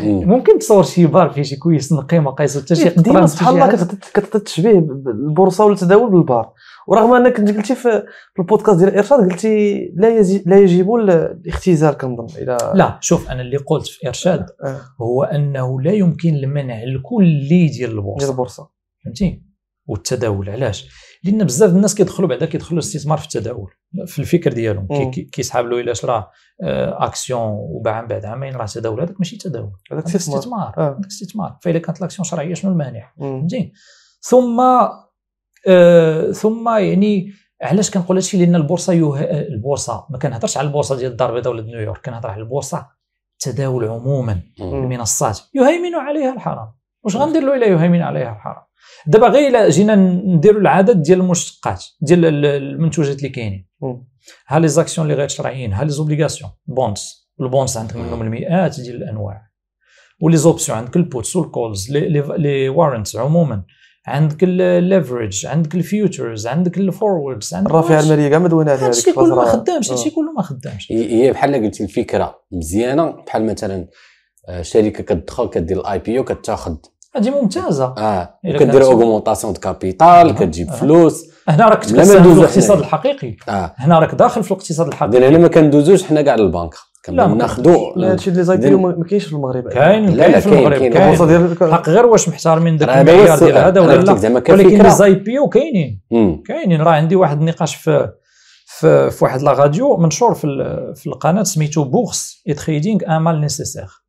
ممكن تصور شي بار فيه شي كويس نقي ما قيس حتى شي إيه، ديما سبحان الله كتشبه البورصه بالبورصه ولا التداول بالبار ورغم انك قلتي في البودكاست ديال ارشاد قلتي لا لا يجب الاختزال كنظن الى لا شوف انا اللي قلت في ارشاد آه. هو انه لا يمكن المنع الكلي ديال البورصه ديال البورصه فهمتي والتداول علاش لان بزاف الناس كيدخلوا بعدا كيدخلوا الاستثمار في التداول في الفكر ديالهم كيسحاب له الا شرا آه، اكسيون وباع من بعد عامين راه تداول هذاك ماشي تداول هذاك استثمار هذاك استثمار آه. فاذا كانت الاكسيون شرعيه شنو المانع فهمتي ثم آه، ثم يعني علاش كنقول هادشي لان البورصه يوه... البورصه ما كنهضرش على البورصه ديال الدار البيضاء ولا نيويورك كنهضر على البورصه التداول عموما المنصات يهيمن عليها الحرام واش غندير له الا يهيمن عليها الحرام دابا غير الا جينا نديروا العدد ديال المشتقات ديال المنتوجات اللي كاينين ها لي زاكسيون اللي غير شرعيين ها لي زوبليغاسيون بونس البونس عندك منهم المئات ديال الانواع ولي زوبسيون عندك البوتس والكولز لي وارنتس عموما عندك الليفرج عندك الفيوتشرز عندك الفوروردز عندك الرافعه الماليه كاع ما دوينا عليها هادشي كله ما خدامش هادشي كله ما خدامش هي بحال قلتي الفكره مزيانه بحال مثلا آه، شركه كتدخل كدير الاي بي او كتاخذ هذه ممتازه اه كدير اوغمونطاسيون دو كابيتال كتجيب فلوس هنا راك في الاقتصاد الحقيقي آه. هنا راك داخل في الاقتصاد الحقيقي هنا ما كندوزوش حنا كاع للبنك ناخذو هادشي اللي زايد ما كاينش في المغرب كاين لا في المغرب كاين حق غير واش محترمين ذاك المليار ديال هذا ولا لا ولكن لي زاي بيو كاينين كاينين راه عندي واحد النقاش في في, في واحد لا راديو منشور في, في القناه سميتو بورس اي تريدينغ ان مال نيسيسير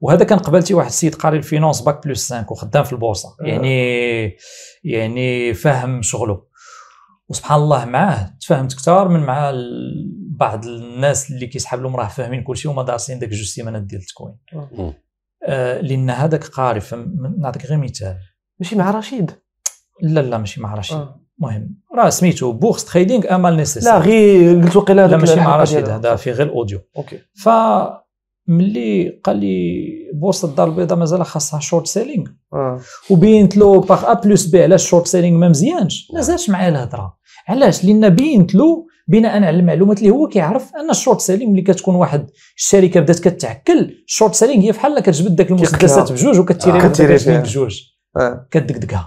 وهذا كان قبلتي واحد السيد قاري الفينونس باك بلس 5 وخدام في البورصه آه. يعني يعني فاهم شغله وسبحان الله معاه تفاهمت كثار من مع بعض الناس اللي كيسحب لهم راه فاهمين كل شيء وما دارسين داك جوج سيمانات ديال التكوين آه, آه، لان هذاك قاري نعطيك غير مثال ماشي مع رشيد لا لا ماشي مع رشيد المهم آه. راه سميتو بوكس تريدينغ امال نيسيسير لا غير قلت وقيلا لا ماشي مع رشيد هذا في غير الاوديو اوكي ف ملي قال لي بورصه الدار البيضاء مازال خاصها شورت سيلينغ آه. وبينت له باغ ا بلس بي علاش شورت سيلينغ ما مزيانش ما زالش معايا الهضره علاش لان بينت له بناء على المعلومات اللي هو كيعرف ان الشورت سيلينغ ملي كتكون واحد الشركه بدات كتعكل الشورت سيلينغ هي بحال كتجبد داك المسدسات بجوج وكتيري آه. بجوج آه. كدكدكها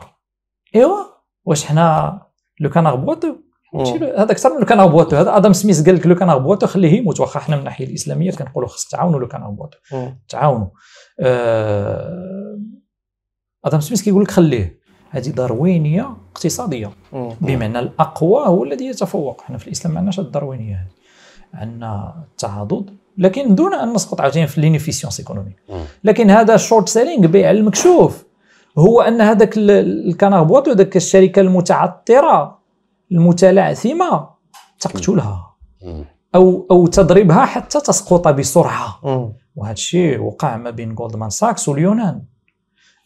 ايوا واش حنا لو كان بوتو هذا اكثر من لو كان بواتو هذا ادم سميث قال لك لو كان بواتو خليه يموت واخا حنا من الناحيه الاسلاميه كنقولوا خص تعاونوا لو كان بواتو تعاونوا آه ادم سميث كيقول لك خليه هذه داروينيه اقتصاديه بمعنى الاقوى هو الذي يتفوق حنا في الاسلام ما عندناش الداروينيه هذه عندنا التعاضد لكن دون ان نسقط عاوتاني في لينيفيسيونس ايكونومي لكن هذا شورت سيلينغ بيع المكشوف هو ان هذاك الكنار بواتو ذاك الشركه المتعطره المتلعثمه تقتلها او او تضربها حتى تسقط بسرعه وهذا الشيء وقع ما بين جولدمان ساكس واليونان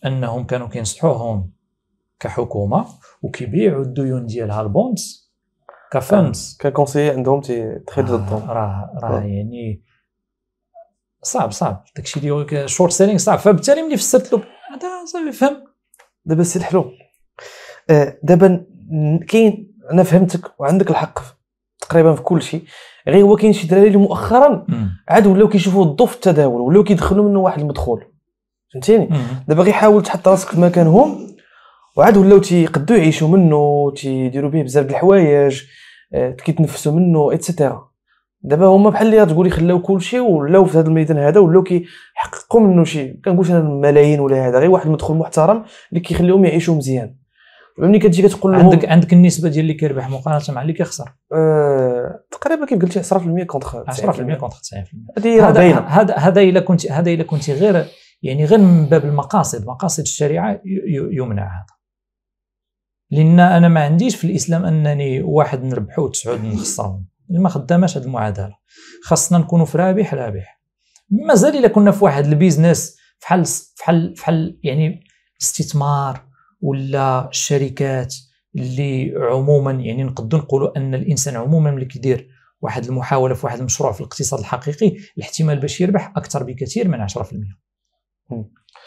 انهم كانوا كينصحوهم كحكومه وكيبيعوا الديون ديالها البونز كفنس ككونسيي عندهم تيتخيل آه، ضدهم راه راه يعني صعب صعب داكشي اللي شورت سيلينغ صعب فبالتالي ملي فسرت له هذا صافي فهم دابا السي الحلو آه، دابا كاين انا فهمتك وعندك الحق تقريبا في كل شيء غير هو كاين شي دراري اللي مؤخرا عاد ولاو كيشوفوا الضوء في التداول ولاو كيدخلوا منه واحد المدخول فهمتيني دابا غير حاول تحط راسك في مكانهم وعاد ولاو تيقدوا يعيشوا منه تيديروا به بزاف د الحوايج آه، كيتنفسوا منه اتسيتيرا دابا هما بحال اللي تقولي خلاو كل شيء ولاو في هذا الميدان هذا ولاو كيحققوا منه شي كنقولش انا الملايين ولا هذا غير واحد المدخول محترم اللي كيخليهم يعيشوا مزيان ملي كتجي كتقول لهم عندك عندك النسبه ديال اللي كيربح مقارنه مع اللي كيخسر آه تقريبا كيف قلتي 10% كونتر 10% كونتر 90% باينه هذا هذا الا كنت هذا الا كنت غير يعني غير من باب المقاصد مقاصد الشريعه يمنع هذا لان انا ما عنديش في الاسلام انني واحد نربحو وتسعود نخسرهم ما خداماش هذه المعادله خاصنا نكونوا في رابح رابح مازال الا كنا في واحد البيزنس فحال فحال فحال يعني استثمار ولا الشركات اللي عموما يعني نقدر نقولوا ان الانسان عموما ملي كيدير واحد المحاوله في واحد المشروع في الاقتصاد الحقيقي الاحتمال باش يربح اكثر بكثير من 10%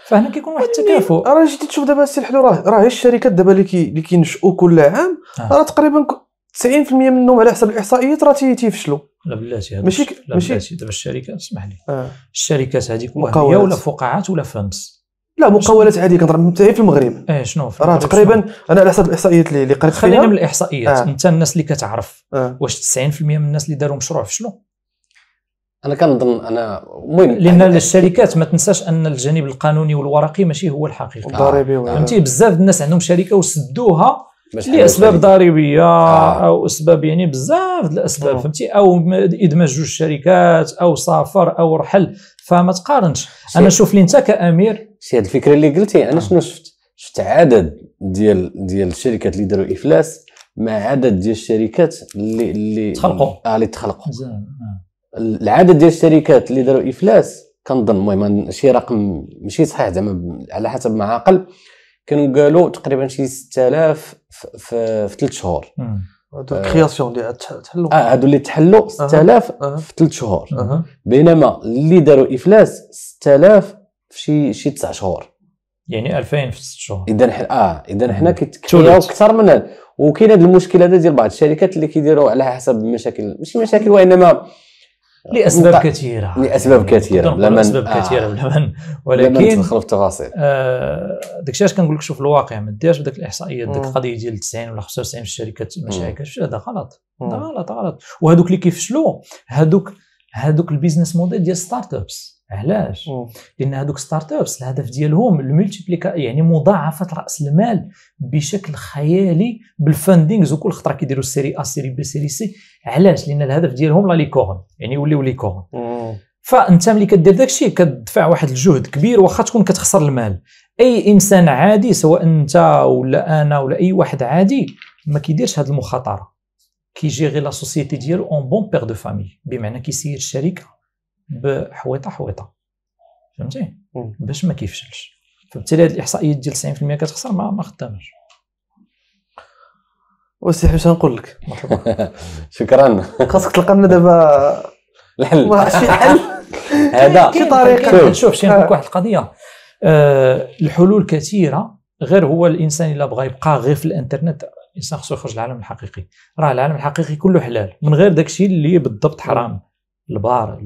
فهنا كيكون واحد يعني التكافؤ راه جيتي تشوف دابا السي الحلو راه راه الشركات دابا اللي كي اللي كل عام آه. راه تقريبا 90% منهم على حسب الاحصائيات راه تيفشلوا لا بلاتي ماشي ماشي دابا الشركات اسمح لي آه. الشركات هذيك وهميه ولا فقاعات ولا فانس لا مقاولات عاديه كنضرب حتى في المغرب ايه شنو راه تقريبا انا على حسب الاحصائيات اللي قريت فيها خلينا من الاحصائيات آه. انت الناس اللي كتعرف آه. واش 90% من الناس اللي داروا مشروع شنو انا كنظن انا المهم لان الشركات ما تنساش ان الجانب القانوني والورقي ماشي هو الحقيقه الضريبي فهمتي آه. بزاف الناس عندهم شركه وسدوها لاسباب ضريبيه آه. او اسباب يعني بزاف الاسباب آه. فهمتي او ادماج جوج شركات او سافر او رحل فما تقارنش انا شوف لي انت كامير شتي هذه الفكره اللي قلتي انا آه. شنو شفت شفت عدد ديال ديال الشركات اللي داروا افلاس مع عدد ديال الشركات اللي اللي تخلقوا اه اللي تخلقوا آه. العدد ديال الشركات اللي داروا افلاس كنظن المهم شي رقم ماشي صحيح زعما على حسب ما عقل كانوا قالوا تقريبا شي 6000 في ثلاث شهور هادو كرياسيون اللي تحلوا اه هادو اللي تحلوا 6000 في ثلاث شهور بينما اللي داروا افلاس 6000 شي شي تسع شهور يعني 2000 في 6 شهور اذا آه، حنا اه اذا حنا كتكونوا اكثر من هذا وكاين هذا المشكل هذا ديال بعض الشركات اللي كيديروا على حسب المشاكل ماشي مشاكل وانما لاسباب مط... كثيره لاسباب يعني كثيره بلا ما اسباب آه. كثيره بلا من ولكن ندخل في التفاصيل آه داكشي علاش كنقول لك شوف الواقع ما ديرش بديك الاحصائيات ديك القضيه ديال 90 ولا 95% في الشركات ما هذا غلط هذا غلط غلط وهذوك اللي كيفشلوا هذوك هذوك البيزنس موديل ديال ستارت ابس علاش لان هذوك ستارت ابس الهدف ديالهم الملتيبليكا يعني مضاعفه راس المال بشكل خيالي بالفاندينغز وكل خطره كيديروا سيري ا سيري بي سيري سي علاش لان الهدف ديالهم لا ليكورن يعني يوليو ليكورن فانت ملي كدير داكشي كتدفع واحد الجهد كبير واخا تكون كتخسر المال اي انسان عادي سواء انت ولا انا ولا اي واحد عادي ما كيديرش هذه المخاطره كيجيري لا سوسيتي ديالو اون بون بير دو فامي بمعنى كيسير الشركه بحويطه حويطه فهمتي باش ما كيفشلش فبالتالي هذه الاحصائيات ديال 90% كتخسر ما ما خدامش وسي حوش نقول لك مرحبا شكرا خاصك تلقى لنا دابا الحل شي حل هذا شي طريقه شوف شي نقول آه. واحد القضيه أه الحلول كثيره غير هو الانسان الا بغى يبقى غير في الانترنت الانسان خصو يخرج العالم الحقيقي راه العالم الحقيقي كله حلال من غير داكشي اللي بالضبط حرام البار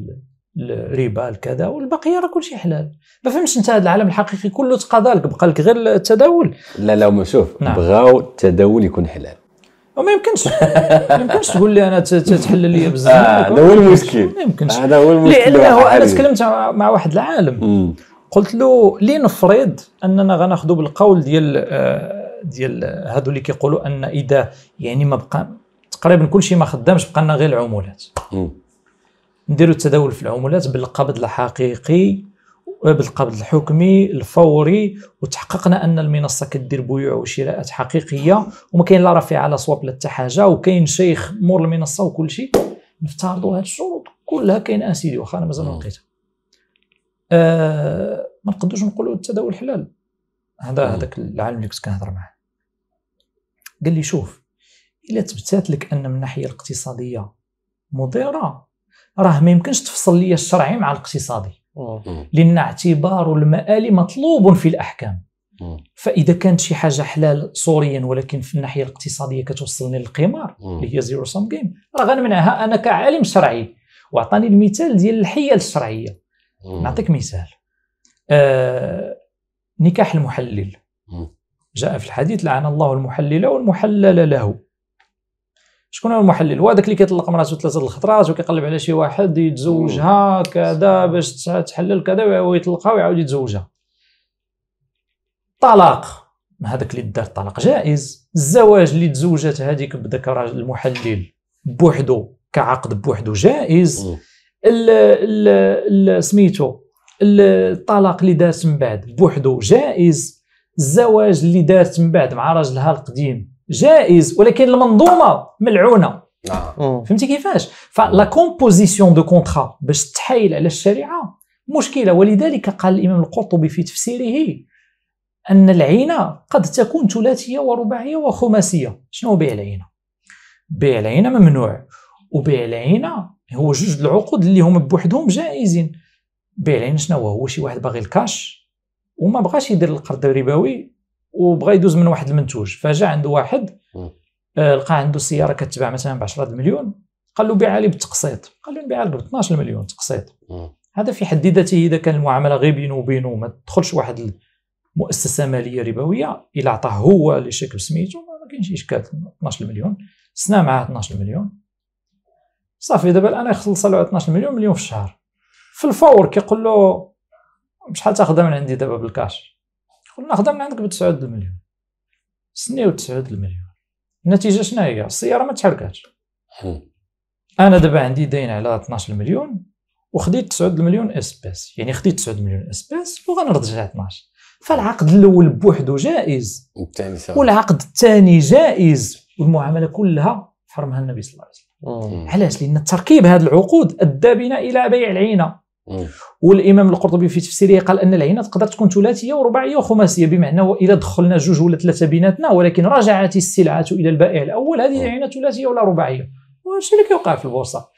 الربا كذا والبقيه راه كلشي حلال ما فهمتش انت هذا العالم الحقيقي كله تقاضى لك بقى لك غير التداول لا لا ما شوف نعم. بغاو التداول يكون حلال وما يمكنش ما يمكنش تقول لي انا تحلل لي بزاف آه، هذا هو المشكل ما يمكنش هذا هو المشكل لانه انا تكلمت مع واحد العالم مم. قلت له لنفرض اننا غناخذوا بالقول ديال آه، ديال هذو اللي كيقولوا ان اذا يعني ما بقى تقريبا كل شيء ما خدامش بقى لنا غير العمولات مم. نديرو التداول في العملات بالقبض الحقيقي آه، بالقبض الحكمي الفوري وتحققنا ان المنصه كدير بيوع وشراءات حقيقيه وما كاين لا رفيعه لا صواب لا حتى حاجه وكاين شيخ مور المنصه وكل شيء نفترضوا هاد الشروط كلها كاين اسيدي واخا انا مازال ما لقيتها آه ما نقدوش نقولوا التداول حلال هذا هذاك العالم اللي كنت كنهضر معاه قال لي شوف الا تبتات لك ان من الناحيه الاقتصاديه مضره راه ما يمكنش تفصل لي الشرعي مع الاقتصادي لان اعتبار المآل مطلوب في الاحكام فاذا كانت شي حاجه حلال صوريا ولكن في الناحيه الاقتصاديه كتوصلني للقمار اللي هي زيرو سام جيم راه غنمنعها انا كعالم شرعي وعطاني المثال ديال الحيل الشرعيه نعطيك مثال آه نكاح المحلل جاء في الحديث لعن الله المحلل والمحلل له شكون هو المحلل هو داك اللي كيطلق مراته ثلاثه الخطرات وكيقلب على شي واحد يتزوجها كذا باش تحلل كذا ويطلقها ويعاود يتزوجها طلاق هذاك اللي دار الطلاق جائز الزواج اللي تزوجت هذيك بداك الراجل المحلل بوحدو كعقد بوحدو جائز سميتو الطلاق اللي دارت من بعد بوحدو جائز الزواج اللي دارت من بعد مع راجلها القديم جائز ولكن المنظومه ملعونه نعم. فهمتي كيفاش فلا كومبوزيسيون دو كونترا باش تحايل على الشريعه مشكله ولذلك قال الامام القرطبي في تفسيره ان العينه قد تكون ثلاثيه ورباعيه وخماسيه شنو بيع العينه بيع العينه ممنوع وبيع العينه هو جوج العقود اللي هما بوحدهم جائزين بيع العينه شنو هو شي واحد باغي الكاش وما بغاش يدير القرض الربوي وبغى يدوز من واحد المنتوج فجا عنده واحد آه، لقى عنده سياره كتباع مثلا ب 10 مليون قال له بيعها لي بالتقسيط قال له نبيعها لك ب 12 مليون تقسيط هذا في حد ذاته اذا كان المعامله غير بينه وبينه ما تدخلش واحد مؤسسه ماليه ربويه الا عطاه هو اللي شيك بسميتو ما كاينش اشكال 12 مليون سنا معاه 12 مليون صافي دابا انا يخلص له 12 مليون مليون في الشهر في الفور كيقول له شحال تاخذها من عندي دابا بالكاش تقول ناخذها من عندك ب 9 المليون سنيو 9 المليون النتيجه شنو هي السياره ما تحركاتش انا دابا عندي دين على 12 مليون وخديت 9 مليون اسباس يعني خديت 9 مليون اسباس وغنرجع 12 فالعقد الاول بوحدو جائز والثاني والعقد الثاني جائز والمعامله كلها حرمها النبي صلى الله عليه وسلم علاش لان تركيب هذه العقود ادى بنا الى بيع العينه والامام القرطبي في تفسيره قال ان العينه تقدر تكون ثلاثيه ورباعيه وخماسيه بمعنى واذا دخلنا جوج ولا ثلاثه بيناتنا ولكن رجعت السلعه الى البائع الاول هذه عينه ثلاثيه ولا رباعيه الشيء اللي كيوقع في البورصه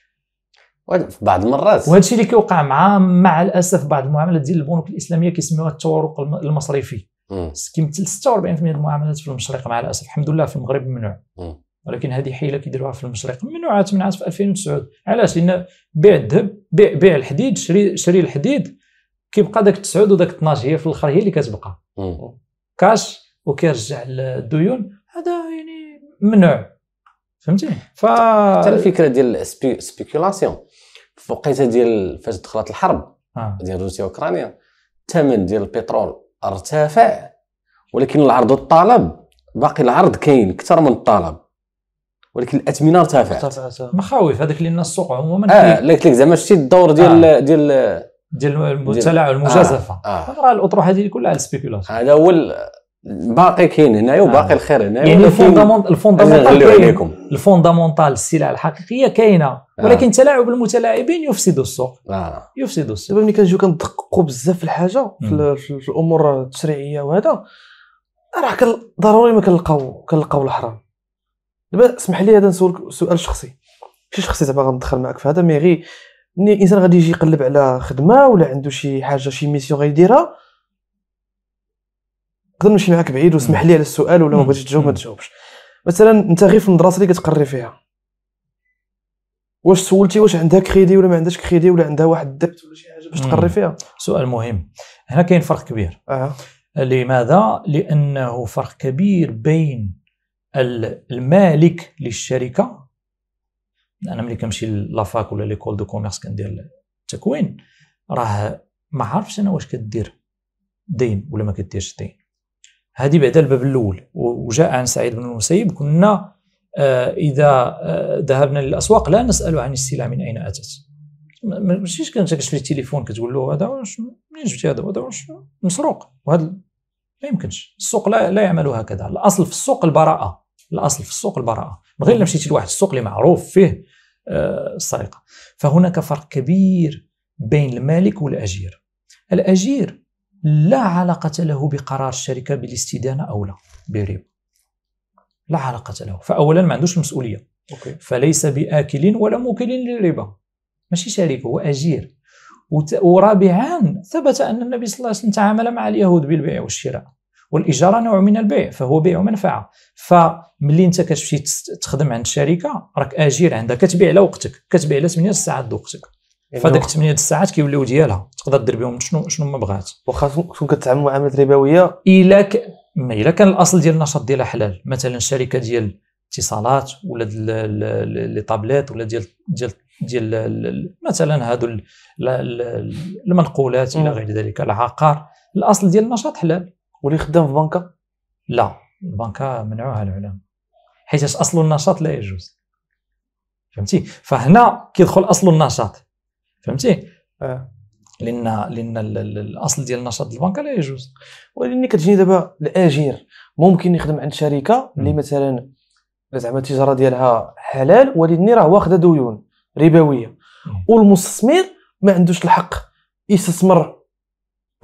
بعض المرات وهذا الشيء اللي كيوقع مع مع الاسف بعض المعاملات ديال البنوك الاسلاميه كيسميوها التورق المصرفي كيمثل 46% ديال المعاملات في المشرق مع الاسف الحمد لله في المغرب ممنوع ولكن هذه حيله كيديروها في المشرق ممنوعات منعات في 2009 علاش لان بيع الذهب بيع بيع الحديد شري شري الحديد كيبقى داك التسعود وداك 12 هي في الاخر هي اللي كتبقى كاش وكيرجع الديون هذا يعني ممنوع فهمتي ف حتى الفكره ديال سبيكولاسيون في وقيته ديال فاش دخلت الحرب آه. ديال روسيا واوكرانيا الثمن ديال البترول ارتفع ولكن العرض والطلب باقي العرض كاين اكثر من الطلب ولكن الاثمنه ارتفعت مخاوف هذاك لان السوق عموما اه قلت لك زعما شتي الدور ديال آه. ديال ديال التلاعب المجازفه آه. آه. راه الاطروحه هذه كلها على السبيكولاسيون هذا هو أيوة، باقي كاين هنايا وباقي آه. الخير هنايا يعني الفوندامونتال أيوة، عليكم الفوندامونتال السلع الحقيقيه كاينه آه. ولكن آه. تلاعب المتلاعبين يفسد السوق آه. يفسد السوق دابا ملي كنجيو كندققوا بزاف في الحاجه في الامور التشريعيه وهذا راه ضروري ما كنلقاو كنلقاو الحرام دابا اسمح لي هذا نسولك سؤال شخصي شي شخصي زعما غندخل معك في هذا مي غير ملي الانسان غادي يجي يقلب على خدمه ولا عنده شي حاجه شي ميسيون غيديرها نقدر نمشي معاك بعيد واسمح لي على السؤال ولا ما بغيتش تجاوب ما تجاوبش مثلا انت غير في المدرسه اللي كتقري فيها واش سولتي واش عندها كريدي ولا ما عندهاش كريدي ولا عندها واحد الدبت ولا شي حاجه باش تقري فيها سؤال مهم هنا كاين فرق كبير آه. لماذا لانه فرق كبير بين المالك للشركه انا ملي كنمشي لافاك ولا ليكول دو كوميرس كندير التكوين راه ما عارفش انا واش كدير دين ولا ما كديرش دين هذه بعدا الباب الاول وجاء عن سعيد بن المسيب كنا آه اذا آه ذهبنا للاسواق لا نسال عن السلع من اين اتت ماشي كنت كتشري التليفون كتقول له هذا واش منين جبتي هذا هذا واش مسروق وهذا ما يمكنش السوق لا, لا يعمل هكذا الاصل في السوق البراءه الاصل في السوق البراءه من غير نعم. مشيتي لواحد السوق اللي معروف فيه آه، السرقه فهناك فرق كبير بين المالك والاجير الاجير لا علاقه له بقرار الشركه بالاستدانه او لا بربا لا علاقه له فاولا ما عندوش المسؤوليه أوكي. فليس باكل ولا موكل للربا ماشي شريك هو اجير ورابعا ثبت ان النبي صلى الله عليه وسلم تعامل مع اليهود بالبيع والشراء والاجاره نوع من البيع فهو بيع منفعه فملي انت كتمشي تخدم عند الشركه راك اجير عندها كتبيع على وقتك كتبيع على 8 الساعات دوقتك وقتك يعني فداك 8 الساعات كيوليو ديالها تقدر دير بهم شنو شنو ما بغات واخا تكون كتعامل معاملات ربويه الا ك... الا كان الاصل ديال النشاط ديالها حلال مثلا شركه ديال اتصالات ولا ديال لي طابليت ولا ديال ديال ديال مثلا هادو المنقولات الى غير ذلك العقار الاصل ديال النشاط حلال واللي خدام في بنكه لا البنكه منعوها العلماء حيت اصل النشاط لا يجوز فهمتي فهنا كيدخل اصل النشاط فهمتي آه. لان لان الاصل ديال النشاط ديال البنكه لا يجوز ولكن كتجيني دابا الاجير ممكن يخدم عند شركه اللي مثلا زعما التجاره ديالها حلال ولكن راه واخده ديون ربويه والمستثمر ما عندوش الحق يستثمر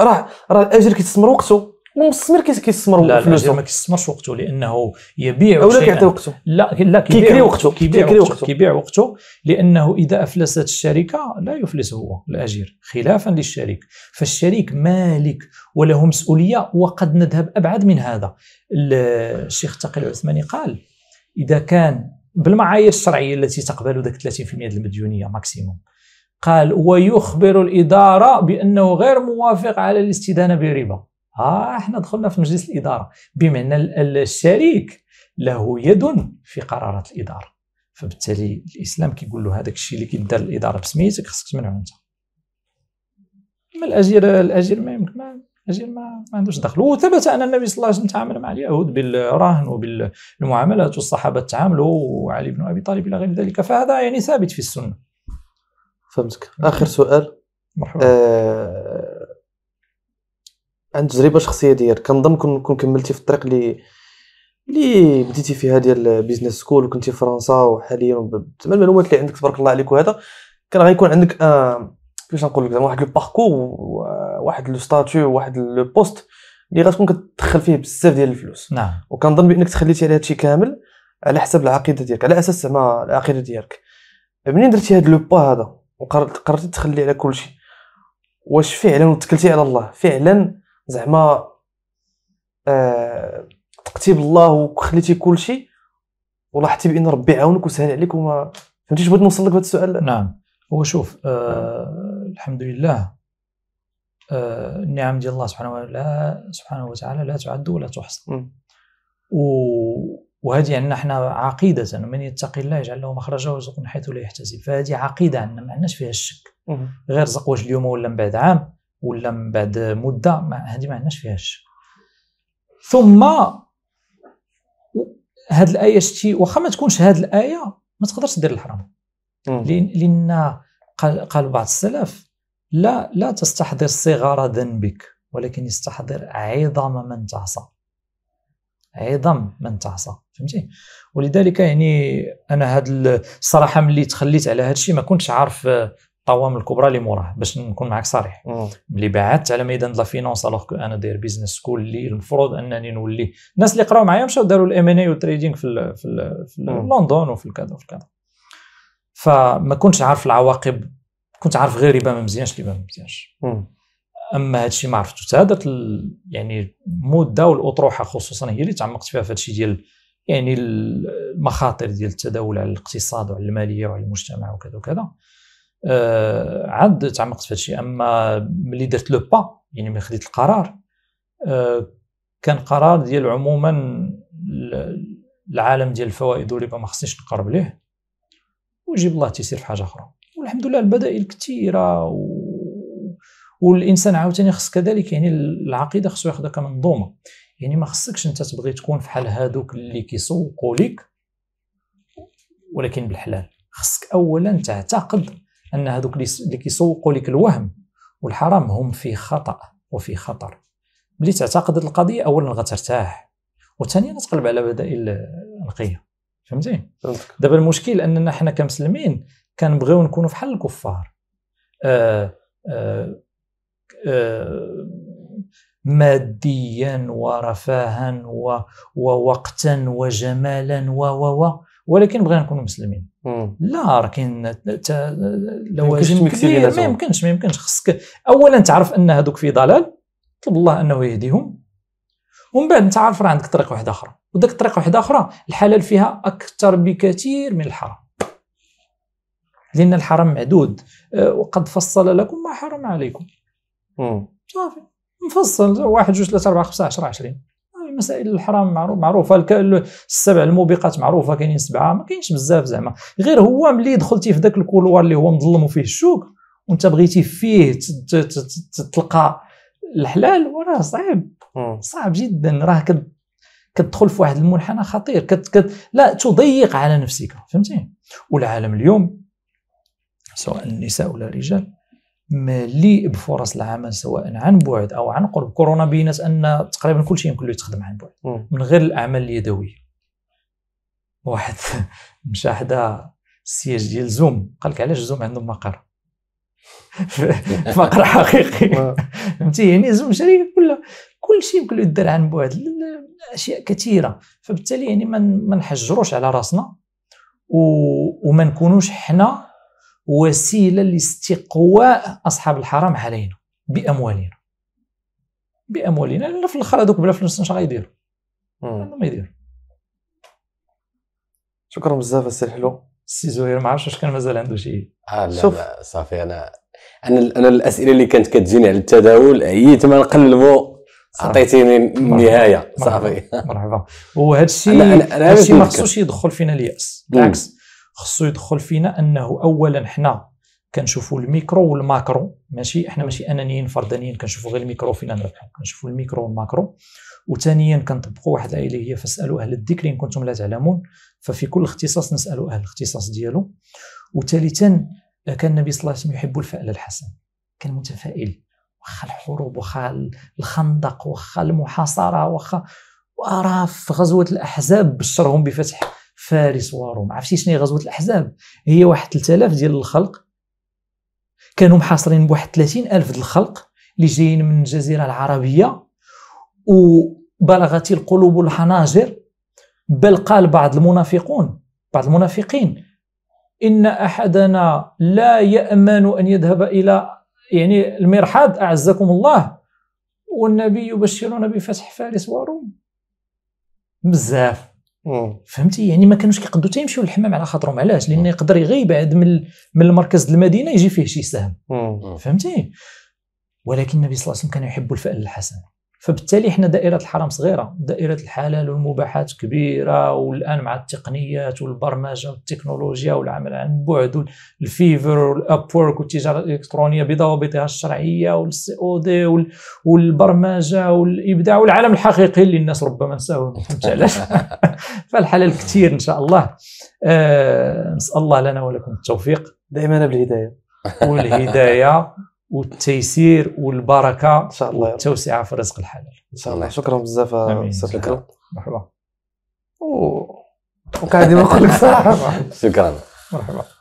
راه راه الاجير كيستثمر وقته المستثمر كيستثمر فلوسه ما كيستثمرش وقته لانه يبيع او لا كيعطي وقته لا لا كيكري وقته كيبيع وقته كيبيع وقته لانه اذا افلست الشركه لا يفلس هو الاجير خلافا للشريك فالشريك مالك وله مسؤوليه وقد نذهب ابعد من هذا الشيخ تقي العثماني قال اذا كان بالمعايير الشرعيه التي تقبل ذاك 30% المديونيه ماكسيموم قال ويخبر الاداره بانه غير موافق على الاستدانه بربا اه احنا دخلنا في مجلس الاداره بمعنى الشريك له يد في قرارات الاداره فبالتالي الاسلام كيقول له هذاك الشيء اللي كيدار الاداره بسميتك خصك تمنعه انت اما الاجير الاجير ما يمكن ما الاجير ما, ما عندوش دخل وثبت ان النبي صلى الله عليه وسلم تعامل مع اليهود بالرهن وبالمعاملات والصحابه تعاملوا وعلي بن ابي طالب الى غير ذلك فهذا يعني ثابت في السنه فهمتك اخر سؤال مرحبا آه عن تجربه شخصيه ديالك كنظن كون كون كملتي في الطريق اللي اللي بديتي فيها ديال بيزنس سكول وكنتي في فرنسا وحاليا تما المعلومات اللي عندك تبارك الله عليك وهذا كان غيكون عندك آه كيفاش نقول لك زعما واحد لو باركور واحد لو ستاتو واحد لو بوست اللي غتكون كتدخل فيه بزاف ديال الفلوس نعم وكنظن بانك تخليتي على هادشي كامل على حسب العقيده ديالك على اساس زعما العقيده ديالك منين درتي هاد لو با هذا وقررتي تخلي على كلشي واش فعلا وتكلتي على الله فعلا زعما آه تقتي بالله وخليتي كلشي ولاحظتي بان ربي عاونك وسهل عليك وما فهمتي بغيت نوصل لك بهذا السؤال نعم هو شوف آه نعم. الحمد لله آه النعم ديال الله سبحانه وتعالى سبحانه وتعالى لا تعد ولا تحصى وهذه عندنا حنا عقيده من يتقي الله يجعل له مخرجا ويرزقه من حيث لا يحتسب فهذه عقيده عندنا ما عندناش فيها الشك غير رزق واش اليوم ولا من بعد عام ولا من بعد مده ما هذه ما عندناش فيها الشك ثم هذه الايه شتي واخا ما تكونش هذه الايه ما تقدرش دير الحرام لان قال قال بعض السلف لا لا تستحضر صغار ذنبك ولكن يستحضر عظم من تعصى عظم من تعصى فهمتي ولذلك يعني انا هاد الصراحه ملي تخليت على هذا الشيء ما كنتش عارف الطوام الكبرى اللي موراه باش نكون معك صريح ملي بعدت على ميدان لا فينونس الوغ كو انا داير بيزنس سكول اللي المفروض انني نولي الناس اللي قراو معايا مشاو داروا الام ان اي والتريدينغ في الـ في, الـ في لندن وفي الكذا وفي الكذا فما كنتش عارف العواقب كنت عارف غير ربا ما مزيانش اللي ما مزيانش اما هادشي ما عرفتوش هذاك يعني المده والاطروحه خصوصا هي اللي تعمقت فيها في هادشي ديال يعني المخاطر ديال التداول على الاقتصاد وعلى الماليه وعلى المجتمع وكذا وكذا آه عاد تعمقت في هادشي اما ملي درت لو با يعني ملي خديت القرار آه كان قرار ديال عموما العالم ديال الفوائد والربا ما خصنيش نقرب ليه وجيب الله تيسير في حاجه اخرى والحمد لله البدائل كثيره و... والانسان عاوتاني خص كذلك يعني العقيده خصو ياخذها كمنظومه يعني ما خصكش انت تبغي تكون فحال هادوك اللي كيسوقوا ليك ولكن بالحلال خصك اولا تعتقد ان هذوك اللي كيسوقوا لك الوهم والحرام هم في خطا وفي خطر ملي تعتقد القضيه اولا غترتاح وثانيا غتقلب على بدائل نقيه فهمتي دابا المشكل اننا حنا كمسلمين كنبغيو نكونوا بحال الكفار آآ آه، آآ آه، آآ آه، ماديا ورفاها ووقتا وجمالا و و و ولكن بغينا نكونوا مسلمين مم. لا راه كاين لوازم ما يمكنش ما يمكنش خصك اولا تعرف ان هذوك في ضلال طلب الله انه يهديهم ومن بعد انت عارف راه عندك طريق واحده اخرى وداك الطريق واحده اخرى الحلال فيها اكثر بكثير من الحرام لان الحرام معدود آه، وقد فصل لكم ما حرم عليكم صافي مفصل واحد جوج ثلاثه اربعه خمسه 10 عشرين مسائل الحرام معروفه السبع الموبقات معروفه كاينين سبعه ما كاينش بزاف زعما غير هو ملي دخلتي في ذاك الكولوار اللي هو مظلم وفيه الشوك وانت بغيتي فيه تلقى الحلال وراه صعيب صعب جدا راه كتدخل في واحد المنحنى خطير كت كت لا تضيق على نفسك فهمتي والعالم اليوم سواء النساء ولا الرجال مليء بفرص العمل سواء عن بعد او عن قرب كورونا بينات ان تقريبا كل شيء يمكن له يتخدم عن بعد من غير الاعمال اليدويه واحد مشى حدا السياج ديال زوم قال لك علاش زوم عندهم مقر مقر حقيقي فهمتي يعني زوم شركه كلها كل شيء يمكن له يدار عن بعد اشياء كثيره فبالتالي يعني ما نحجروش على راسنا وما نكونوش حنا وسيله لاستقواء اصحاب الحرام علينا باموالنا باموالنا لان في الاخر هذوك بلا فلوس اش غيديروا؟ ما يديروا شكرا بزاف السي الحلو السي زهير ما عرفتش واش كان مازال عنده شي آه لا شوف لا صافي انا انا انا الاسئله اللي كانت كتجيني على التداول عييت ما نقلبوا عطيتيني النهايه صافي مرحبا وهذا الشيء هذا الشيء ما خصوش يدخل فينا الياس بالعكس خصو يدخل فينا انه اولا حنا كنشوفوا الميكرو والماكرو ماشي احنا ماشي انانيين فردانيين كنشوفوا غير الميكرو فينا نربحوا كنشوفوا الميكرو والماكرو وثانيا كنطبقوا واحد الايه هي فاسالوا اهل الذكر ان كنتم لا تعلمون ففي كل اختصاص نسالوا اهل الاختصاص ديالو وثالثا كان النبي صلى الله عليه وسلم يحب الفأل الحسن كان متفائل واخا الحروب واخا الخندق واخا المحاصره واخا وراه في غزوه الاحزاب بشرهم بفتح فارس وروم عرفتي شنو غزوه الاحزاب هي واحد 3000 ديال الخلق كانوا محاصرين بواحد 30000 ديال الخلق اللي جايين من الجزيره العربيه وبلغت القلوب الحناجر بل قال بعض المنافقون بعض المنافقين ان احدنا لا يامن ان يذهب الى يعني المرحاض اعزكم الله والنبي يبشرنا بفتح فارس وروم بزاف فهمتي يعني ما كانوش كيقدوا حتى يمشيو للحمام على خاطرهم علاش لان يقدر يغيب بعد من من المركز المدينه يجي فيه شي سهم فهمتي ولكن النبي صلى الله عليه وسلم كان يحب الفأل الحسن فبالتالي حنا دائره الحرام صغيره دائره الحلال والمباحات كبيره والان مع التقنيات والبرمجه والتكنولوجيا والعمل عن بعد والفيفر والابورك والتجاره الالكترونيه بضوابطها الشرعيه والسي او دي والبرمجه والابداع والعالم الحقيقي اللي الناس ربما نساوه فالحلال كثير ان شاء الله آه نسال الله لنا ولكم التوفيق دائما بالهدايه والهدايه والتيسير والبركه ان شاء الله والتوسعه في الرزق الحلال ان شاء الله شكرا بزاف استاذ الكرام مرحبا وكان ديما نقول لك صراحه شكرا مرحبا